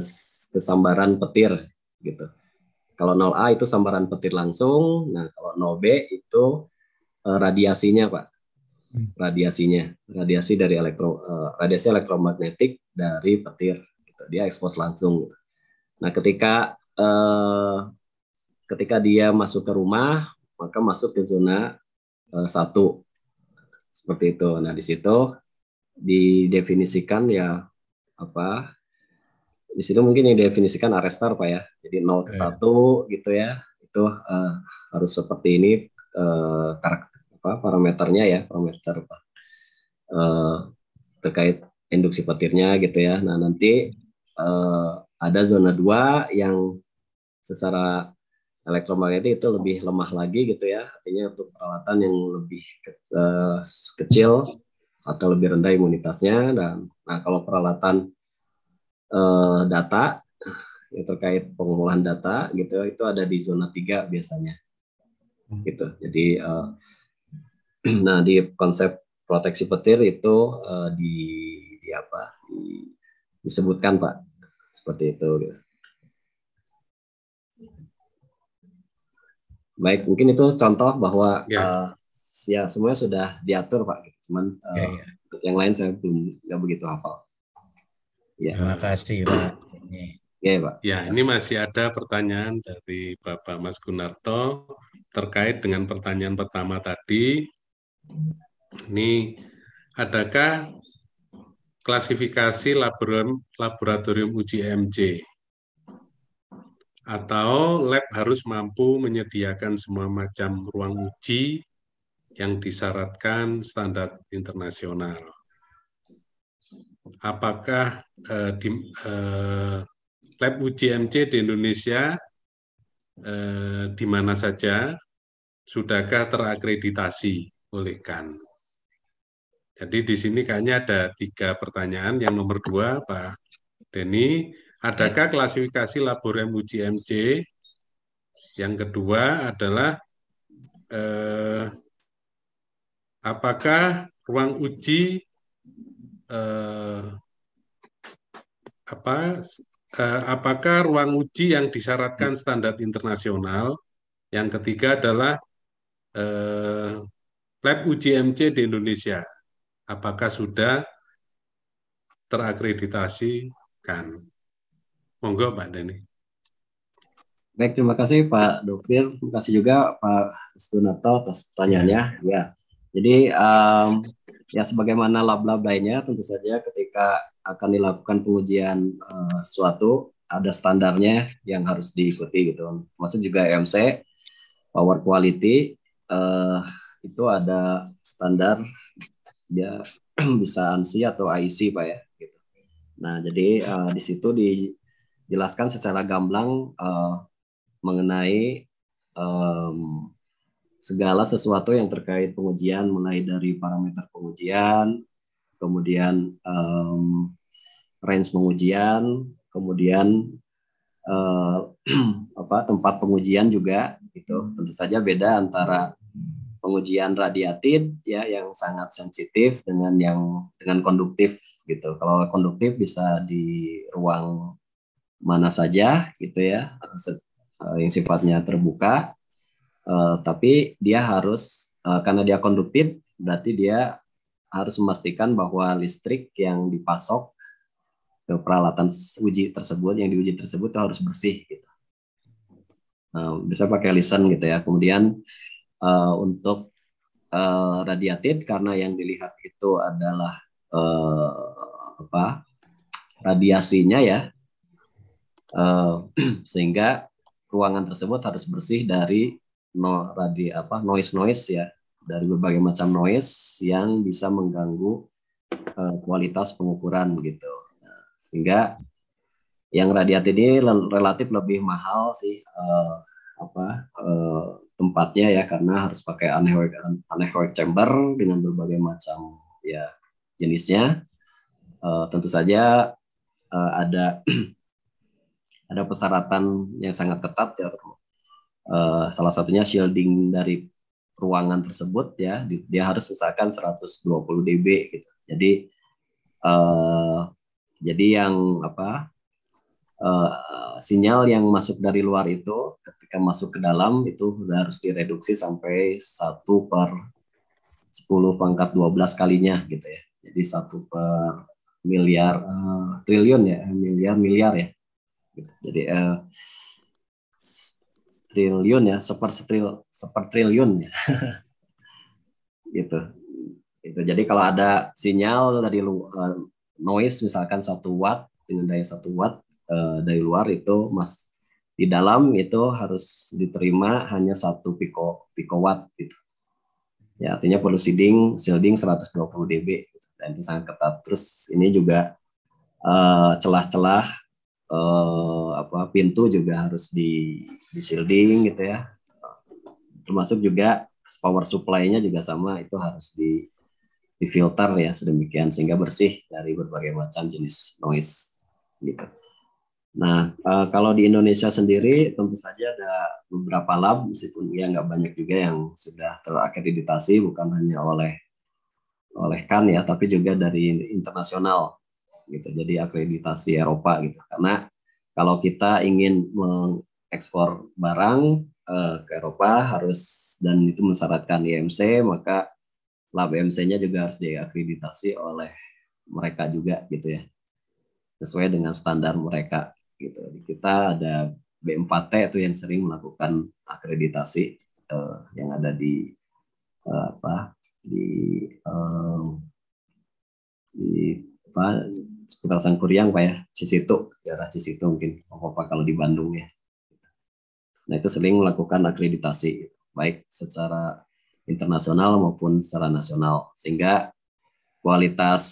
kesambaran petir gitu kalau 0A itu sambaran petir langsung nah kalau 0B itu uh, radiasinya pak Hmm. radiasinya radiasi dari elektro uh, radiasi elektromagnetik dari petir gitu. dia ekspos langsung gitu. nah ketika uh, ketika dia masuk ke rumah maka masuk ke zona uh, satu seperti itu nah di situ didefinisikan ya apa di situ mungkin yang definisikan Arestar pak ya jadi 0 ke iya. satu gitu ya itu uh, harus seperti ini uh, karakter apa parameternya ya parameter apa, uh, terkait induksi petirnya gitu ya. Nah nanti uh, ada zona 2 yang secara elektromagnetik itu lebih lemah lagi gitu ya artinya untuk peralatan yang lebih ke, uh, kecil atau lebih rendah imunitasnya dan nah kalau peralatan uh, data yang terkait pengumpulan data gitu itu ada di zona 3 biasanya hmm. gitu jadi uh, nah di konsep proteksi petir itu uh, di, di apa di, disebutkan pak seperti itu gitu. baik mungkin itu contoh bahwa ya, uh, ya semuanya sudah diatur pak cuman uh, ya, ya. yang lain saya belum nggak begitu hafal ya terima kasih pak iya, ya pak ya ini masih ada pertanyaan dari bapak Mas Gunarto terkait dengan pertanyaan pertama tadi ini adakah klasifikasi laboratorium, laboratorium uji MJ? Atau lab harus mampu menyediakan semua macam ruang uji yang disyaratkan standar internasional. Apakah eh, di, eh, lab uji MC di Indonesia eh, di mana saja sudahkah terakreditasi? bolehkan. Jadi di sini kayaknya ada tiga pertanyaan. Yang nomor dua, Pak Denny, adakah ya. klasifikasi laboratorium MUJMC? Yang kedua adalah eh, apakah ruang uji eh, apa eh, apakah ruang uji yang disyaratkan standar internasional? Yang ketiga adalah eh, lab UGMC di Indonesia. Apakah sudah terakreditasi? Kan, Monggo Pak Denny. Baik, terima kasih Pak Dokter. Terima kasih juga Pak Sunarto atas pertanyaannya. Ya, jadi um, ya sebagaimana lab-lab lainnya, tentu saja ketika akan dilakukan pengujian uh, suatu ada standarnya yang harus diikuti gitu. Maksud juga MC, power quality, uh, itu ada standar dia bisa ANSI atau IC Pak ya gitu. Nah, jadi uh, di situ dijelaskan secara gamblang uh, mengenai um, segala sesuatu yang terkait pengujian mulai dari parameter pengujian, kemudian um, range pengujian, kemudian uh, apa tempat pengujian juga gitu. Tentu saja beda antara pengujian radiatif ya yang sangat sensitif dengan yang dengan konduktif gitu. Kalau konduktif bisa di ruang mana saja gitu ya eh, yang sifatnya terbuka. Uh, tapi dia harus uh, karena dia konduktif berarti dia harus memastikan bahwa listrik yang dipasok ke peralatan uji tersebut yang diuji tersebut itu harus bersih gitu. Nah, bisa pakai listen gitu ya. Kemudian uh, untuk uh, radiatif karena yang dilihat itu adalah uh, apa radiasinya ya uh, sehingga ruangan tersebut harus bersih dari no radi apa noise noise ya dari berbagai macam noise yang bisa mengganggu uh, kualitas pengukuran gitu nah, sehingga yang radiatif ini relatif lebih mahal sih uh, apa uh, tempatnya ya karena harus pakai aneh anechoic chamber dengan berbagai macam ya jenisnya. Uh, tentu saja uh, ada ada persyaratan yang sangat ketat ya. Uh, salah satunya shielding dari ruangan tersebut ya dia harus misalkan 120 dB gitu. Jadi uh, jadi yang apa uh, sinyal yang masuk dari luar itu ketika masuk ke dalam itu harus direduksi sampai 1 per 10 pangkat 12 kalinya gitu ya. Jadi 1 per miliar uh, triliun ya, miliar miliar ya. Gitu. Jadi uh, triliun ya, seper setril, seper triliun ya. gitu. Itu. Jadi kalau ada sinyal dari uh, noise misalkan 1 watt dengan daya 1 watt uh, dari luar itu mas di dalam itu harus diterima hanya satu piko watt gitu. Ya artinya perlu shielding shielding 120 dB gitu. dan itu sangat ketat. Terus ini juga eh, celah-celah uh, uh, apa pintu juga harus di di shielding gitu ya. Termasuk juga power supply-nya juga sama itu harus di di filter ya sedemikian sehingga bersih dari berbagai macam jenis noise gitu. Nah, eh, kalau di Indonesia sendiri tentu saja ada beberapa lab, meskipun ya nggak banyak juga yang sudah terakreditasi, bukan hanya oleh oleh kan ya, tapi juga dari internasional gitu. Jadi akreditasi Eropa gitu. Karena kalau kita ingin mengekspor barang eh, ke Eropa harus dan itu mensyaratkan IMC, maka lab IMC-nya juga harus diakreditasi oleh mereka juga gitu ya, sesuai dengan standar mereka gitu. Kita ada B4T itu yang sering melakukan akreditasi uh, yang ada di uh, apa di di apa seputar Sangkuriang pak ya Cisitu daerah Cisitu mungkin apa kalau di Bandung ya. Nah itu sering melakukan akreditasi baik secara internasional maupun secara nasional sehingga kualitas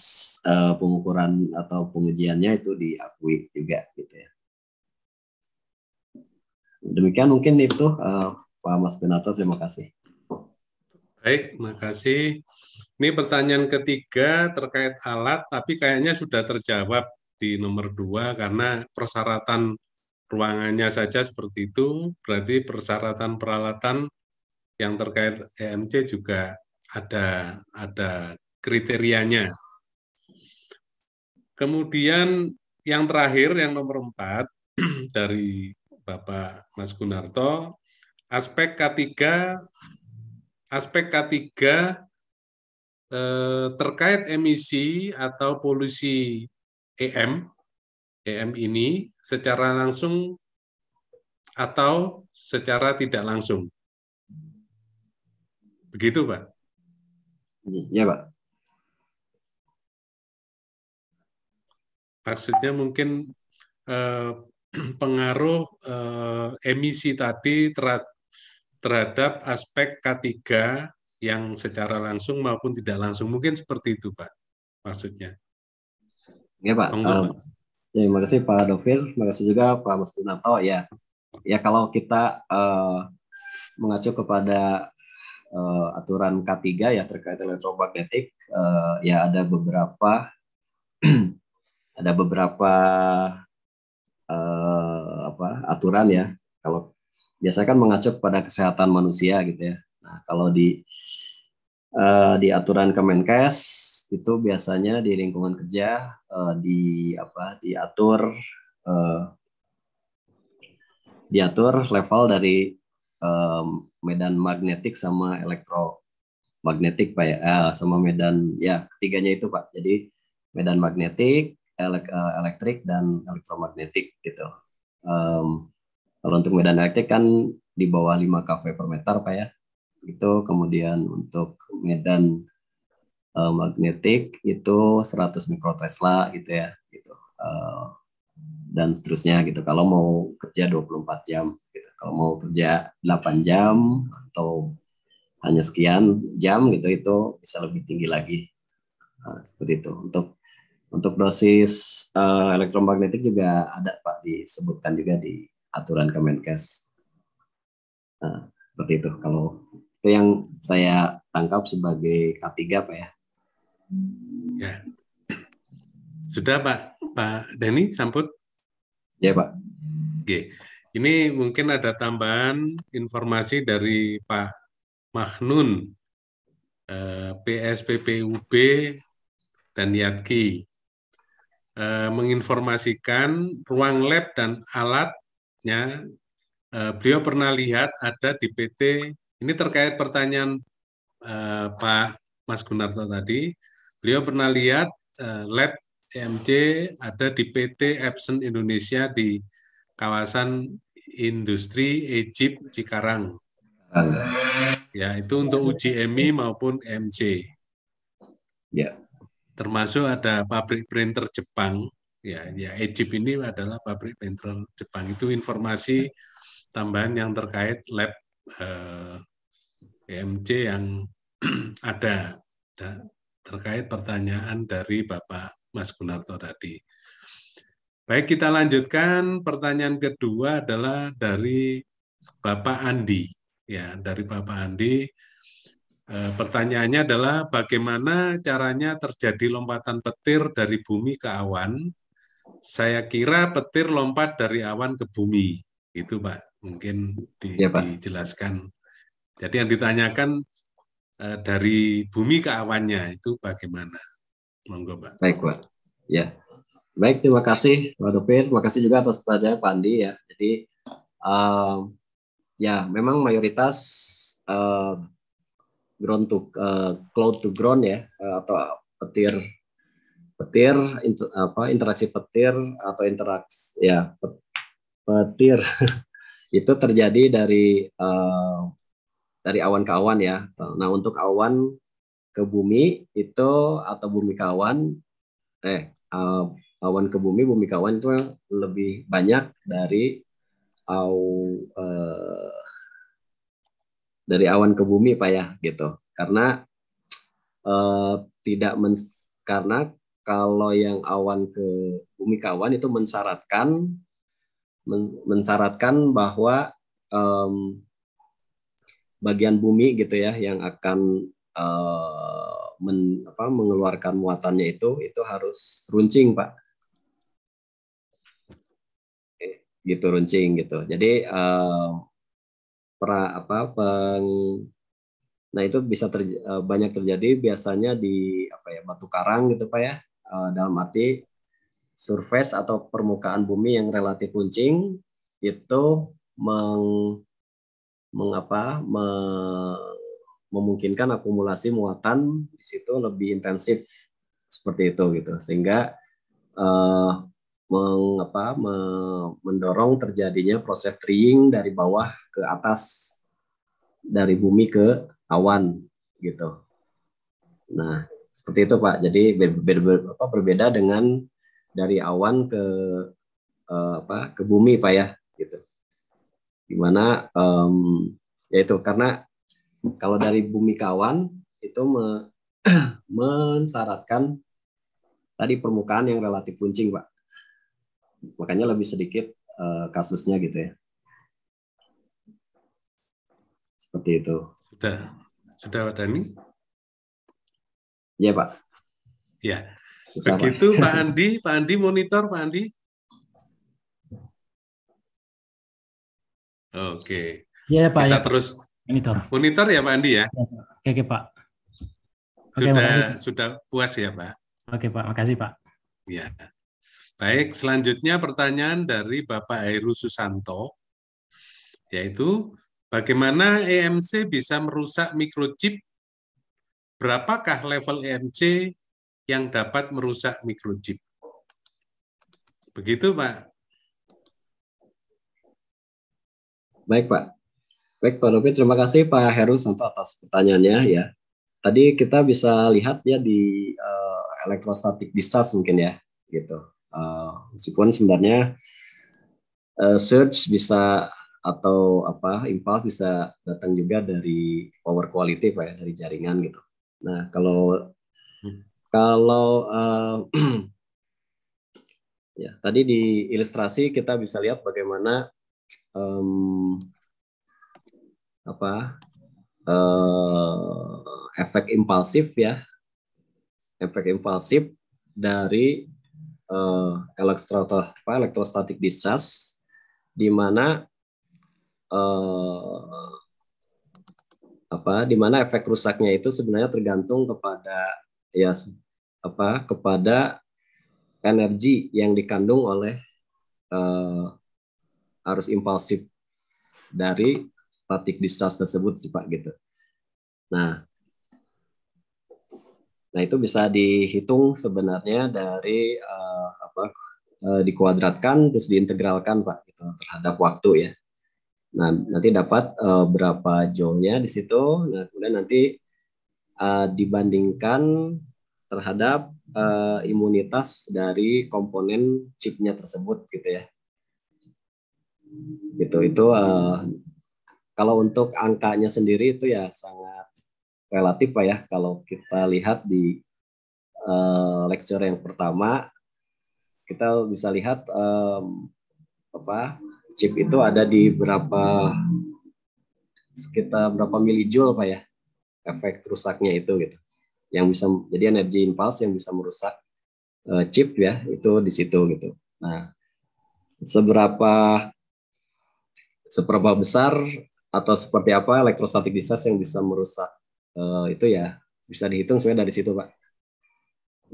uh, pengukuran atau pengujiannya itu diakui juga gitu ya Demikian mungkin itu uh, Pak Mas Benato, terima kasih. Baik, terima kasih Ini pertanyaan ketiga terkait alat, tapi kayaknya sudah terjawab di nomor dua karena persyaratan ruangannya saja seperti itu, berarti persyaratan peralatan yang terkait EMC juga ada ada kriterianya. Kemudian yang terakhir yang nomor empat dari Bapak Mas Gunarto, aspek K3 aspek K3 eh, terkait emisi atau polusi EM EM ini secara langsung atau secara tidak langsung. Begitu, Pak. Ya, Pak. Maksudnya mungkin eh, pengaruh eh, emisi tadi terhadap aspek K3 yang secara langsung maupun tidak langsung. Mungkin seperti itu, Pak, maksudnya. Ya, Pak. Tunggu, um, eh, Ya, terima kasih Pak Dovir, terima kasih juga Pak Mas Dunanto. Ya, ya kalau kita uh, mengacu kepada uh, aturan K3 ya terkait elektromagnetik, uh, ya ada beberapa ada beberapa Eh, apa aturan ya kalau biasanya kan mengacu pada kesehatan manusia gitu ya nah kalau di eh, di aturan Kemenkes itu biasanya di lingkungan kerja eh, di apa diatur diatur level dari um, medan magnetik sama elektromagnetik pak ya eh, sama medan ya ketiganya itu pak jadi medan magnetik elek, eh, elektrik dan elektromagnetik gitu. Um, kalau untuk medan elektrik kan di bawah 5 kV per meter Pak ya. Itu kemudian untuk medan uh, magnetik itu 100 mikrotesla gitu ya gitu. Uh, dan seterusnya gitu. Kalau mau kerja 24 jam gitu. Kalau mau kerja 8 jam atau hanya sekian jam gitu itu bisa lebih tinggi lagi. Nah, seperti itu. Untuk untuk dosis uh, elektromagnetik juga ada Pak disebutkan juga di aturan Kemenkes. Nah, seperti itu kalau itu yang saya tangkap sebagai K3 Pak ya. Ya. Sudah Pak Pak Deni Samput? Ya Pak. Oke. Ini mungkin ada tambahan informasi dari Pak Mahnun, eh, PSPPUB, dan Yatki eh, menginformasikan ruang lab dan alatnya. Eh, beliau pernah lihat ada di PT, ini terkait pertanyaan eh, Pak Mas Gunarto tadi, beliau pernah lihat eh, lab EMC ada di PT Epson Indonesia di kawasan industri Egypt Cikarang. Ya, itu untuk uji EMI maupun e MC. Ya termasuk ada pabrik printer Jepang ya ya Egypt ini adalah pabrik printer Jepang itu informasi tambahan yang terkait lab eh, EMC yang ada, ada terkait pertanyaan dari Bapak Mas Gunarto tadi. Baik, kita lanjutkan. Pertanyaan kedua adalah dari Bapak Andi. Ya, dari Bapak Andi. Eh, pertanyaannya adalah bagaimana caranya terjadi lompatan petir dari bumi ke awan? Saya kira petir lompat dari awan ke bumi. Itu Pak, mungkin di, ya, Pak. dijelaskan. Jadi yang ditanyakan eh, dari bumi ke awannya itu bagaimana? Monggo Pak. Baik Pak. Ya. Baik, terima kasih Pak Dupin. Terima kasih juga atas pelajaran Pak Andi ya. Jadi um, ya memang mayoritas uh, ground to uh, cloud to ground ya eh, atau petir petir inter, apa interaksi petir atau interaksi ya petir itu terjadi dari uh, dari awan ke awan ya. Nah untuk awan ke bumi itu atau bumi ke awan eh uh, awan ke bumi bumi ke awan itu lebih banyak dari au uh, dari awan ke bumi pak ya gitu karena eh, tidak men karena kalau yang awan ke bumi ke awan itu mensyaratkan men mensyaratkan bahwa bagian bumi gitu ya yang akan eh, men, apa, mengeluarkan muatannya itu itu harus runcing pak gitu runcing gitu jadi uh, pra, apa peng nah itu bisa ter, eh, banyak terjadi biasanya di apa ya batu karang gitu pak ya eh, dalam arti surface atau permukaan bumi yang relatif runcing itu meng, mengapa me, memungkinkan akumulasi muatan di situ lebih intensif seperti itu gitu sehingga uh, mengapa me, mendorong terjadinya proses triing dari bawah ke atas dari bumi ke awan gitu. Nah, seperti itu Pak. Jadi berbeda, ber, apa, berbeda dengan dari awan ke eh, apa ke bumi Pak ya gitu. Gimana um, yaitu karena kalau dari bumi ke awan itu me, mensyaratkan tadi permukaan yang relatif runcing Pak makanya lebih sedikit uh, kasusnya gitu ya seperti itu sudah sudah Pak Dani ya Pak ya Susah, begitu Pak Andi Pak Andi monitor Pak Andi Oke. Ya, Pak. Kita ya. terus monitor. Monitor ya Pak Andi ya. ya Pak. Oke, Pak. sudah oke, sudah puas ya Pak. Oke Pak, makasih Pak. Ya. Baik, selanjutnya pertanyaan dari Bapak Heru Susanto, yaitu bagaimana EMC bisa merusak mikrochip? Berapakah level EMC yang dapat merusak mikrochip? Begitu, Pak. Baik, Pak. Baik, Pak Nopi, terima kasih Pak Heru Santo atas pertanyaannya ya. Tadi kita bisa lihat ya di uh, elektrostatik discharge mungkin ya, gitu Uh, meskipun sebenarnya uh, search bisa atau apa impulse bisa datang juga dari power quality pak ya dari jaringan gitu. Nah kalau hmm. kalau uh, ya tadi di ilustrasi kita bisa lihat bagaimana um, apa uh, efek impulsif ya efek impulsif dari uh, eh, elektrota, discharge, di mana uh, apa di mana efek rusaknya itu sebenarnya tergantung kepada ya apa kepada energi yang dikandung oleh uh, arus impulsif dari static discharge tersebut sih Pak gitu. Nah, nah itu bisa dihitung sebenarnya dari uh, apa eh, dikuadratkan terus diintegralkan pak gitu, terhadap waktu ya. Nah nanti dapat uh, berapa joule di situ. Nah kemudian nanti uh, dibandingkan terhadap uh, imunitas dari komponen chipnya tersebut gitu ya. Gitu itu uh, kalau untuk angkanya sendiri itu ya sangat relatif pak ya kalau kita lihat di uh, lecture yang pertama kita bisa lihat um, apa chip itu ada di berapa sekitar berapa milijoule pak ya efek rusaknya itu gitu yang bisa jadi energi impuls yang bisa merusak uh, chip ya itu di situ gitu nah seberapa seberapa besar atau seperti apa elektrostatik disas yang bisa merusak uh, itu ya bisa dihitung sebenarnya dari situ pak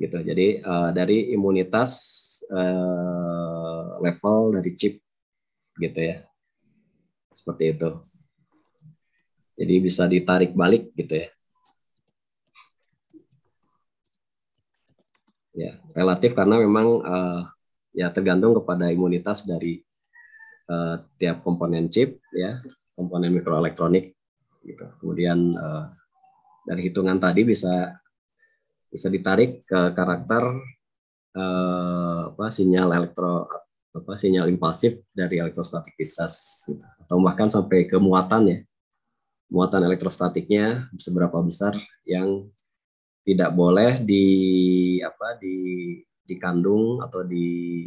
gitu. Jadi uh, dari imunitas uh, level dari chip gitu ya. Seperti itu. Jadi bisa ditarik balik gitu ya. Ya, relatif karena memang uh, ya tergantung kepada imunitas dari uh, tiap komponen chip ya, komponen mikroelektronik gitu. Kemudian uh, dari hitungan tadi bisa bisa ditarik ke karakter uh, apa sinyal elektro apa sinyal impulsif dari elektrostatik bisa gitu. atau bahkan sampai ke muatan ya muatan elektrostatiknya seberapa besar yang tidak boleh di apa di dikandung atau di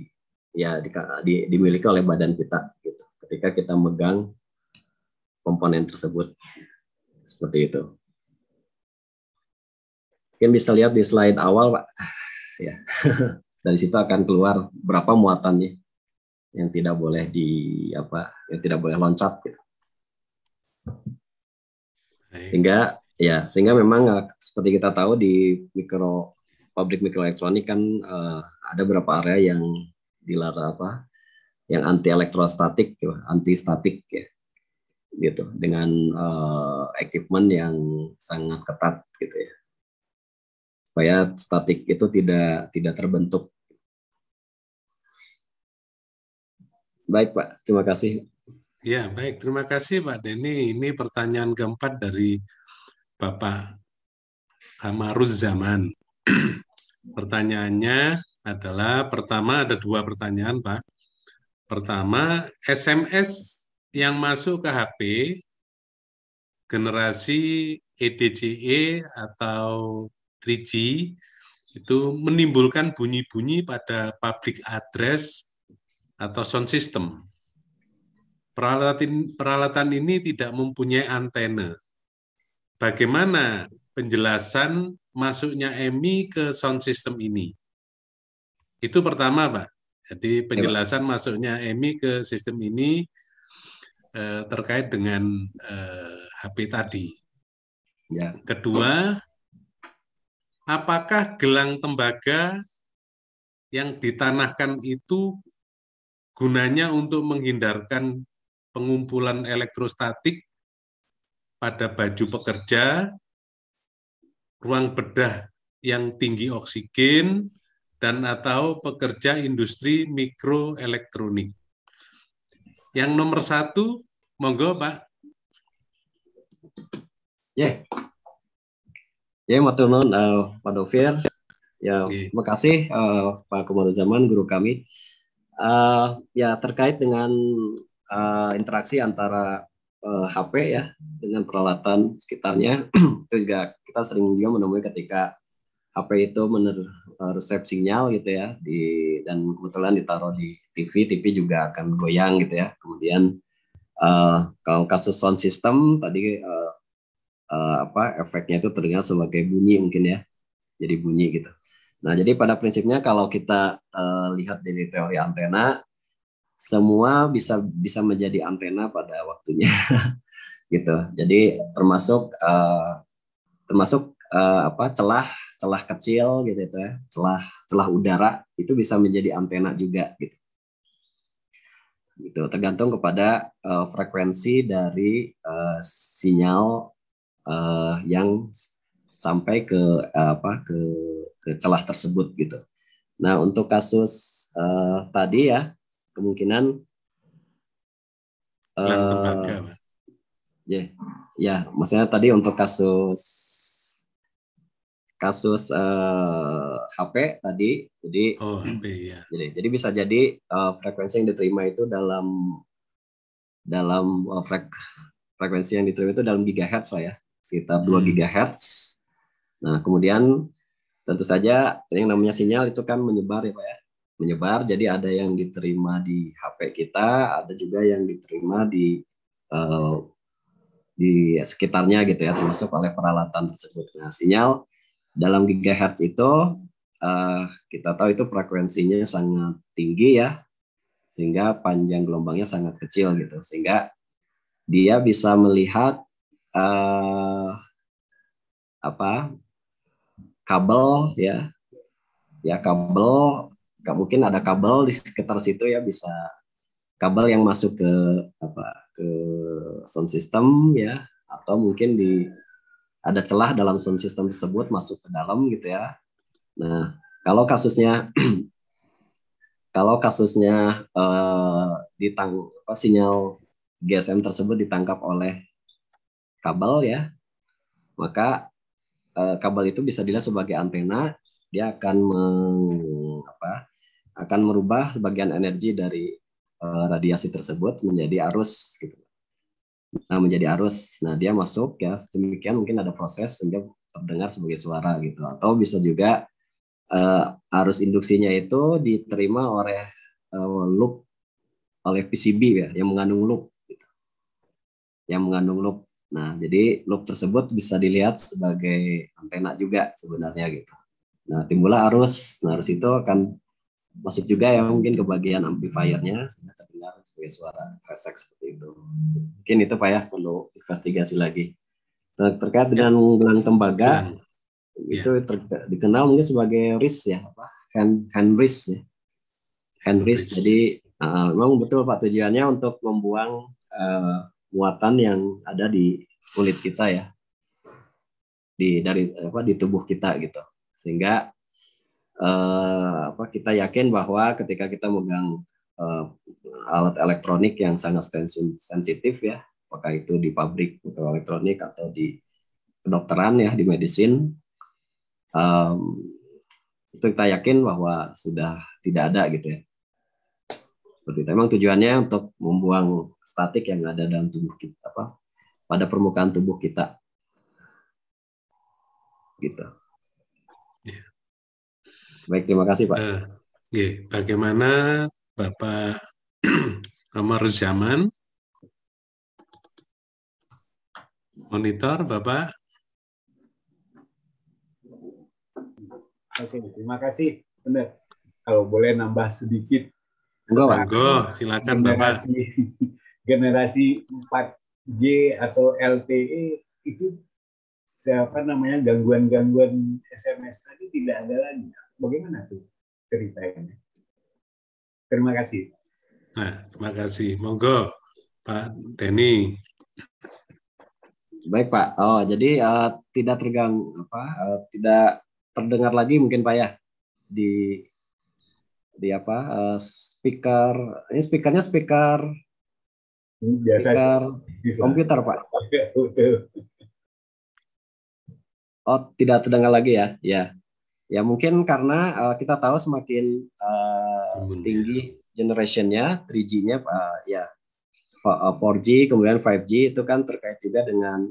ya di, di, dimiliki oleh badan kita gitu ketika kita megang komponen tersebut seperti itu Mungkin bisa lihat di slide awal, Pak. Ya. Dari situ akan keluar berapa muatannya yang tidak boleh di apa, yang tidak boleh loncat gitu. Sehingga ya, sehingga memang eh, seperti kita tahu di mikro pabrik mikroelektronik kan uh, ada beberapa area yang dilarang apa? yang anti elektrostatik, gitu, anti statik ya gitu dengan uh, equipment yang sangat ketat gitu ya supaya statik itu tidak tidak terbentuk. Baik Pak, terima kasih. Ya, baik. Terima kasih Pak Denny. Ini pertanyaan keempat dari Bapak Kamaruz Zaman. Pertanyaannya adalah, pertama ada dua pertanyaan Pak. Pertama, SMS yang masuk ke HP generasi EDCE e atau 3G itu menimbulkan bunyi-bunyi pada public address atau sound system. Peralatan, peralatan ini tidak mempunyai antena. Bagaimana penjelasan masuknya EMI ke sound system ini? Itu pertama, Pak. Jadi penjelasan masuknya EMI ke sistem ini eh, terkait dengan eh, HP tadi. Ya. Kedua, apakah gelang tembaga yang ditanahkan itu gunanya untuk menghindarkan pengumpulan elektrostatik pada baju pekerja, ruang bedah yang tinggi oksigen, dan atau pekerja industri mikroelektronik. Yang nomor satu, monggo Pak. Ya, yeah. Ya, matur nuwun eh, Pak Dovir. Ya, iya. terima kasih uh, Pak Komando Zaman guru kami. Uh, ya terkait dengan uh, interaksi antara uh, HP ya dengan peralatan sekitarnya itu juga kita sering juga menemui ketika HP itu mener sinyal gitu ya di dan kebetulan ditaruh di TV, TV juga akan goyang gitu ya. Kemudian uh, kalau kasus sound system tadi uh, uh, apa efeknya itu terdengar sebagai bunyi mungkin ya jadi bunyi gitu nah jadi pada prinsipnya kalau kita uh, lihat dari teori antena semua bisa bisa menjadi antena pada waktunya gitu jadi termasuk uh, termasuk uh, apa celah celah kecil gitu itu ya celah celah udara itu bisa menjadi antena juga gitu gitu tergantung kepada uh, frekuensi dari uh, sinyal uh, yang sampai ke uh, apa ke ke celah tersebut gitu. Nah untuk kasus uh, tadi ya kemungkinan uh, ya yeah, yeah, maksudnya tadi untuk kasus kasus uh, HP tadi jadi oh, HP, ya. jadi jadi bisa jadi uh, frekuensi yang diterima itu dalam dalam frek, frekuensi yang diterima itu dalam gigahertz lah ya sekitar 2 hmm. GHz. Nah, kemudian tentu saja yang namanya sinyal itu kan menyebar ya Pak ya. Menyebar, jadi ada yang diterima di HP kita, ada juga yang diterima di uh, di sekitarnya gitu ya, termasuk oleh peralatan tersebut. Nah, sinyal dalam gigahertz itu uh, kita tahu itu frekuensinya sangat tinggi ya, sehingga panjang gelombangnya sangat kecil gitu, sehingga dia bisa melihat uh, apa kabel ya ya kabel gak mungkin ada kabel di sekitar situ ya bisa kabel yang masuk ke apa ke sound system ya atau mungkin di ada celah dalam sound system tersebut masuk ke dalam gitu ya. Nah, kalau kasusnya kalau kasusnya eh, ditang apa sinyal GSM tersebut ditangkap oleh kabel ya, maka Eh, kabel itu bisa dilihat sebagai antena, dia akan meng, apa, akan merubah bagian energi dari uh, radiasi tersebut menjadi arus gitu. Nah, menjadi arus. Nah, dia masuk ya. Demikian mungkin ada proses sehingga terdengar sebagai suara gitu atau bisa juga uh, arus induksinya itu diterima oleh uh, loop oleh PCB ya yang mengandung loop gitu. yang mengandung loop Nah, jadi loop tersebut bisa dilihat sebagai antena juga sebenarnya gitu. Nah, timbullah arus. Nah, arus itu akan masuk juga ya mungkin ke bagian amplifiernya sehingga terdengar sebagai suara kresek seperti itu. Mungkin itu Pak ya perlu investigasi lagi. Nah, terkait ya. dengan gelang tembaga ya. itu dikenal mungkin sebagai wrist ya apa hand hand wrist ya. Hand wrist. Jadi uh, memang betul Pak tujuannya untuk membuang uh, muatan yang ada di kulit kita ya di dari apa di tubuh kita gitu sehingga eh, apa kita yakin bahwa ketika kita megang eh, alat elektronik yang sangat sensitif ya apakah itu di pabrik elektronik atau di kedokteran ya di medisin eh, itu kita yakin bahwa sudah tidak ada gitu ya seperti itu. Emang tujuannya untuk membuang statik yang ada dalam tubuh kita apa pada permukaan tubuh kita. Gitu. Yeah. Baik, terima kasih Pak. Uh, eh, yeah. Bagaimana Bapak Amar Zaman? Monitor Bapak? Oke, terima kasih. Benar. Kalau boleh nambah sedikit Enggak, Pak. silakan generasi, Bapak. Generasi 4G atau LTE itu siapa namanya gangguan-gangguan SMS tadi tidak ada lagi. Bagaimana tuh ceritanya? Terima kasih. Nah, terima kasih. Monggo, Pak Denny. Baik Pak. Oh, jadi uh, tidak tergang, apa? Uh, tidak terdengar lagi mungkin Pak ya di di apa uh, speaker ini speakernya speaker hmm, Biasa speaker bisa. komputer pak oh tidak terdengar lagi ya ya ya mungkin karena uh, kita tahu semakin uh, tinggi ya. generationnya 3G-nya uh, ya 4G kemudian 5G itu kan terkait juga dengan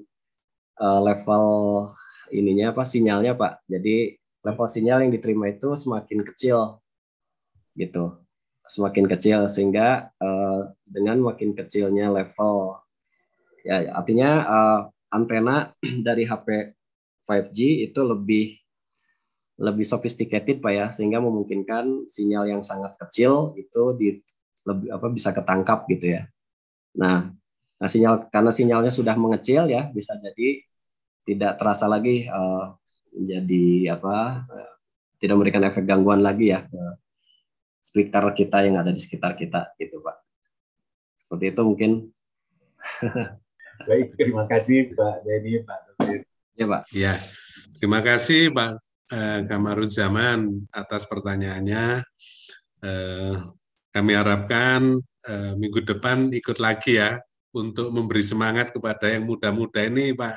uh, level ininya apa sinyalnya pak jadi level sinyal yang diterima itu semakin kecil gitu semakin kecil sehingga uh, dengan makin kecilnya level ya artinya uh, antena dari HP 5G itu lebih lebih sophisticated pak ya sehingga memungkinkan sinyal yang sangat kecil itu di lebih apa bisa ketangkap gitu ya nah, nah sinyal karena sinyalnya sudah mengecil ya bisa jadi tidak terasa lagi uh, menjadi apa uh, tidak memberikan efek gangguan lagi ya uh, speaker kita yang ada di sekitar kita gitu Pak. Seperti itu mungkin. Baik, terima kasih Pak Denny, Pak Ya Pak. Ya, terima kasih Pak eh, Zaman atas pertanyaannya. Eh, kami harapkan eh, minggu depan ikut lagi ya untuk memberi semangat kepada yang muda-muda ini Pak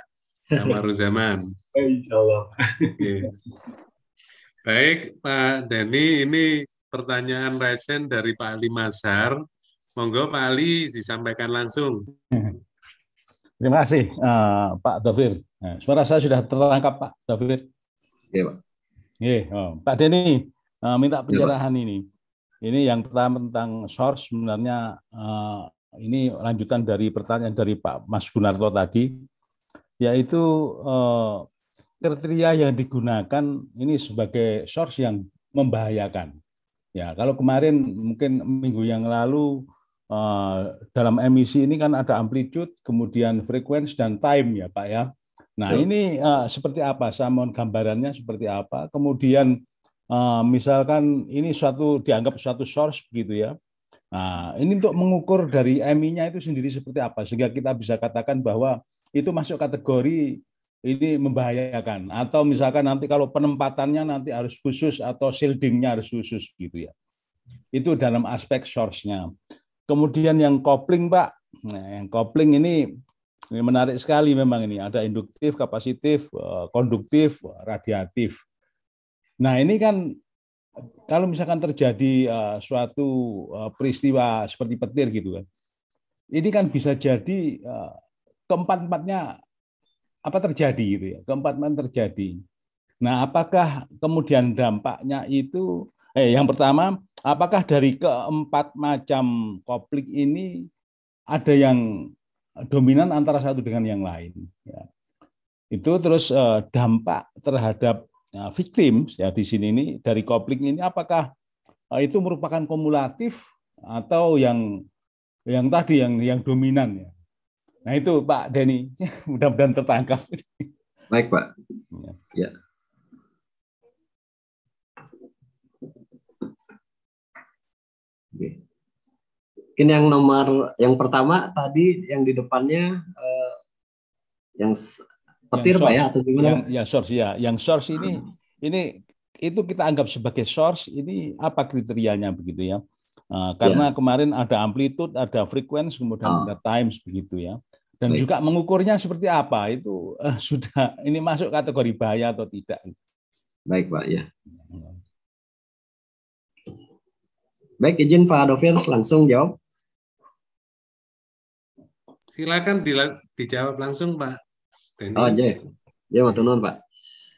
Zaman Insya Allah. Iya. Baik Pak Denny, ini pertanyaan resen dari Pak Ali Mazhar. Monggo Pak Ali disampaikan langsung. Hmm. Terima kasih uh, Pak Dovir. Nah, suara saya sudah terangkap Pak Dovir. Iya Pak. Iya, oh. Pak Denny uh, minta iya, penjelasan ya, ini. Ini yang pertama tentang source sebenarnya uh, ini lanjutan dari pertanyaan dari Pak Mas Gunarto tadi, yaitu uh, kriteria yang digunakan ini sebagai source yang membahayakan. Ya, kalau kemarin mungkin minggu yang lalu uh, dalam emisi ini kan ada amplitude, kemudian frekuensi dan time ya, Pak ya. Nah, Betul. ini uh, seperti apa? Saya mohon gambarannya seperti apa. Kemudian uh, misalkan ini suatu dianggap suatu source begitu ya. Nah, ini untuk mengukur dari eminya itu sendiri seperti apa sehingga kita bisa katakan bahwa itu masuk kategori ini membahayakan atau misalkan nanti kalau penempatannya nanti harus khusus atau shieldingnya harus khusus gitu ya itu dalam aspek source-nya kemudian yang kopling pak nah, yang kopling ini ini menarik sekali memang ini ada induktif kapasitif eh, konduktif radiatif nah ini kan kalau misalkan terjadi uh, suatu uh, peristiwa seperti petir gitu kan ini kan bisa jadi uh, keempat empatnya apa terjadi gitu ya keempat man terjadi nah apakah kemudian dampaknya itu eh yang pertama apakah dari keempat macam konflik ini ada yang dominan antara satu dengan yang lain ya itu terus eh, dampak terhadap eh, victim ya di sini ini dari konflik ini apakah eh, itu merupakan kumulatif atau yang yang tadi yang yang dominan ya Nah itu Pak Denny, mudah-mudahan tertangkap. Baik Pak. Ya. ya. Mungkin yang nomor yang pertama tadi yang di depannya eh, yang petir yang source, pak ya atau gimana? Yang, ya source ya, yang source ini hmm. ini itu kita anggap sebagai source ini apa kriterianya begitu ya? Uh, karena yeah. kemarin ada amplitude, ada frekuensi, kemudian oh. ada times begitu ya dan Baik. juga mengukurnya seperti apa itu eh, sudah ini masuk kategori bahaya atau tidak. Baik Pak ya. Hmm. Baik izin Pak Dovir langsung jawab. Silakan di, dijawab langsung Pak. Dendi. Oh jay. ya Pak.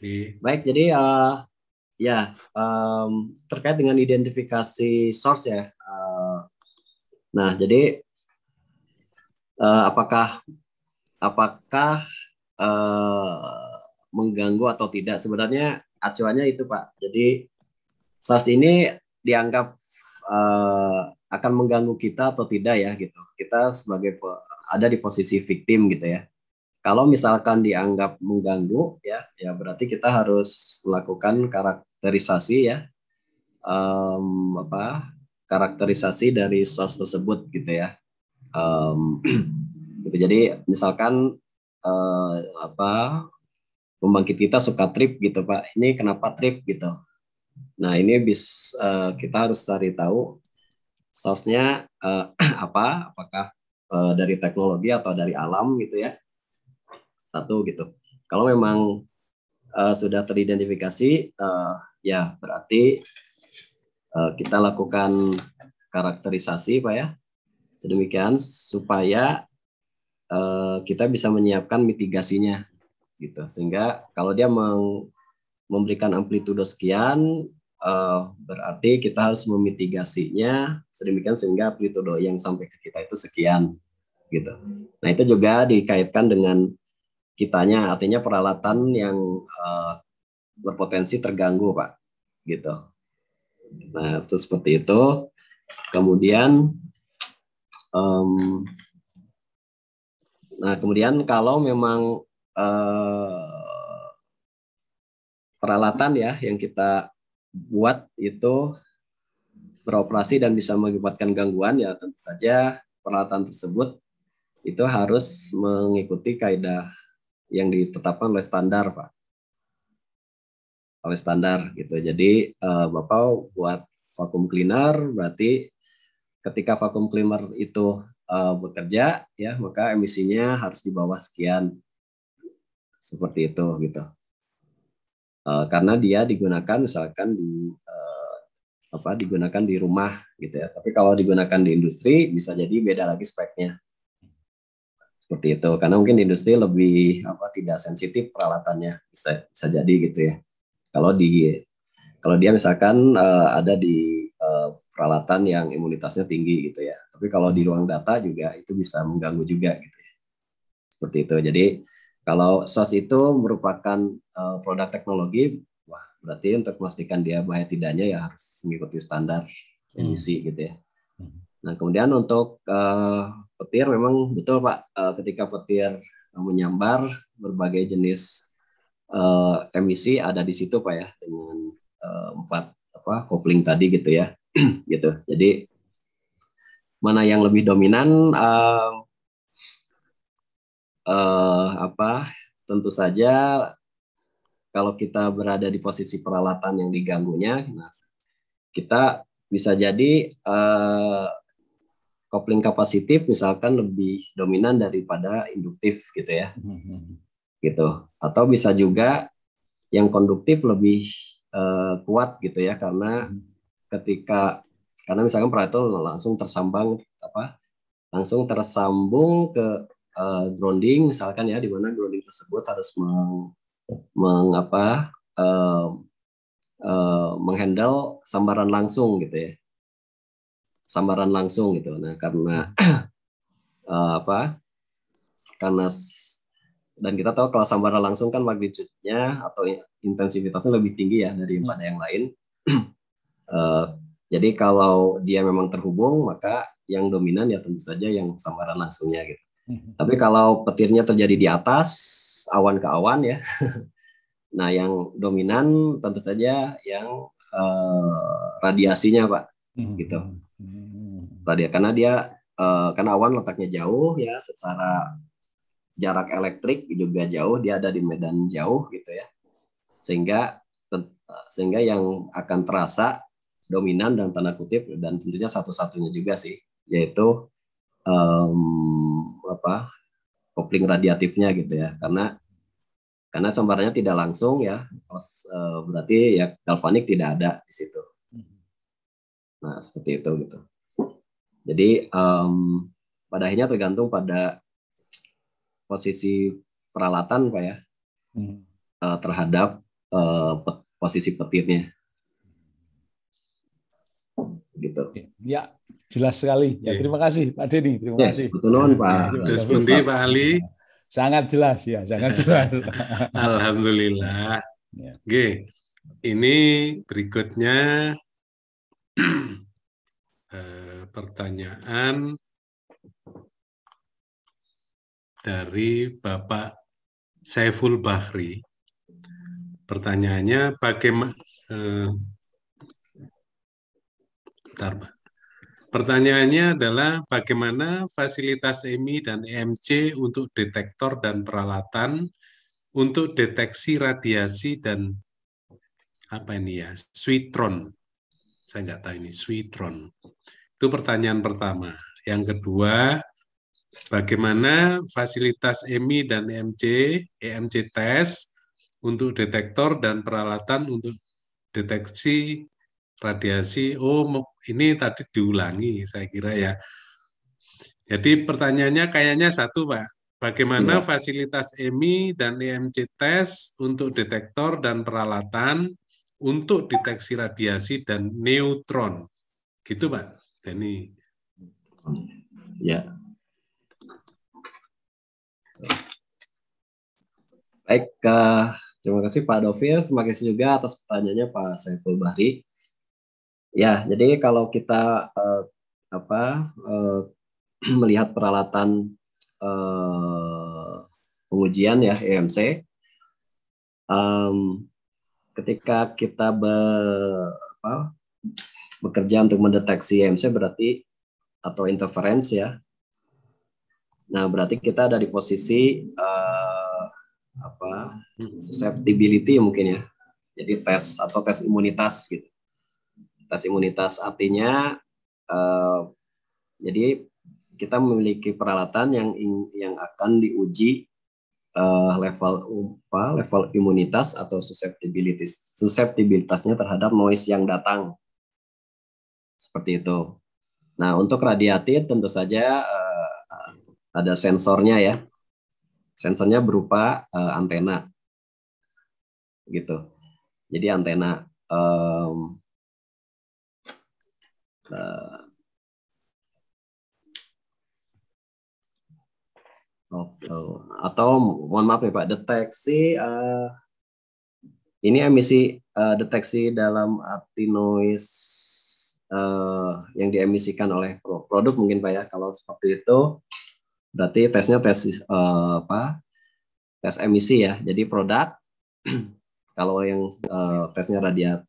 Di. Baik jadi uh, ya um, terkait dengan identifikasi source ya. Uh, nah jadi uh, apakah apakah uh, mengganggu atau tidak? Sebenarnya acuannya itu Pak. Jadi SARS ini dianggap uh, akan mengganggu kita atau tidak ya gitu. Kita sebagai ada di posisi victim gitu ya. Kalau misalkan dianggap mengganggu ya, ya berarti kita harus melakukan karakterisasi ya, um, apa karakterisasi dari SARS tersebut gitu ya um, gitu jadi misalkan uh, apa pembangkit kita suka trip gitu pak ini kenapa trip gitu nah ini bis uh, kita harus cari tahu source-nya uh, apa apakah uh, dari teknologi atau dari alam gitu ya satu gitu kalau memang uh, sudah teridentifikasi uh, ya berarti uh, kita lakukan karakterisasi pak ya sedemikian supaya uh, kita bisa menyiapkan mitigasinya gitu sehingga kalau dia meng, memberikan amplitudo sekian uh, berarti kita harus memitigasinya sedemikian sehingga amplitudo yang sampai ke kita itu sekian gitu nah itu juga dikaitkan dengan kitanya artinya peralatan yang uh, berpotensi terganggu pak gitu nah itu seperti itu kemudian Um, nah kemudian kalau memang uh, peralatan ya yang kita buat itu beroperasi dan bisa mengakibatkan gangguan ya tentu saja peralatan tersebut itu harus mengikuti kaedah yang ditetapkan oleh standar pak oleh standar gitu jadi uh, bapak buat vakum cleaner berarti ketika vakum cleaner itu uh, bekerja ya maka emisinya harus di bawah sekian seperti itu gitu uh, karena dia digunakan misalkan di uh, apa digunakan di rumah gitu ya tapi kalau digunakan di industri bisa jadi beda lagi speknya seperti itu karena mungkin di industri lebih apa tidak sensitif peralatannya bisa bisa jadi gitu ya kalau di kalau dia misalkan uh, ada di peralatan yang imunitasnya tinggi gitu ya. Tapi kalau di ruang data juga itu bisa mengganggu juga gitu ya. Seperti itu. Jadi kalau SOS itu merupakan uh, produk teknologi, wah berarti untuk memastikan dia bahaya tidaknya ya harus mengikuti standar hmm. emisi hmm. gitu ya. Hmm. Nah kemudian untuk uh, petir memang betul Pak, uh, ketika petir menyambar berbagai jenis uh, emisi ada di situ Pak ya dengan uh, empat apa kopling tadi gitu ya gitu. Jadi mana yang lebih dominan uh, uh, apa? Tentu saja kalau kita berada di posisi peralatan yang diganggunya, nah, kita bisa jadi uh, kopling kapasitif misalkan lebih dominan daripada induktif gitu ya gitu atau bisa juga yang konduktif lebih uh, kuat gitu ya karena hmm ketika karena misalkan Prato langsung tersambang apa langsung tersambung ke uh, grounding misalkan ya di mana grounding tersebut harus meng, mengapa uh, eh, uh, eh, menghandle sambaran langsung gitu ya sambaran langsung gitu nah karena uh, apa karena dan kita tahu kalau sambaran langsung kan magnitude nya atau intensivitasnya lebih tinggi ya dari pada yang lain Uh, jadi kalau dia memang terhubung, maka yang dominan ya tentu saja yang samaran langsungnya gitu. Hmm. Tapi kalau petirnya terjadi di atas, awan ke awan ya. nah, yang dominan tentu saja yang uh, radiasinya, Pak. Hmm. Gitu. Hmm. karena dia uh, karena awan letaknya jauh ya secara jarak elektrik juga jauh, dia ada di medan jauh gitu ya. Sehingga sehingga yang akan terasa dominan dan tanda kutip dan tentunya satu-satunya juga sih yaitu um, apa kopling radiatifnya gitu ya karena karena sambarannya tidak langsung ya e, berarti ya galvanik tidak ada di situ hmm. nah seperti itu gitu jadi um, pada akhirnya tergantung pada posisi peralatan pak ya hmm. E, terhadap uh, posisi petirnya gitu. Ya, ya, jelas sekali. Ya, iya. terima kasih Pak Denny. Terima ya, kasih. Betul Pak. Terus Bundi, Pak Ali. Sangat jelas ya, sangat jelas. Alhamdulillah. Ya. Oke, ini berikutnya eh, pertanyaan dari Bapak Saiful Bahri. Pertanyaannya bagaimana eh, Pak. Pertanyaannya adalah bagaimana fasilitas EMI dan EMC untuk detektor dan peralatan untuk deteksi radiasi dan apa ini ya, switron. Saya nggak tahu ini, switron. Itu pertanyaan pertama. Yang kedua, bagaimana fasilitas EMI dan EMC, EMC test untuk detektor dan peralatan untuk deteksi radiasi. Oh, ini tadi diulangi, saya kira ya. Jadi pertanyaannya kayaknya satu, Pak. Bagaimana ya. fasilitas EMI dan EMC test untuk detektor dan peralatan untuk deteksi radiasi dan neutron? Gitu, Pak. Denny. Ya. Baik, uh, terima kasih Pak Dovir. terima kasih juga atas pertanyaannya Pak Saiful Bahri. Ya, jadi kalau kita uh, apa uh, melihat peralatan uh, pengujian ya e EMC, um, ketika kita be, apa, bekerja untuk mendeteksi EMC berarti atau interference ya. Nah, berarti kita ada di posisi uh, apa? susceptibility mungkin ya. Jadi tes atau tes imunitas gitu tes imunitas artinya uh, jadi kita memiliki peralatan yang yang akan diuji uh, level apa level imunitas atau susceptibilitas susceptibilitasnya terhadap noise yang datang seperti itu. Nah untuk radiatif tentu saja uh, ada sensornya ya sensornya berupa uh, antena gitu jadi antena um, Nah. Oke, oh, atau mohon maaf ya Pak, deteksi uh, ini emisi uh, deteksi dalam arti noise uh, yang diemisikan oleh produk mungkin Pak ya. Kalau seperti itu berarti tesnya tes uh, apa? Tes emisi ya. Jadi produk kalau yang uh, tesnya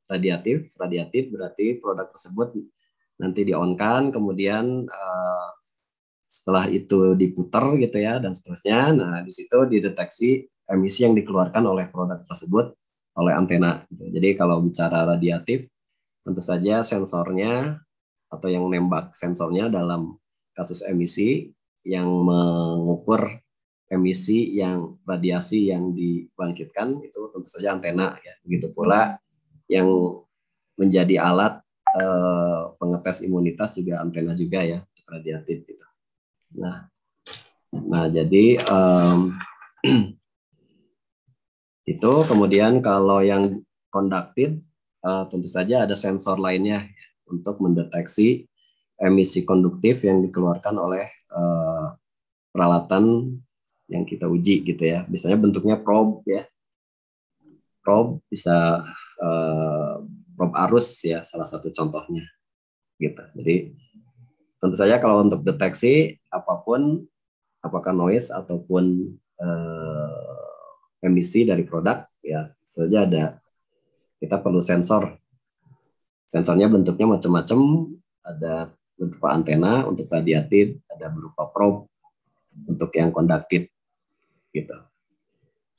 radiatif, radiatif berarti produk tersebut nanti di on kan kemudian uh, setelah itu diputar gitu ya dan seterusnya nah di situ dideteksi emisi yang dikeluarkan oleh produk tersebut oleh antena gitu. jadi kalau bicara radiatif tentu saja sensornya atau yang nembak sensornya dalam kasus emisi yang mengukur emisi yang radiasi yang dibangkitkan itu tentu saja antena ya begitu pula yang menjadi alat Eh, pengetes imunitas juga antena juga ya radiatif gitu. Nah, nah jadi um, itu kemudian kalau yang konduktif uh, tentu saja ada sensor lainnya untuk mendeteksi emisi konduktif yang dikeluarkan oleh uh, peralatan yang kita uji gitu ya. Biasanya bentuknya probe ya. Probe bisa uh, Rob Arus ya salah satu contohnya gitu. Jadi tentu saja kalau untuk deteksi apapun apakah noise ataupun eh, emisi dari produk ya saja ada kita perlu sensor. Sensornya bentuknya macam-macam, ada berupa antena untuk radiatif, ada berupa probe untuk yang konduktif gitu.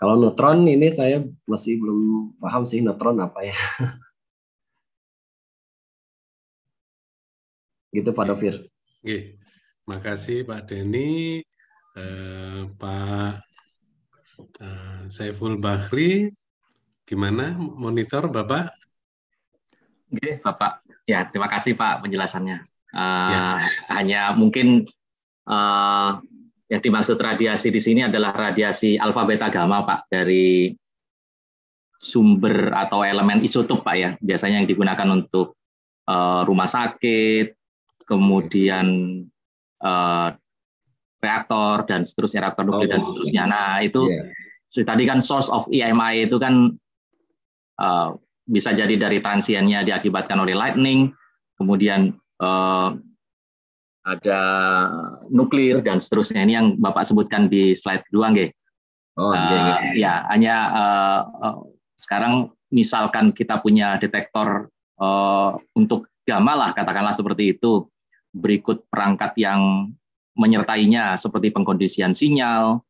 Kalau neutron ini saya masih belum paham sih neutron apa ya. Gitu Pak Dovir. Oke. Makasih Pak Denny, uh, Pak uh, Saiful Bakri. Gimana monitor Bapak? Oke, Bapak. Ya, terima kasih Pak penjelasannya. Uh, ya. Hanya mungkin uh, yang dimaksud radiasi di sini adalah radiasi alfa beta gamma Pak dari sumber atau elemen isotop Pak ya. Biasanya yang digunakan untuk uh, rumah sakit, kemudian uh, reaktor dan seterusnya reaktor nuklir oh, dan seterusnya. Nah itu yeah. tadi kan source of EMI itu kan uh, bisa jadi dari transiennya diakibatkan oleh lightning, kemudian uh, ada nuklir dan seterusnya ini yang bapak sebutkan di slide kedua, nggih. Oh, uh, ya hanya uh, uh, sekarang misalkan kita punya detektor uh, untuk gamma lah katakanlah seperti itu berikut perangkat yang menyertainya seperti pengkondisian sinyal,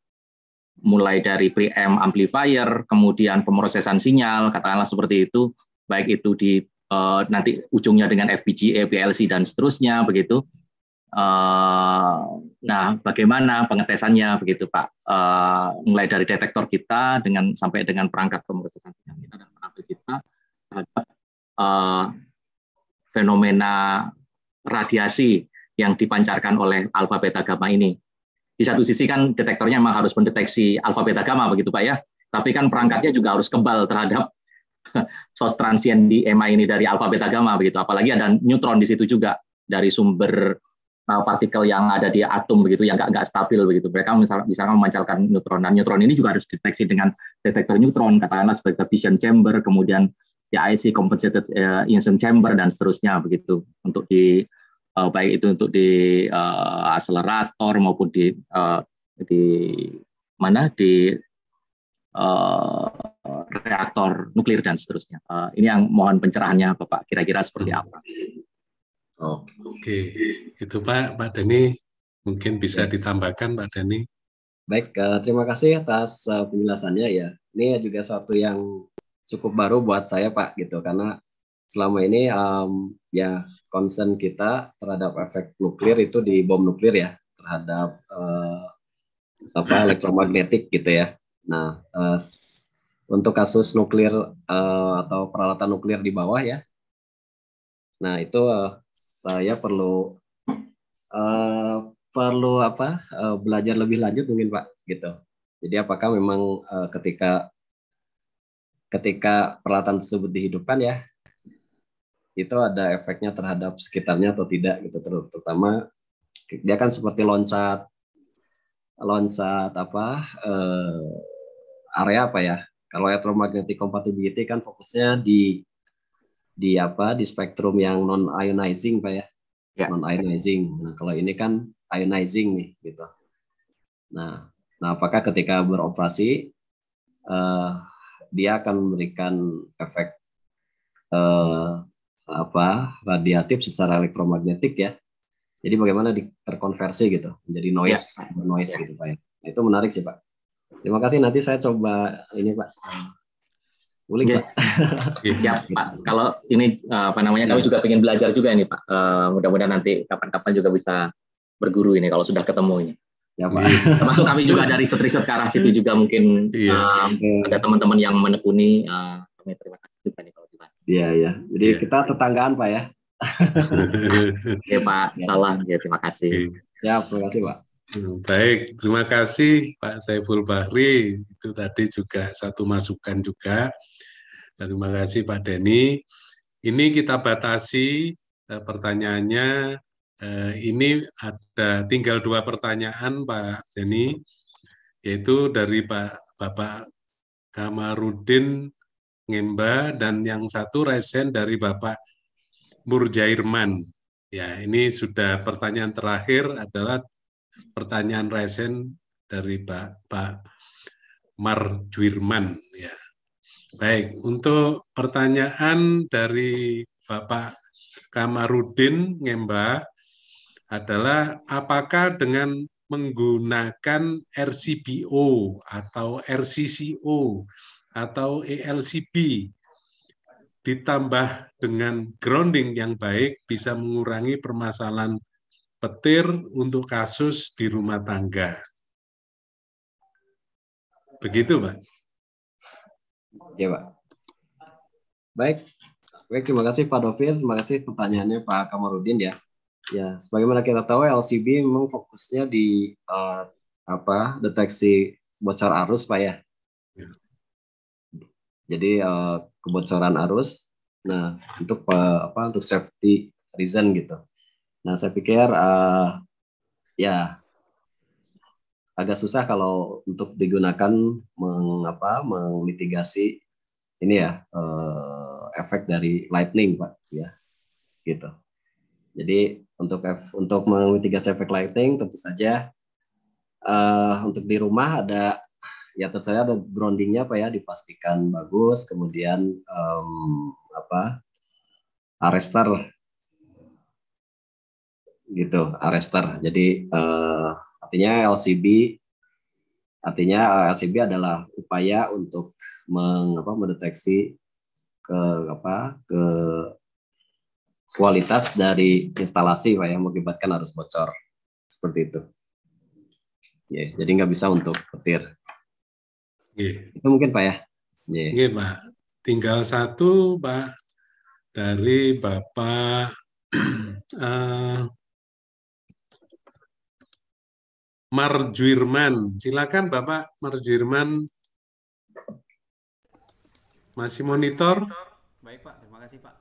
mulai dari preamp amplifier, kemudian pemrosesan sinyal, katakanlah seperti itu, baik itu di uh, nanti ujungnya dengan FPGA, PLC dan seterusnya begitu. Uh, nah, bagaimana pengetesannya begitu Pak? Uh, mulai dari detektor kita dengan sampai dengan perangkat pemrosesan sinyal kita dan perangkat kita terhadap uh, fenomena radiasi yang dipancarkan oleh alfa beta gamma ini. Di satu sisi kan detektornya memang harus mendeteksi alfa beta gamma begitu Pak ya, tapi kan perangkatnya juga harus kebal terhadap source transient di EMA ini dari alfa beta gamma begitu. Apalagi ada neutron di situ juga dari sumber uh, partikel yang ada di atom begitu yang nggak stabil begitu. Mereka misalnya, memancarkan neutron dan nah, neutron ini juga harus deteksi dengan detektor neutron katakanlah seperti fission chamber kemudian PIC ya compensated uh, ion chamber dan seterusnya begitu untuk di uh, baik itu untuk di uh, eh, akselerator maupun di uh, di mana di uh, reaktor nuklir dan seterusnya. Uh, ini yang mohon pencerahannya Bapak kira-kira seperti apa? Oke, okay. itu Pak Pak Dani mungkin bisa ditambahkan Pak Dani. Baik, terima kasih atas penjelasannya ya. Ini juga suatu yang cukup baru buat saya Pak gitu karena selama ini um, ya concern kita terhadap efek nuklir itu di bom nuklir ya terhadap uh, apa elektromagnetik gitu ya. Nah uh, untuk kasus nuklir uh, atau peralatan nuklir di bawah ya. Nah itu uh, saya perlu uh, perlu apa uh, belajar lebih lanjut mungkin Pak gitu. Jadi apakah memang uh, ketika ketika peralatan tersebut dihidupkan ya itu ada efeknya terhadap sekitarnya atau tidak gitu terutama dia kan seperti loncat loncat apa eh, area apa ya kalau electromagnetic compatibility kan fokusnya di di apa di spektrum yang non ionizing pak ya, yeah. non ionizing nah kalau ini kan ionizing nih gitu nah nah apakah ketika beroperasi eh, dia akan memberikan efek eh, apa radiatif secara elektromagnetik ya. Jadi bagaimana di, terkonversi gitu menjadi noise ya, noise gitu Pak ya. Nah, itu menarik sih Pak. Terima kasih nanti saya coba ini Pak. Boleh ya. Pak. Ya, Pak. Gitu. Kalau ini apa namanya kami ya. juga ingin belajar juga ini Pak. Uh, mudah-mudahan nanti kapan-kapan juga bisa berguru ini kalau sudah ketemu ini. Ya, Pak. Iya. Termasuk kami juga dari riset-riset ke situ juga mungkin Uh, ada teman-teman yang menekuni. Uh, kami terima kasih juga nih kalau Iya iya. Jadi ya. kita tetanggaan Pak ya. Oke Pak, iya. salam ya terima kasih. Ya terima kasih Pak. Hmm, baik, terima kasih Pak Saiful Bahri. Itu tadi juga satu masukan juga. Dan terima kasih Pak Denny. Ini kita batasi eh, pertanyaannya. Eh, ini ada tinggal dua pertanyaan Pak Denny, yaitu dari Pak Bapak Kamarudin Ngemba dan yang satu resen dari Bapak Murjairman. Ya, ini sudah pertanyaan terakhir adalah pertanyaan resen dari Pak Pak Marjuirman ya. Baik, untuk pertanyaan dari Bapak Kamarudin Ngemba adalah apakah dengan menggunakan RCBO atau RCCO atau ELCB ditambah dengan grounding yang baik bisa mengurangi permasalahan petir untuk kasus di rumah tangga. Begitu, Pak. Ya, Pak. Baik. Baik, terima kasih Pak Dovir. terima kasih pertanyaannya Pak Kamarudin ya. Ya, sebagaimana kita tahu LCB memang fokusnya di uh, apa? deteksi bocor arus, Pak ya. ya jadi uh, kebocoran arus nah untuk uh, apa untuk safety reason gitu nah saya pikir uh, ya agak susah kalau untuk digunakan mengapa memitigasi ini ya uh, efek dari lightning pak ya gitu jadi untuk F, untuk memitigasi efek lightning, tentu saja uh, untuk di rumah ada ya tentu saja ada groundingnya apa ya dipastikan bagus kemudian um, apa Arrester, gitu Arrester. jadi uh, artinya LCB artinya eh, LCB adalah upaya untuk mengapa mendeteksi ke apa ke kualitas dari instalasi pak yang mengakibatkan arus bocor seperti itu ya jadi nggak bisa untuk petir Iya. Itu mungkin Pak ya. Nggih, iya. iya, Pak. Tinggal satu, Pak, dari Bapak uh, eh, Marjuirman. Silakan Bapak Marjuirman. Masih monitor? Baik, Pak. Terima kasih, Pak.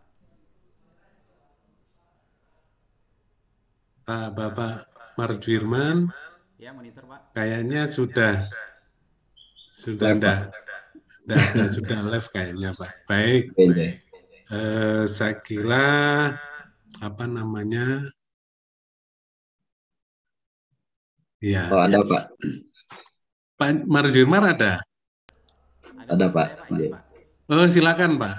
Pak Bapak Marjuirman. Ya, monitor, Pak. Kayaknya sudah. Ya, sudah sudah, dah, dah, dah, sudah live kayaknya, Pak. Baik. baik. Eh, saya kira apa namanya? Ya. Oh, ada Pak. Pak Marjumar ada? Ada, ada iya. Pak. Oh, silakan Pak.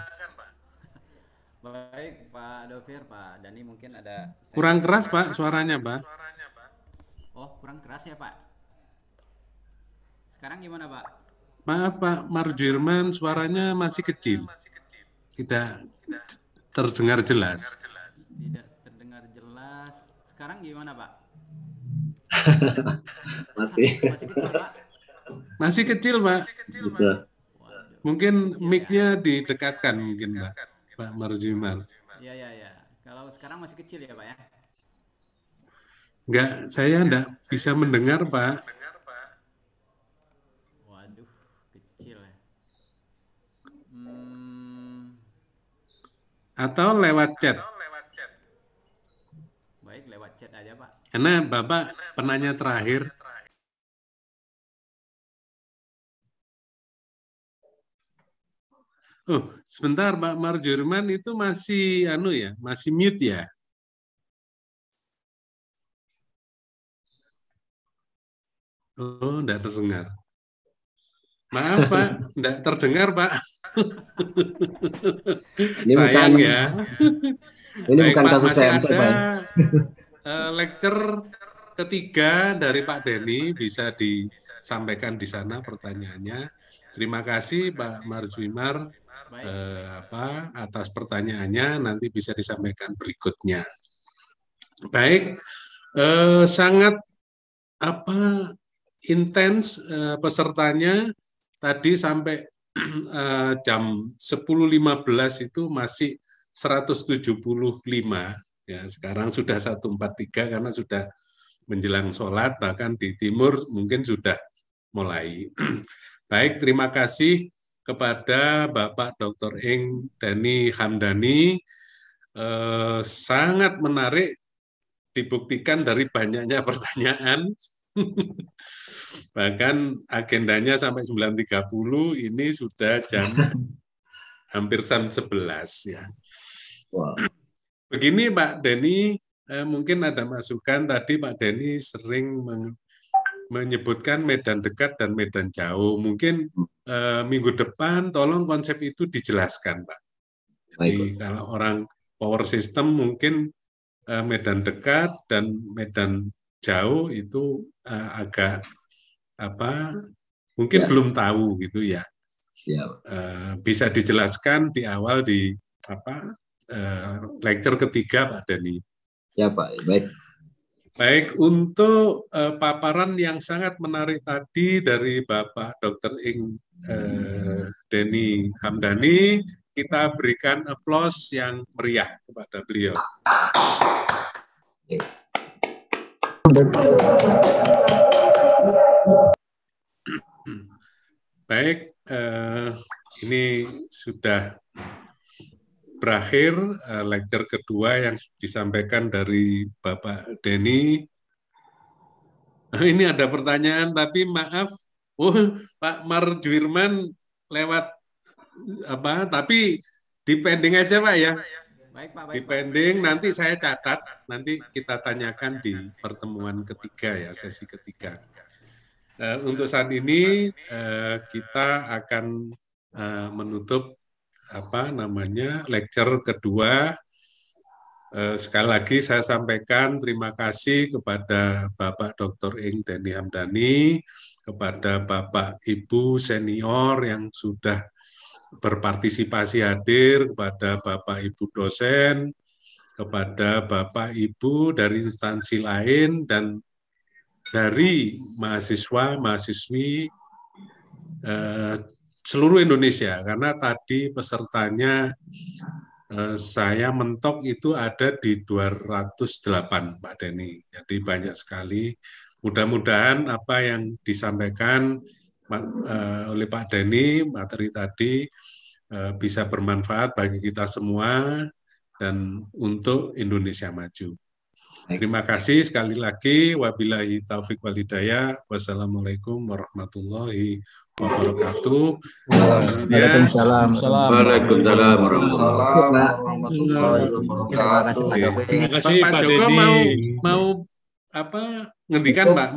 Baik Pak Dovir, Pak Dani mungkin ada. Kurang keras Pak. Suaranya Pak. Oh kurang keras ya Pak. Sekarang gimana Pak? Maaf Pak Marjirman, suaranya masih kecil. Tidak terdengar jelas. Tidak terdengar jelas. Sekarang gimana Pak? masih. Masih kecil Pak. Bisa. Mungkin iya, iya. mic-nya didekatkan mungkin Pak. Pak Marjirman. Ya, ya, ya. Kalau sekarang masih kecil ya Pak ya? Enggak, saya enggak bisa mendengar Pak. atau lewat chat? Baik, lewat chat aja, Pak. Karena Bapak penanya terakhir. Oh, sebentar, Pak Marjurman itu masih anu ya, masih mute ya? Oh, enggak terdengar. Maaf, Pak, enggak terdengar, Pak ini Sayang bukan, ya. Ini Baik, bukan kasus masih saya. Ada uh, lecture ketiga dari Pak Denny bisa disampaikan di sana pertanyaannya. Terima kasih Pak Marjuimar eh, apa atas pertanyaannya nanti bisa disampaikan berikutnya. Baik, eh, sangat apa intens eh, pesertanya tadi sampai Eh, jam 10.15 itu masih 175 ya sekarang sudah 143 karena sudah menjelang sholat bahkan di timur mungkin sudah mulai. Baik, terima kasih kepada Bapak Dr. Eng Dani Hamdani. Eh, sangat menarik dibuktikan dari banyaknya pertanyaan. Bahkan agendanya sampai 9.30 ini sudah jam hampir jam 11 ya. Wow. Begini Pak Denny, eh, mungkin ada masukan tadi Pak Denny sering menyebutkan medan dekat dan medan jauh. Mungkin eh, minggu depan tolong konsep itu dijelaskan, Pak. Jadi Baik. kalau orang power system mungkin eh, medan dekat dan medan jauh itu eh, agak apa hmm. mungkin ya. belum tahu gitu ya. ya. E, bisa dijelaskan di awal di apa e, lecture ketiga Pak Dani. Siapa? Baik. Baik untuk e, paparan yang sangat menarik tadi dari Bapak Dr. Ing e, Deni Hamdani, kita berikan aplaus yang meriah kepada beliau. Ya. Baik, eh, ini sudah berakhir eh, lecture kedua yang disampaikan dari Bapak Denny. Nah, ini ada pertanyaan, tapi maaf, oh, Pak Marjwirman lewat apa? Tapi dipending aja Pak ya. Baik, Pak. Baik, dipending nanti saya catat, nanti kita tanyakan di pertemuan ketiga ya, sesi ketiga. Uh, untuk saat ini uh, kita akan uh, menutup apa namanya lecture kedua. Uh, sekali lagi saya sampaikan terima kasih kepada Bapak Dr. Ing Deni Hamdani, kepada Bapak Ibu senior yang sudah berpartisipasi hadir, kepada Bapak Ibu dosen, kepada Bapak Ibu dari instansi lain dan dari mahasiswa mahasiswi eh, seluruh Indonesia karena tadi pesertanya eh, saya mentok itu ada di 208 Pak Denny jadi banyak sekali mudah-mudahan apa yang disampaikan eh, oleh Pak Denny materi tadi bisa bermanfaat bagi kita semua dan untuk Indonesia maju. Terima kasih sekali lagi. Wabillahi taufik walidaya. Wassalamualaikum warahmatullahi wabarakatuh. Waalaikumsalam. Waalaikumsalam warahmatullahi wabarakatuh. Terima kasih Pak, Pak Joko mau mau apa ngendikan Pak